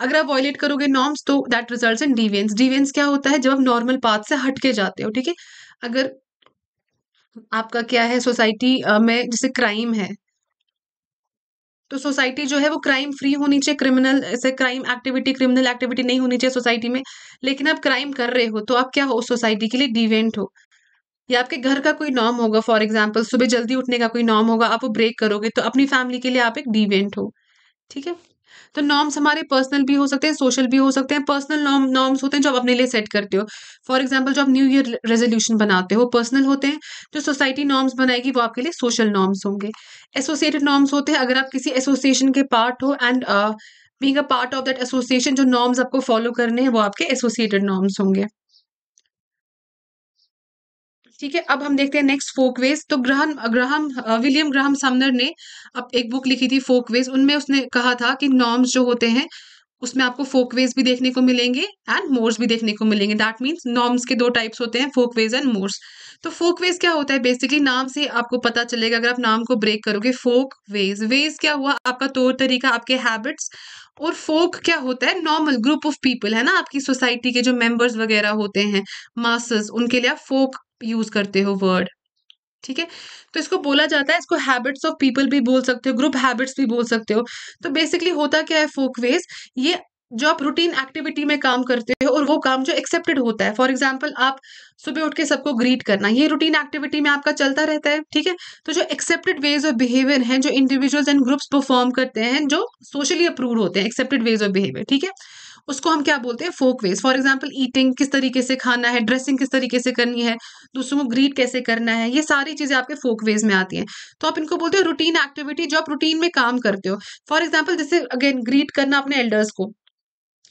अगर आप वॉयलेट करोगे नॉर्म्स तो that result in deviance deviance क्या होता है जब आप नॉर्मल पाथ से हटके जाते हो ठीक है अगर आपका क्या है सोसाइटी में जैसे क्राइम है तो सोसाइटी जो है वो क्राइम फ्री होनी चाहिए क्रिमिनल ऐसे क्राइम एक्टिविटी क्रिमिनल एक्टिविटी नहीं होनी चाहिए सोसाइटी में लेकिन आप क्राइम कर रहे हो तो आप क्या हो सोसाइटी के लिए डिवेंट हो या आपके घर का कोई नॉर्म होगा फॉर एग्जाम्पल सुबह जल्दी उठने का कोई नॉर्म होगा आप वो ब्रेक करोगे तो अपनी फैमिली के लिए आप एक डिवेंट हो ठीक है तो नॉर्म्स हमारे पर्सनल भी हो सकते हैं सोशल भी हो सकते हैं पर्सनल नॉर्म्स होते हैं जो आप अपने लिए सेट करते हो फॉर एग्जाम्पल जो आप न्यू ईयर रेजोल्यूशन बनाते हो पर्सनल होते हैं जो सोसाइटी नॉर्म्स बनाएगी वो आपके लिए सोशल नॉर्म्स होंगे एसोसिएटेड नॉर्म्स होते हैं अगर आप किसी एसोसिएशन के पार्ट हो and being a part of that association जो नॉर्म्स आपको फॉलो करने हैं वो आपके एसोसिएटेड नॉर्म्स होंगे ठीक है अब हम देखते हैं नेक्स्ट फोक वेज तो Graham Graham William Graham Sumner ने अब एक बुक लिखी थी फोक वेज उनमें उसने कहा था कि नॉर्म्स जो होते हैं उसमें आपको फोक वेज भी देखने को मिलेंगे एंड मोर्स भी देखने को मिलेंगे दैट मीन्स नॉर्म्स के दो टाइप्स होते हैं फोक वेज एंड मोर्स तो फोक वेज क्या होता है बेसिकली नाम से आपको पता चलेगा अगर आप नाम को ब्रेक करोगे फोक वेज वेज क्या हुआ आपका तौर तरीका आपके हैबिट्स और फोक क्या होता है नॉर्मल ग्रुप ऑफ पीपल है ना आपकी सोसाइटी के जो मेंबर्स वगैरह होते हैं मासस उनके लिए आप फोक यूज करते हो वर्ड ठीक है तो इसको बोला जाता है इसको हैबिट्स ऑफ पीपल भी बोल सकते हो ग्रुप हैबिट्स भी बोल सकते हो तो बेसिकली होता क्या है फोकवेज ये जो आप रूटीन एक्टिविटी में काम करते हो और वो काम जो एक्सेप्टेड होता है फॉर एग्जाम्पल आप सुबह उठ के सबको ग्रीट करना ये रूटीन एक्टिविटी में आपका चलता रहता है ठीक है तो जो एक्सेप्टेड वेज ऑफ बिहेवियर हैं जो इंडिविजुअल्स एंड ग्रुप्स परफॉर्म करते हैं जो सोशली अप्रूव होते हैं एक्सेप्टेड वेज ऑफ बिहेवियर ठीक है उसको हम क्या बोलते हैं folkways for example eating किस तरीके से खाना है ड्रेसिंग किस तरीके से करनी है दूसरों को ग्रीट कैसे करना है ये सारी चीज़ें आपके फोक वेज में आती हैं तो आप इनको बोलते हो रूटीन एक्टिविटी जो आप रूटीन में काम करते हो फॉर एग्जाम्पल जैसे अगेन ग्रीट करना अपने एल्डर्स को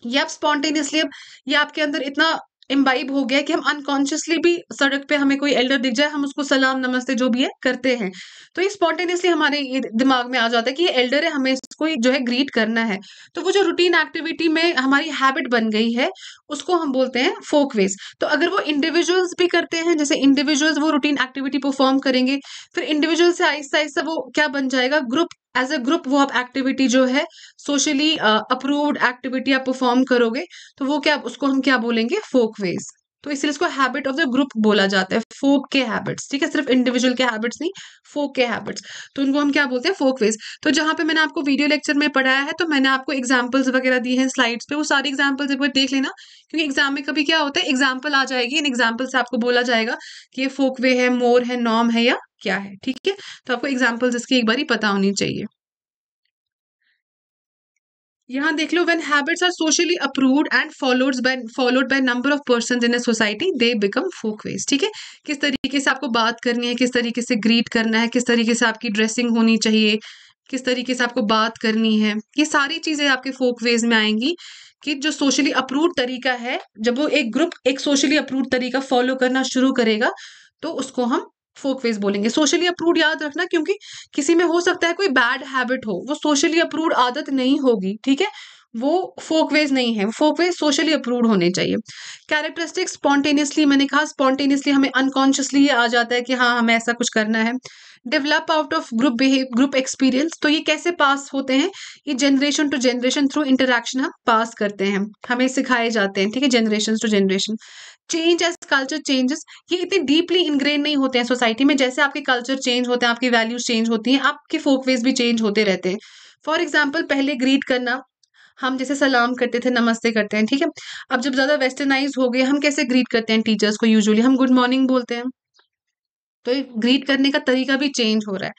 ये आप स्पॉन्टेनियसली अब ये आपके अंदर इतना इम्बाइब हो गया कि हम अनकॉन्शियसली भी सड़क पे हमें कोई एल्डर दिख जाए हम उसको सलाम नमस्ते जो भी है करते हैं तो ये स्पॉन्टेनियसली हमारे दिमाग में आ जाता है कि ये एल्डर है हमें इसको जो है ग्रीट करना है तो वो जो रूटीन एक्टिविटी में हमारी हैबिट बन गई है उसको हम बोलते हैं फोकवेज तो अगर वो इंडिविजुअल्स भी करते हैं जैसे इंडिविजुअल्स वो रूटीन एक्टिविटी परफॉर्म करेंगे फिर इंडिविजुअल से आहिस्ता आहिस्ता वो क्या बन जाएगा ग्रुप एज अ ग्रुप वो आप एक्टिविटी जो है सोशली अप्रूव्ड एक्टिविटी आप परफॉर्म करोगे तो वो क्या उसको हम क्या बोलेंगे फोक वेज तो इसलिए इसको हैबिट ऑफ द ग्रुप बोला जाता है फोक के हैबिट्स ठीक है सिर्फ इंडिविजुअल के हैबिट्स नहीं फोक के हैबिट्स तो उनको हम क्या बोलते हैं फोक वेज तो जहाँ पे मैंने आपको वीडियो लेक्चर में पढ़ाया है तो मैंने आपको एग्जाम्पल्स वगैरह दिए हैं स्लाइड्स पे वो सारी एग्जाम्पल्स एक बार देख लेना क्योंकि एग्जाम में कभी क्या होता है एग्जाम्पल आ जाएगी इन एग्जाम्पल से आपको बोला जाएगा कि ये फोक वे है मोर है नॉम है या क्या है ठीक है तो आपको एग्जाम्पल्स इसकी एक बार ही पता होनी चाहिए यहाँ देख लो when habits are socially approved and followed by followed by number of person in a society they become folkways ठीक है किस तरीके से आपको बात करनी है किस तरीके से ग्रीट करना है किस तरीके से आपकी ड्रेसिंग होनी चाहिए किस तरीके से आपको बात करनी है ये सारी चीज़ें आपके फोक वेज में आएंगी कि जो सोशली अप्रूव तरीका है जब वो एक ग्रुप एक सोशली अप्रूव तरीका फॉलो करना शुरू करेगा तो उसको हम वेज बोलेंगे सोशली अप्रूव याद रखना क्योंकि किसी में हो सकता है कोई बैड हैबिट हो वो सोशली अप्रूव आदत नहीं होगी ठीक है वो फोक वेज नहीं है फोक वेज सोशली अप्रूव होने चाहिए कैरेक्टरिस्टिक्स स्पॉन्टेनियसली मैंने कहा स्पॉन्टेनियसली हमें अनकॉन्शियसली ये आ जाता है कि हाँ हमें ऐसा कुछ करना है develop out of group behave group experience तो ये कैसे पास होते हैं ये generation to generation through interaction हम पास करते हैं हमें सिखाए जाते हैं ठीक है generation to generation change as culture changes ये इतने डीपली इनग्रेन नहीं होते हैं सोसाइटी में जैसे आपके कल्चर चेंज होते हैं आपकी वैल्यूज चेंज होती हैं आपके फोकवेज भी चेंज होते रहते हैं फॉर एग्जाम्पल पहले ग्रीट करना हम जैसे सलाम करते थे नमस्ते करते हैं ठीक है अब जब ज़्यादा वेस्टर्नाइज हो गए हम कैसे ग्रीट करते हैं टीचर्स को यूजुअली हम गुड मॉर्निंग बोलते हैं तो ग्रीट करने का तरीका भी चेंज हो रहा है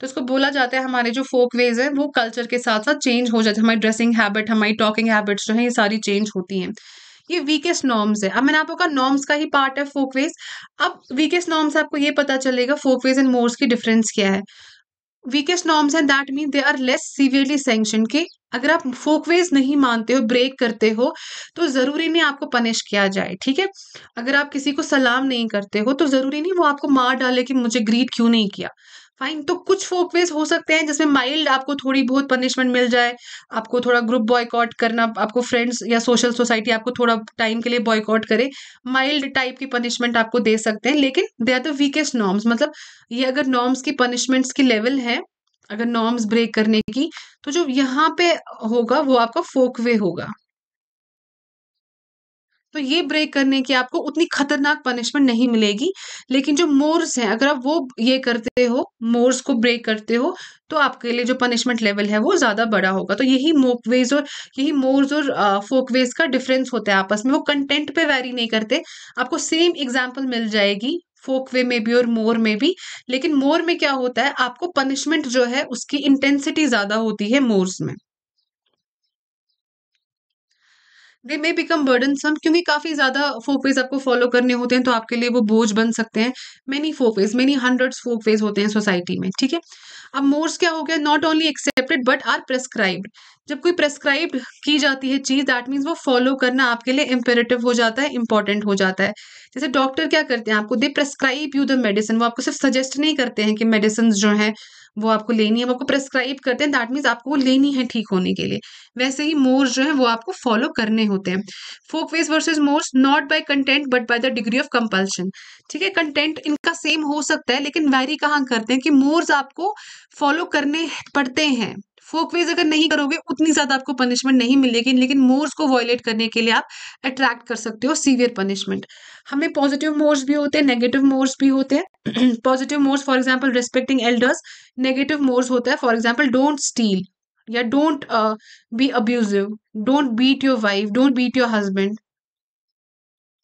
तो इसको बोला जाता है हमारे जो फोक वेज है वो कल्चर के साथ साथ चेंज हो जाते हैं हमारी ड्रेसिंग हैबिट हमारी टॉकिंग हैबिट्स जो है ये सारी चेंज होती हैं ये वीकेस्ट नॉर्म्स है अब मैंने आपको कहा नॉर्म्स का ही पार्ट है फोकवेज अब वीकेस्ट नॉर्म्स आपको ये पता चलेगा फोकवेज एंड मोर्स की डिफरेंस क्या है वीकेस्ट नॉर्म्स हैं that mean they are less severely sanction के अगर आप फोकवेज नहीं मानते हो ब्रेक करते हो तो ज़रूरी नहीं आपको पनिश किया जाए ठीक है अगर आप किसी को सलाम नहीं करते हो तो ज़रूरी नहीं वो आपको मार डाले कि मुझे ग्रीट क्यों नहीं किया फाइन तो कुछ फोकवेज हो सकते हैं जिसमें माइल्ड आपको थोड़ी बहुत पनिशमेंट मिल जाए आपको थोड़ा ग्रुप बॉयकॉट करना आपको फ्रेंड्स या सोशल सोसाइटी आपको थोड़ा टाइम के लिए बॉयकॉट करे माइल्ड टाइप की पनिशमेंट आपको दे सकते हैं लेकिन they are the weakest norms मतलब ये अगर नॉर्म्स की पनिशमेंट्स की लेवल है अगर नॉर्म्स ब्रेक करने की तो जो यहाँ पे होगा वो आपका फोकवे होगा तो ये ब्रेक करने की आपको उतनी खतरनाक पनिशमेंट नहीं मिलेगी लेकिन जो मोर्स हैं अगर आप वो ये करते हो मोर्स को ब्रेक करते हो तो आपके लिए जो पनिशमेंट लेवल है वो ज़्यादा बड़ा होगा तो यही मोकवेज और यही मोर्स और फोकवेज का डिफरेंस होता है आपस में वो कंटेंट पे वैरी नहीं करते आपको सेम एग्जाम्पल मिल जाएगी फोक वे में भी और मोर में भी लेकिन मोर में क्या होता है आपको पनिशमेंट जो है उसकी इंटेंसिटी ज़्यादा होती है मोर्स में दे मे बिकम बर्डन सम क्योंकि काफ़ी ज़्यादा फोक वेज आपको फॉलो करने होते हैं तो आपके लिए वो बोझ बन सकते हैं many folkways many hundred folkways होते हैं सोसाइटी में ठीक है अब मोर्स क्या हो गया not only accepted but are prescribed जब कोई प्रेस्क्राइब की जाती है चीज़ दैट मीन्स वो फॉलो करना आपके लिए इम्पेरेटिव हो जाता है इंपॉर्टेंट हो जाता है जैसे डॉक्टर क्या करते हैं आपको they prescribe you the medicine वो आपको सिर्फ सजेस्ट नहीं करते हैं कि मेडिसिन जो है वो आपको लेनी है वो आपको प्रेस्क्राइब करते हैं दैट मीन्स आपको वो लेनी है ठीक होने के लिए वैसे ही मोर्स जो है वो आपको फॉलो करने होते हैं folkways versus mores not by content but by the degree of compulsion ठीक है कंटेंट इनका सेम हो सकता है लेकिन वैरी कहाँ करते हैं कि मोर्स आपको फॉलो करने पड़ते हैं फोकवेज अगर नहीं करोगे उतनी ज्यादा आपको पनिशमेंट नहीं मिलेगी लेकिन मोर्स को वॉयलेट करने के लिए आप अट्रैक्ट कर सकते हो सीवियर पनिशमेंट हमें पॉजिटिव मोर्स भी होते हैं नेगेटिव मोर्स भी होते हैं positive mores for example respecting elders negative mores होता है फॉर एग्जाम्पल डोंट स्टील या don't be abusive don't beat your wife don't beat
your husband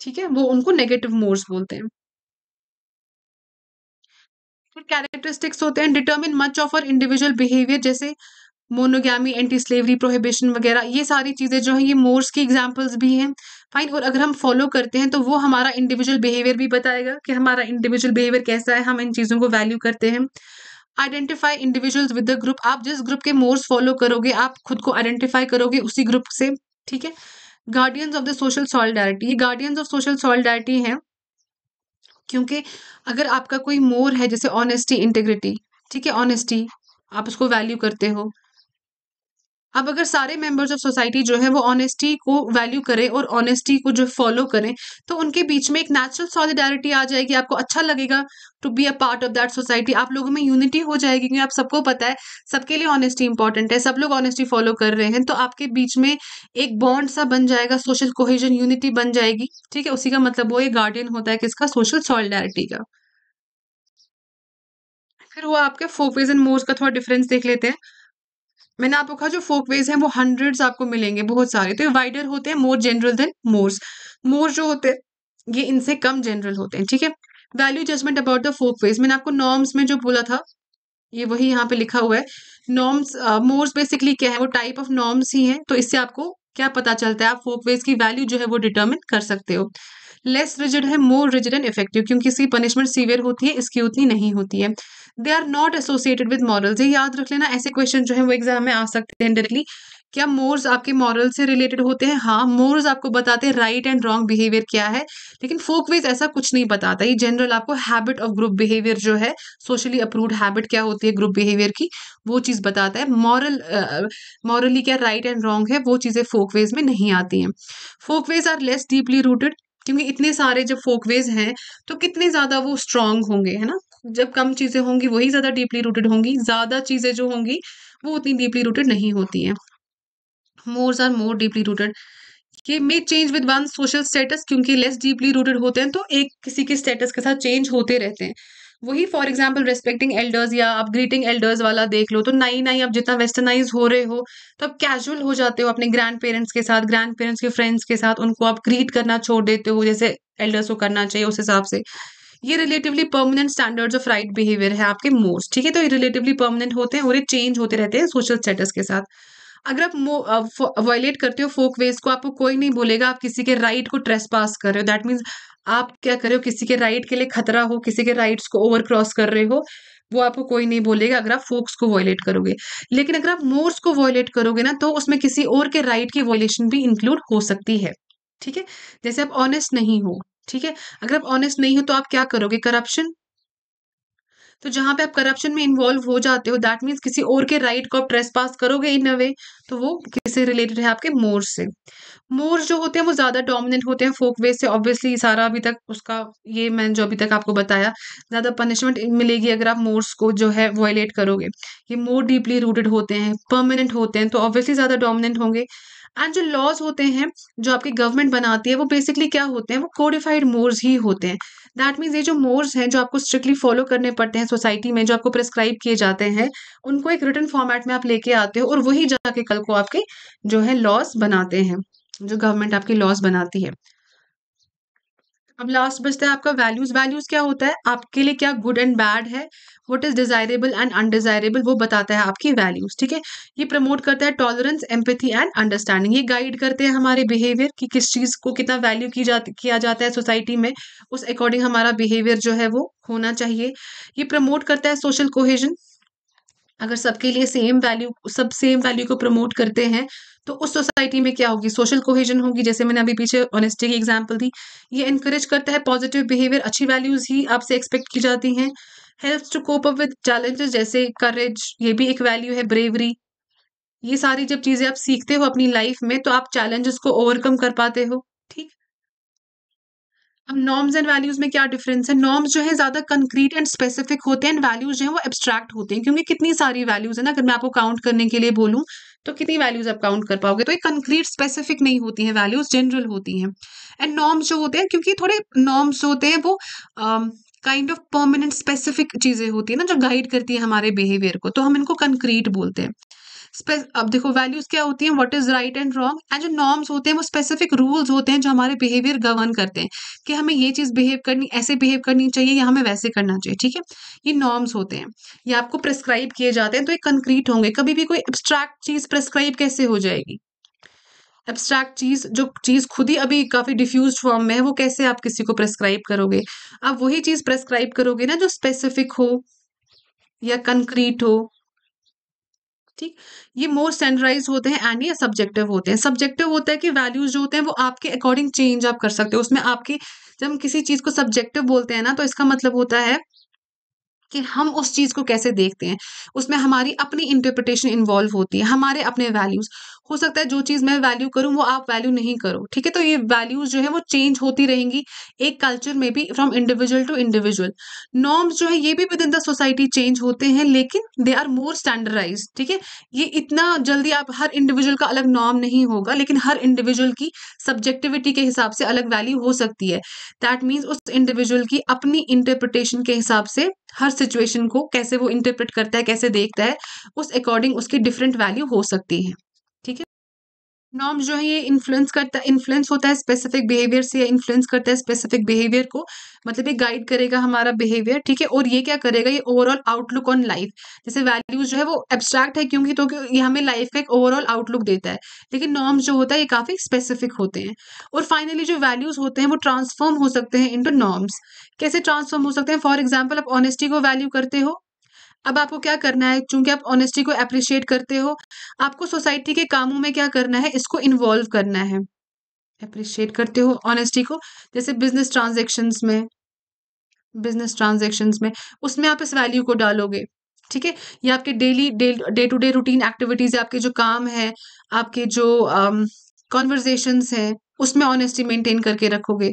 ठीक है वो उनको नेगेटिव मोर्स बोलते हैं कैरेक्टरिस्टिक्स होते हैं determine much of our individual behaviour
जैसे मोनोगी एंटी स्लेवरी प्रोहिबिशन वगैरह ये सारी चीज़ें जो हैं ये मोर्स की एग्जाम्पल्स भी हैं फाइन और अगर हम फॉलो करते हैं तो वो हमारा इंडिविजुअल बिहेवियर भी बताएगा कि हमारा इंडिविजुअल बिहेवियर कैसा है हम इन चीज़ों को वैल्यू करते हैं identify individuals with the group आप जिस ग्रुप के मोर्स फॉलो करोगे आप खुद को आइडेंटिफाई करोगे उसी ग्रुप से ठीक है guardians of the social solidarity ये गार्डियंस ऑफ सोशल सॉलिडारिटी हैं क्योंकि अगर आपका कोई मोर है जैसे ऑनेस्टी इंटेग्रिटी ठीक है ऑनेस्टी आप उसको वैल्यू करते हो अब अगर सारे मेंबर्स ऑफ सोसाइटी जो है वो ऑनेस्टी को वैल्यू करें और ऑनेस्टी को जो फॉलो करें तो उनके बीच में एक नेचुरल सॉलिडारिटी आ जाएगी आपको अच्छा लगेगा to be a part of that society आप लोगों में यूनिटी हो जाएगी क्योंकि आप सबको पता है सबके लिए ऑनेस्टी इंपॉर्टेंट है सब लोग ऑनेस्टी फॉलो कर रहे हैं तो आपके बीच में एक बॉन्ड सा बन जाएगा सोशल कोहिजन यूनिटी बन जाएगी ठीक है उसी का मतलब वो ये गार्डियन होता है किसका सोशल सॉलिडारिटी का फिर वो आपके फोर एंड मोर्स का थोड़ा डिफरेंस देख लेते हैं मैंने आपको कहा जो फोक वेज हैं वो हंड्रेड्स आपको मिलेंगे बहुत सारे तो ये वाइडर होते हैं more general than mores more जो होते हैं ये इनसे कम जनरल होते हैं ठीक है value judgement about the folkways मैंने आपको नॉर्म्स में जो बोला था ये वही यहाँ पे लिखा हुआ है नॉर्म्स मोर्स बेसिकली क्या है वो टाइप ऑफ नॉर्म्स ही हैं तो इससे आपको क्या पता चलता है आप फोक वेज की वैल्यू जो है वो डिटर्मिन कर सकते हो लेस रिजिड है मोर रिजिड एंड इफेक्टिव क्योंकि इसकी पनिशमेंट सीवियर होती है इसकी उतनी नहीं होती है they are not associated with morals ये याद रख लेना ऐसे क्वेश्चन जो है वो एग्जाम में आ सकते हैं डायरेक्टली क्या मोर्स आपके मॉरल से रिलेटेड होते हैं हाँ मोर्स आपको बताते हैं राइट एंड रॉन्ग बिहेवियर क्या है लेकिन फोकवेज ऐसा कुछ नहीं बताता ये जनरल आपको हैबिट ऑफ ग्रुप बिहेवियर जो है सोशली अप्रूव्ड हैबिट क्या होती है ग्रुप बिहेवियर की वो चीज़ बताता है मॉरल मॉरली क्या राइट एंड रॉन्ग है वो चीज़ें फोकवेज में नहीं आती हैं folkways are less deeply rooted क्योंकि इतने सारे जब फोकवेज हैं तो कितने ज़्यादा वो स्ट्रांग होंगे है ना जब कम चीज़ें होंगी वही ज़्यादा डीपली रूटेड होंगी ज़्यादा चीज़ें जो होंगी वो उतनी डीपली रूटेड नहीं होती हैं mores are more deeply rooted ये may change with one social status क्योंकि लेस डीपली रूटेड होते हैं तो एक किसी के स्टेटस के साथ चेंज होते रहते हैं वही फॉर एग्जाम्पल रेस्पेक्टिंग एल्डर्स या आप ग्रीटिंग एल्डर्स वाला देख लो तो नई नई आप जितना वेस्टर्नाइज हो रहे हो तो आप कैजुअल हो जाते हो अपने ग्रैंड पेरेंट्स के साथ ग्रैंड पेरेंट्स के फ्रेंड्स के साथ उनको आप ग्रीट करना छोड़ देते हो जैसे एल्डर्स को करना चाहिए उस हिसाब से ये relatively permanent standards of right behaviour है आपके मोड्स ठीक है तो ये रिलेटिवली परमानेंट होते हैं और ये चेंज होते रहते हैं सोशल स्टेटस के साथ अगर आप वायलेट करते हो फोक वेज को आपको कोई नहीं बोलेगा आप किसी के राइट को ट्रेस पास कर रहे हो दैट मीन्स आप क्या कर रहे हो किसी के राइट के लिए खतरा हो किसी के राइट्स को ओवर क्रॉस कर रहे हो वो आपको कोई नहीं बोलेगा अगर आप फोक्स को वॉयलेट करोगे लेकिन अगर आप मोर्स को वॉयलेट करोगे ना तो उसमें किसी और के राइट की वॉयलेशन भी इंक्लूड हो सकती है ठीक है जैसे आप ऑनेस्ट नहीं हो ठीक है अगर आप ऑनेस्ट नहीं हो तो आप क्या करोगे करप्शन तो जहां पे आप करप्शन में इन्वॉल्व हो जाते हो दैट मीन्स किसी और के राइट को आप ट्रेस पास करोगे इन अ वे तो वो किससे रिलेटेड है आपके मोर से मोर जो होते हैं वो ज्यादा डोमिनेंट होते हैं फोक वे से ऑब्वियसली सारा अभी तक उसका ये मैंने जो अभी तक आपको बताया ज्यादा पनिशमेंट मिलेगी अगर आप मोर्स को जो है वायलेट करोगे ये मोर डीपली रूटेड होते हैं परमानेंट होते हैं तो ऑब्वियसली ज्यादा डोमिनेंट होंगे एंड जो लॉज होते हैं जो आपकी गवर्नमेंट बनाती है वो बेसिकली क्या होते हैं वो कोडिफाइड मोर्स ही होते हैं दैट मीन्स ये जो मोर्स हैं जो आपको स्ट्रिक्टली फॉलो करने पड़ते हैं सोसाइटी में जो आपको प्रिस्क्राइब किए जाते हैं उनको एक रिटर्न फॉर्मेट में आप लेके आते हो और वही जाके कल को आपके जो है लॉस बनाते हैं जो गवर्नमेंट आपकी लॉज बनाती है अब लास्ट बचता है आपका वैल्यूज वैल्यूज क्या होता है आपके लिए क्या गुड एंड बैड है what is desirable and undesirable वो बताता है आपकी वैल्यूज ठीक है ये प्रमोट करता है टॉलरेंस एम्पथी एंड अंडरस्टैंडिंग ये गाइड करते हैं हमारे बिहेवियर कि किस चीज़ को कितना वैल्यू की जाती किया जाता है सोसाइटी में उस अकॉर्डिंग हमारा बिहेवियर जो है वो होना चाहिए ये प्रमोट करता है सोशल कोहेजन अगर सबके लिए सेम वैल्यू सब सेम वैल्यू को प्रमोट करते हैं तो उस सोसाइटी में क्या होगी सोशल कोहेजन होगी जैसे मैंने अभी पीछे ऑनेस्टी की एग्जाम्पल दी ये इनक्रेज करता है पॉजिटिव बिहेवियर अच्छी वैल्यूज ही आपसे एक्सपेक्ट की जाती हैं help to cope up with challenges जैसे करेज ये भी एक वैल्यू है ब्रेवरी ये सारी जब चीज़ें आप सीखते हो अपनी लाइफ में तो आप चैलेंजेस को ओवरकम कर पाते हो ठीक अब नॉर्म्स एंड वैल्यूज में क्या डिफरेंस है नॉर्म्स जो है ज्यादा कंक्रीट एंड स्पेसिफिक होते हैं एंड वैल्यूज जो है वो एब्स्ट्रैक्ट होते हैं क्योंकि कितनी सारी वैल्यूज है ना अगर मैं आपको काउंट करने के लिए बोलूँ तो कितनी वैल्यूज आप काउंट कर पाओगे तो ये कंक्रीट स्पेसिफिक नहीं होती है वैल्यूज जनरल होती हैं एंड नॉर्म्स जो होते हैं क्योंकि थोड़े नॉर्म्स होते हैं वो काइंड ऑफ परमानेंट स्पेसिफिक चीजें होती है ना जो गाइड करती है हमारे बिहेवियर को तो हम इनको कंक्रीट बोलते हैं अब देखो वैल्यूज क्या होती हैं what is right and wrong and जो नॉर्म्स होते हैं वो स्पेसिफिक रूल्स होते हैं जो हमारे बिहेवियर गवर्न करते हैं कि हमें ये चीज़ बिहेव करनी ऐसे बिहेव करनी चाहिए या हमें वैसे करना चाहिए ठीक है ये नॉर्म्स होते हैं ये आपको प्रिस्क्राइब किए जाते हैं तो ये कंक्रीट होंगे कभी भी कोई एब्स्ट्रैक्ट चीज़ प्रिस्क्राइब कैसे हो जाएगी एब्स्ट्रैक्ट चीज जो चीज खुद ही अभी काफी डिफ्यूज फॉर्म में है वो कैसे आप किसी को प्रेस्क्राइब करोगे आप वही चीज प्रेस्क्राइब करोगे ना जो स्पेसिफिक हो या कंक्रीट हो ठीक ये मोर स्टैंडर्डाइज होते हैं एंड ये सब्जेक्टिव होते हैं सब्जेक्टिव होता है कि वैल्यूज जो होते हैं वो आपके अकॉर्डिंग चेंज आप कर सकते हो उसमें आपकी जब हम किसी चीज़ को सब्जेक्टिव बोलते हैं ना तो इसका मतलब होता है कि हम उस चीज़ को कैसे देखते हैं उसमें हमारी अपनी इंटरप्रिटेशन इन्वॉल्व होती है हमारे अपने वैल्यूज़ हो सकता है जो चीज़ मैं वैल्यू करूँ वो आप वैल्यू नहीं करो ठीक है तो ये वैल्यूज जो है वो चेंज होती रहेंगी एक कल्चर में भी from individual to individual norms जो है ये भी within the society change होते हैं लेकिन दे आर मोर स्टैंडर्डाइज ठीक है ये इतना जल्दी आप हर इंडिविजुअल का अलग नॉर्म नहीं होगा लेकिन हर इंडिविजुअल की सब्जेक्टिविटी के हिसाब से अलग वैल्यू हो सकती है दैट मीन्स उस इंडिविजुअल की अपनी इंटरप्रिटेशन के हिसाब से हर सिचुएशन को कैसे वो इंटरप्रेट करता है कैसे देखता है उस अकॉर्डिंग उसकी डिफरेंट वैल्यू हो सकती है नॉर्म्स जो है ये इन्फ्लुएंस करता इन्फ्लुएंस होता है स्पेसिफिक बिहेवियर से या इन्फ्लुएंस करता है स्पेसिफिक बिहेवियर को मतलब ये गाइड करेगा हमारा बिहेवियर ठीक है और ये क्या करेगा ये ओवरऑल आउटलुक ऑन लाइफ जैसे वैल्यूज जो है वो एब्स्ट्रैक्ट है क्योंकि तो ये हमें लाइफ का एक ओवरऑल आउटलुक देता है लेकिन नॉर्म्स जो होता है ये काफ़ी स्पेसिफिक होते हैं और फाइनली जो वैल्यूज होते हैं वो ट्रांसफॉर्म हो सकते हैं इंटू नॉर्म्स कैसे ट्रांसफॉर्म हो सकते हैं फॉर एग्जाम्पल आप ऑनेस्टी को वैल्यू करते हो अब आपको क्या करना है चूंकि आप ऑनेस्टी को अप्रिशिएट करते हो आपको सोसाइटी के कामों में क्या करना है इसको इन्वॉल्व करना है अप्रिशिएट करते हो ऑनेस्टी को जैसे बिजनेस ट्रांजेक्शन्स में बिजनेस ट्रांजेक्शन में उसमें आप इस वैल्यू को डालोगे ठीक है ये आपके daily day to day routine activities आपके जो काम है आपके जो um, है उसमें ऑनेस्टी मेंटेन करके रखोगे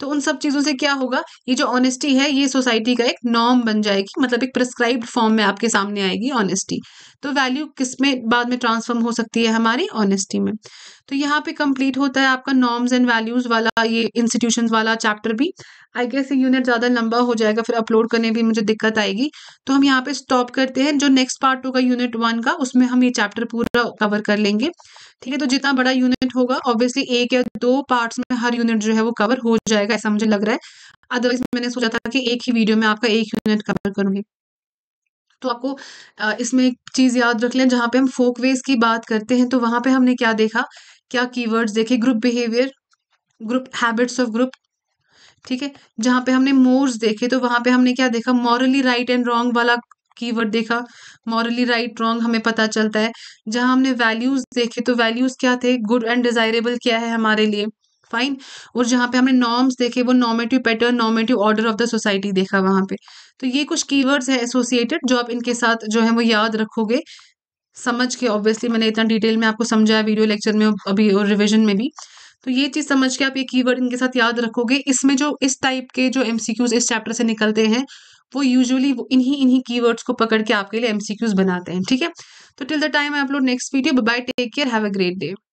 तो उन सब चीज़ों से क्या होगा ये जो ऑनेस्टी है ये सोसाइटी का एक नॉर्म बन जाएगी मतलब एक प्रिस्क्राइब फॉर्म में आपके सामने आएगी ऑनेस्टी तो वैल्यू किस में बाद में ट्रांसफॉर्म हो सकती है हमारी ऑनेस्टी में तो यहाँ पे कंप्लीट होता है आपका नॉर्म्स एंड वैल्यूज वाला ये इंस्टीट्यूशन वाला चैप्टर भी आई गेस ये यूनिट ज़्यादा लंबा हो जाएगा फिर अपलोड करने भी मुझे दिक्कत आएगी तो हम यहाँ पे स्टॉप करते हैं जो नेक्स्ट पार्ट होगा यूनिट वन का उसमें हम ये चैप्टर पूरा कवर कर लेंगे ठीक है तो जितना बड़ा यूनिट होगा ऑब्वियसली एक या दो पार्ट्स में हर यूनिट जो है वो कवर हो जाएगा ऐसा मुझे लग रहा है अदरवाइज मैंने सोचा था कि एक ही वीडियो में आपका एक यूनिट कवर करूंगी तो आपको इसमें एक चीज़ याद रख लें जहां पे हम फोकवेज की बात करते हैं तो वहां पे हमने क्या देखा क्या कीवर्ड्स देखे group behaviour group habits of group ठीक है जहाँ पे हमने मोर्स देखे तो वहाँ पे हमने क्या देखा मॉरली राइट एंड रॉन्ग वाला कीवर्ड देखा मॉरली राइट रॉन्ग हमें पता चलता है जहाँ हमने वैल्यूज देखे तो वैल्यूज क्या थे गुड एंड डिजायरेबल क्या है हमारे लिए फाइन और जहाँ पे हमने नॉर्म्स देखे वो normative pattern normative order of the society देखा वहाँ पे तो ये कुछ कीवर्ड्स हैं एसोसिएटेड जो आप इनके साथ जो है वो याद रखोगे समझ के ऑब्वियसली मैंने इतना डिटेल में आपको समझाया वीडियो लेक्चर में अभी और रिविजन में भी तो ये चीज़ समझ के आप ये कीवर्ड इनके साथ याद रखोगे इसमें जो इस टाइप के जो एम इस चैप्टर से निकलते हैं वो यूजुअली वो इन्हीं इन्हीं कीवर्ड्स को पकड़ के आपके लिए एमसीक्यूज बनाते हैं ठीक है तो till the time I upload next video bye take care have a great day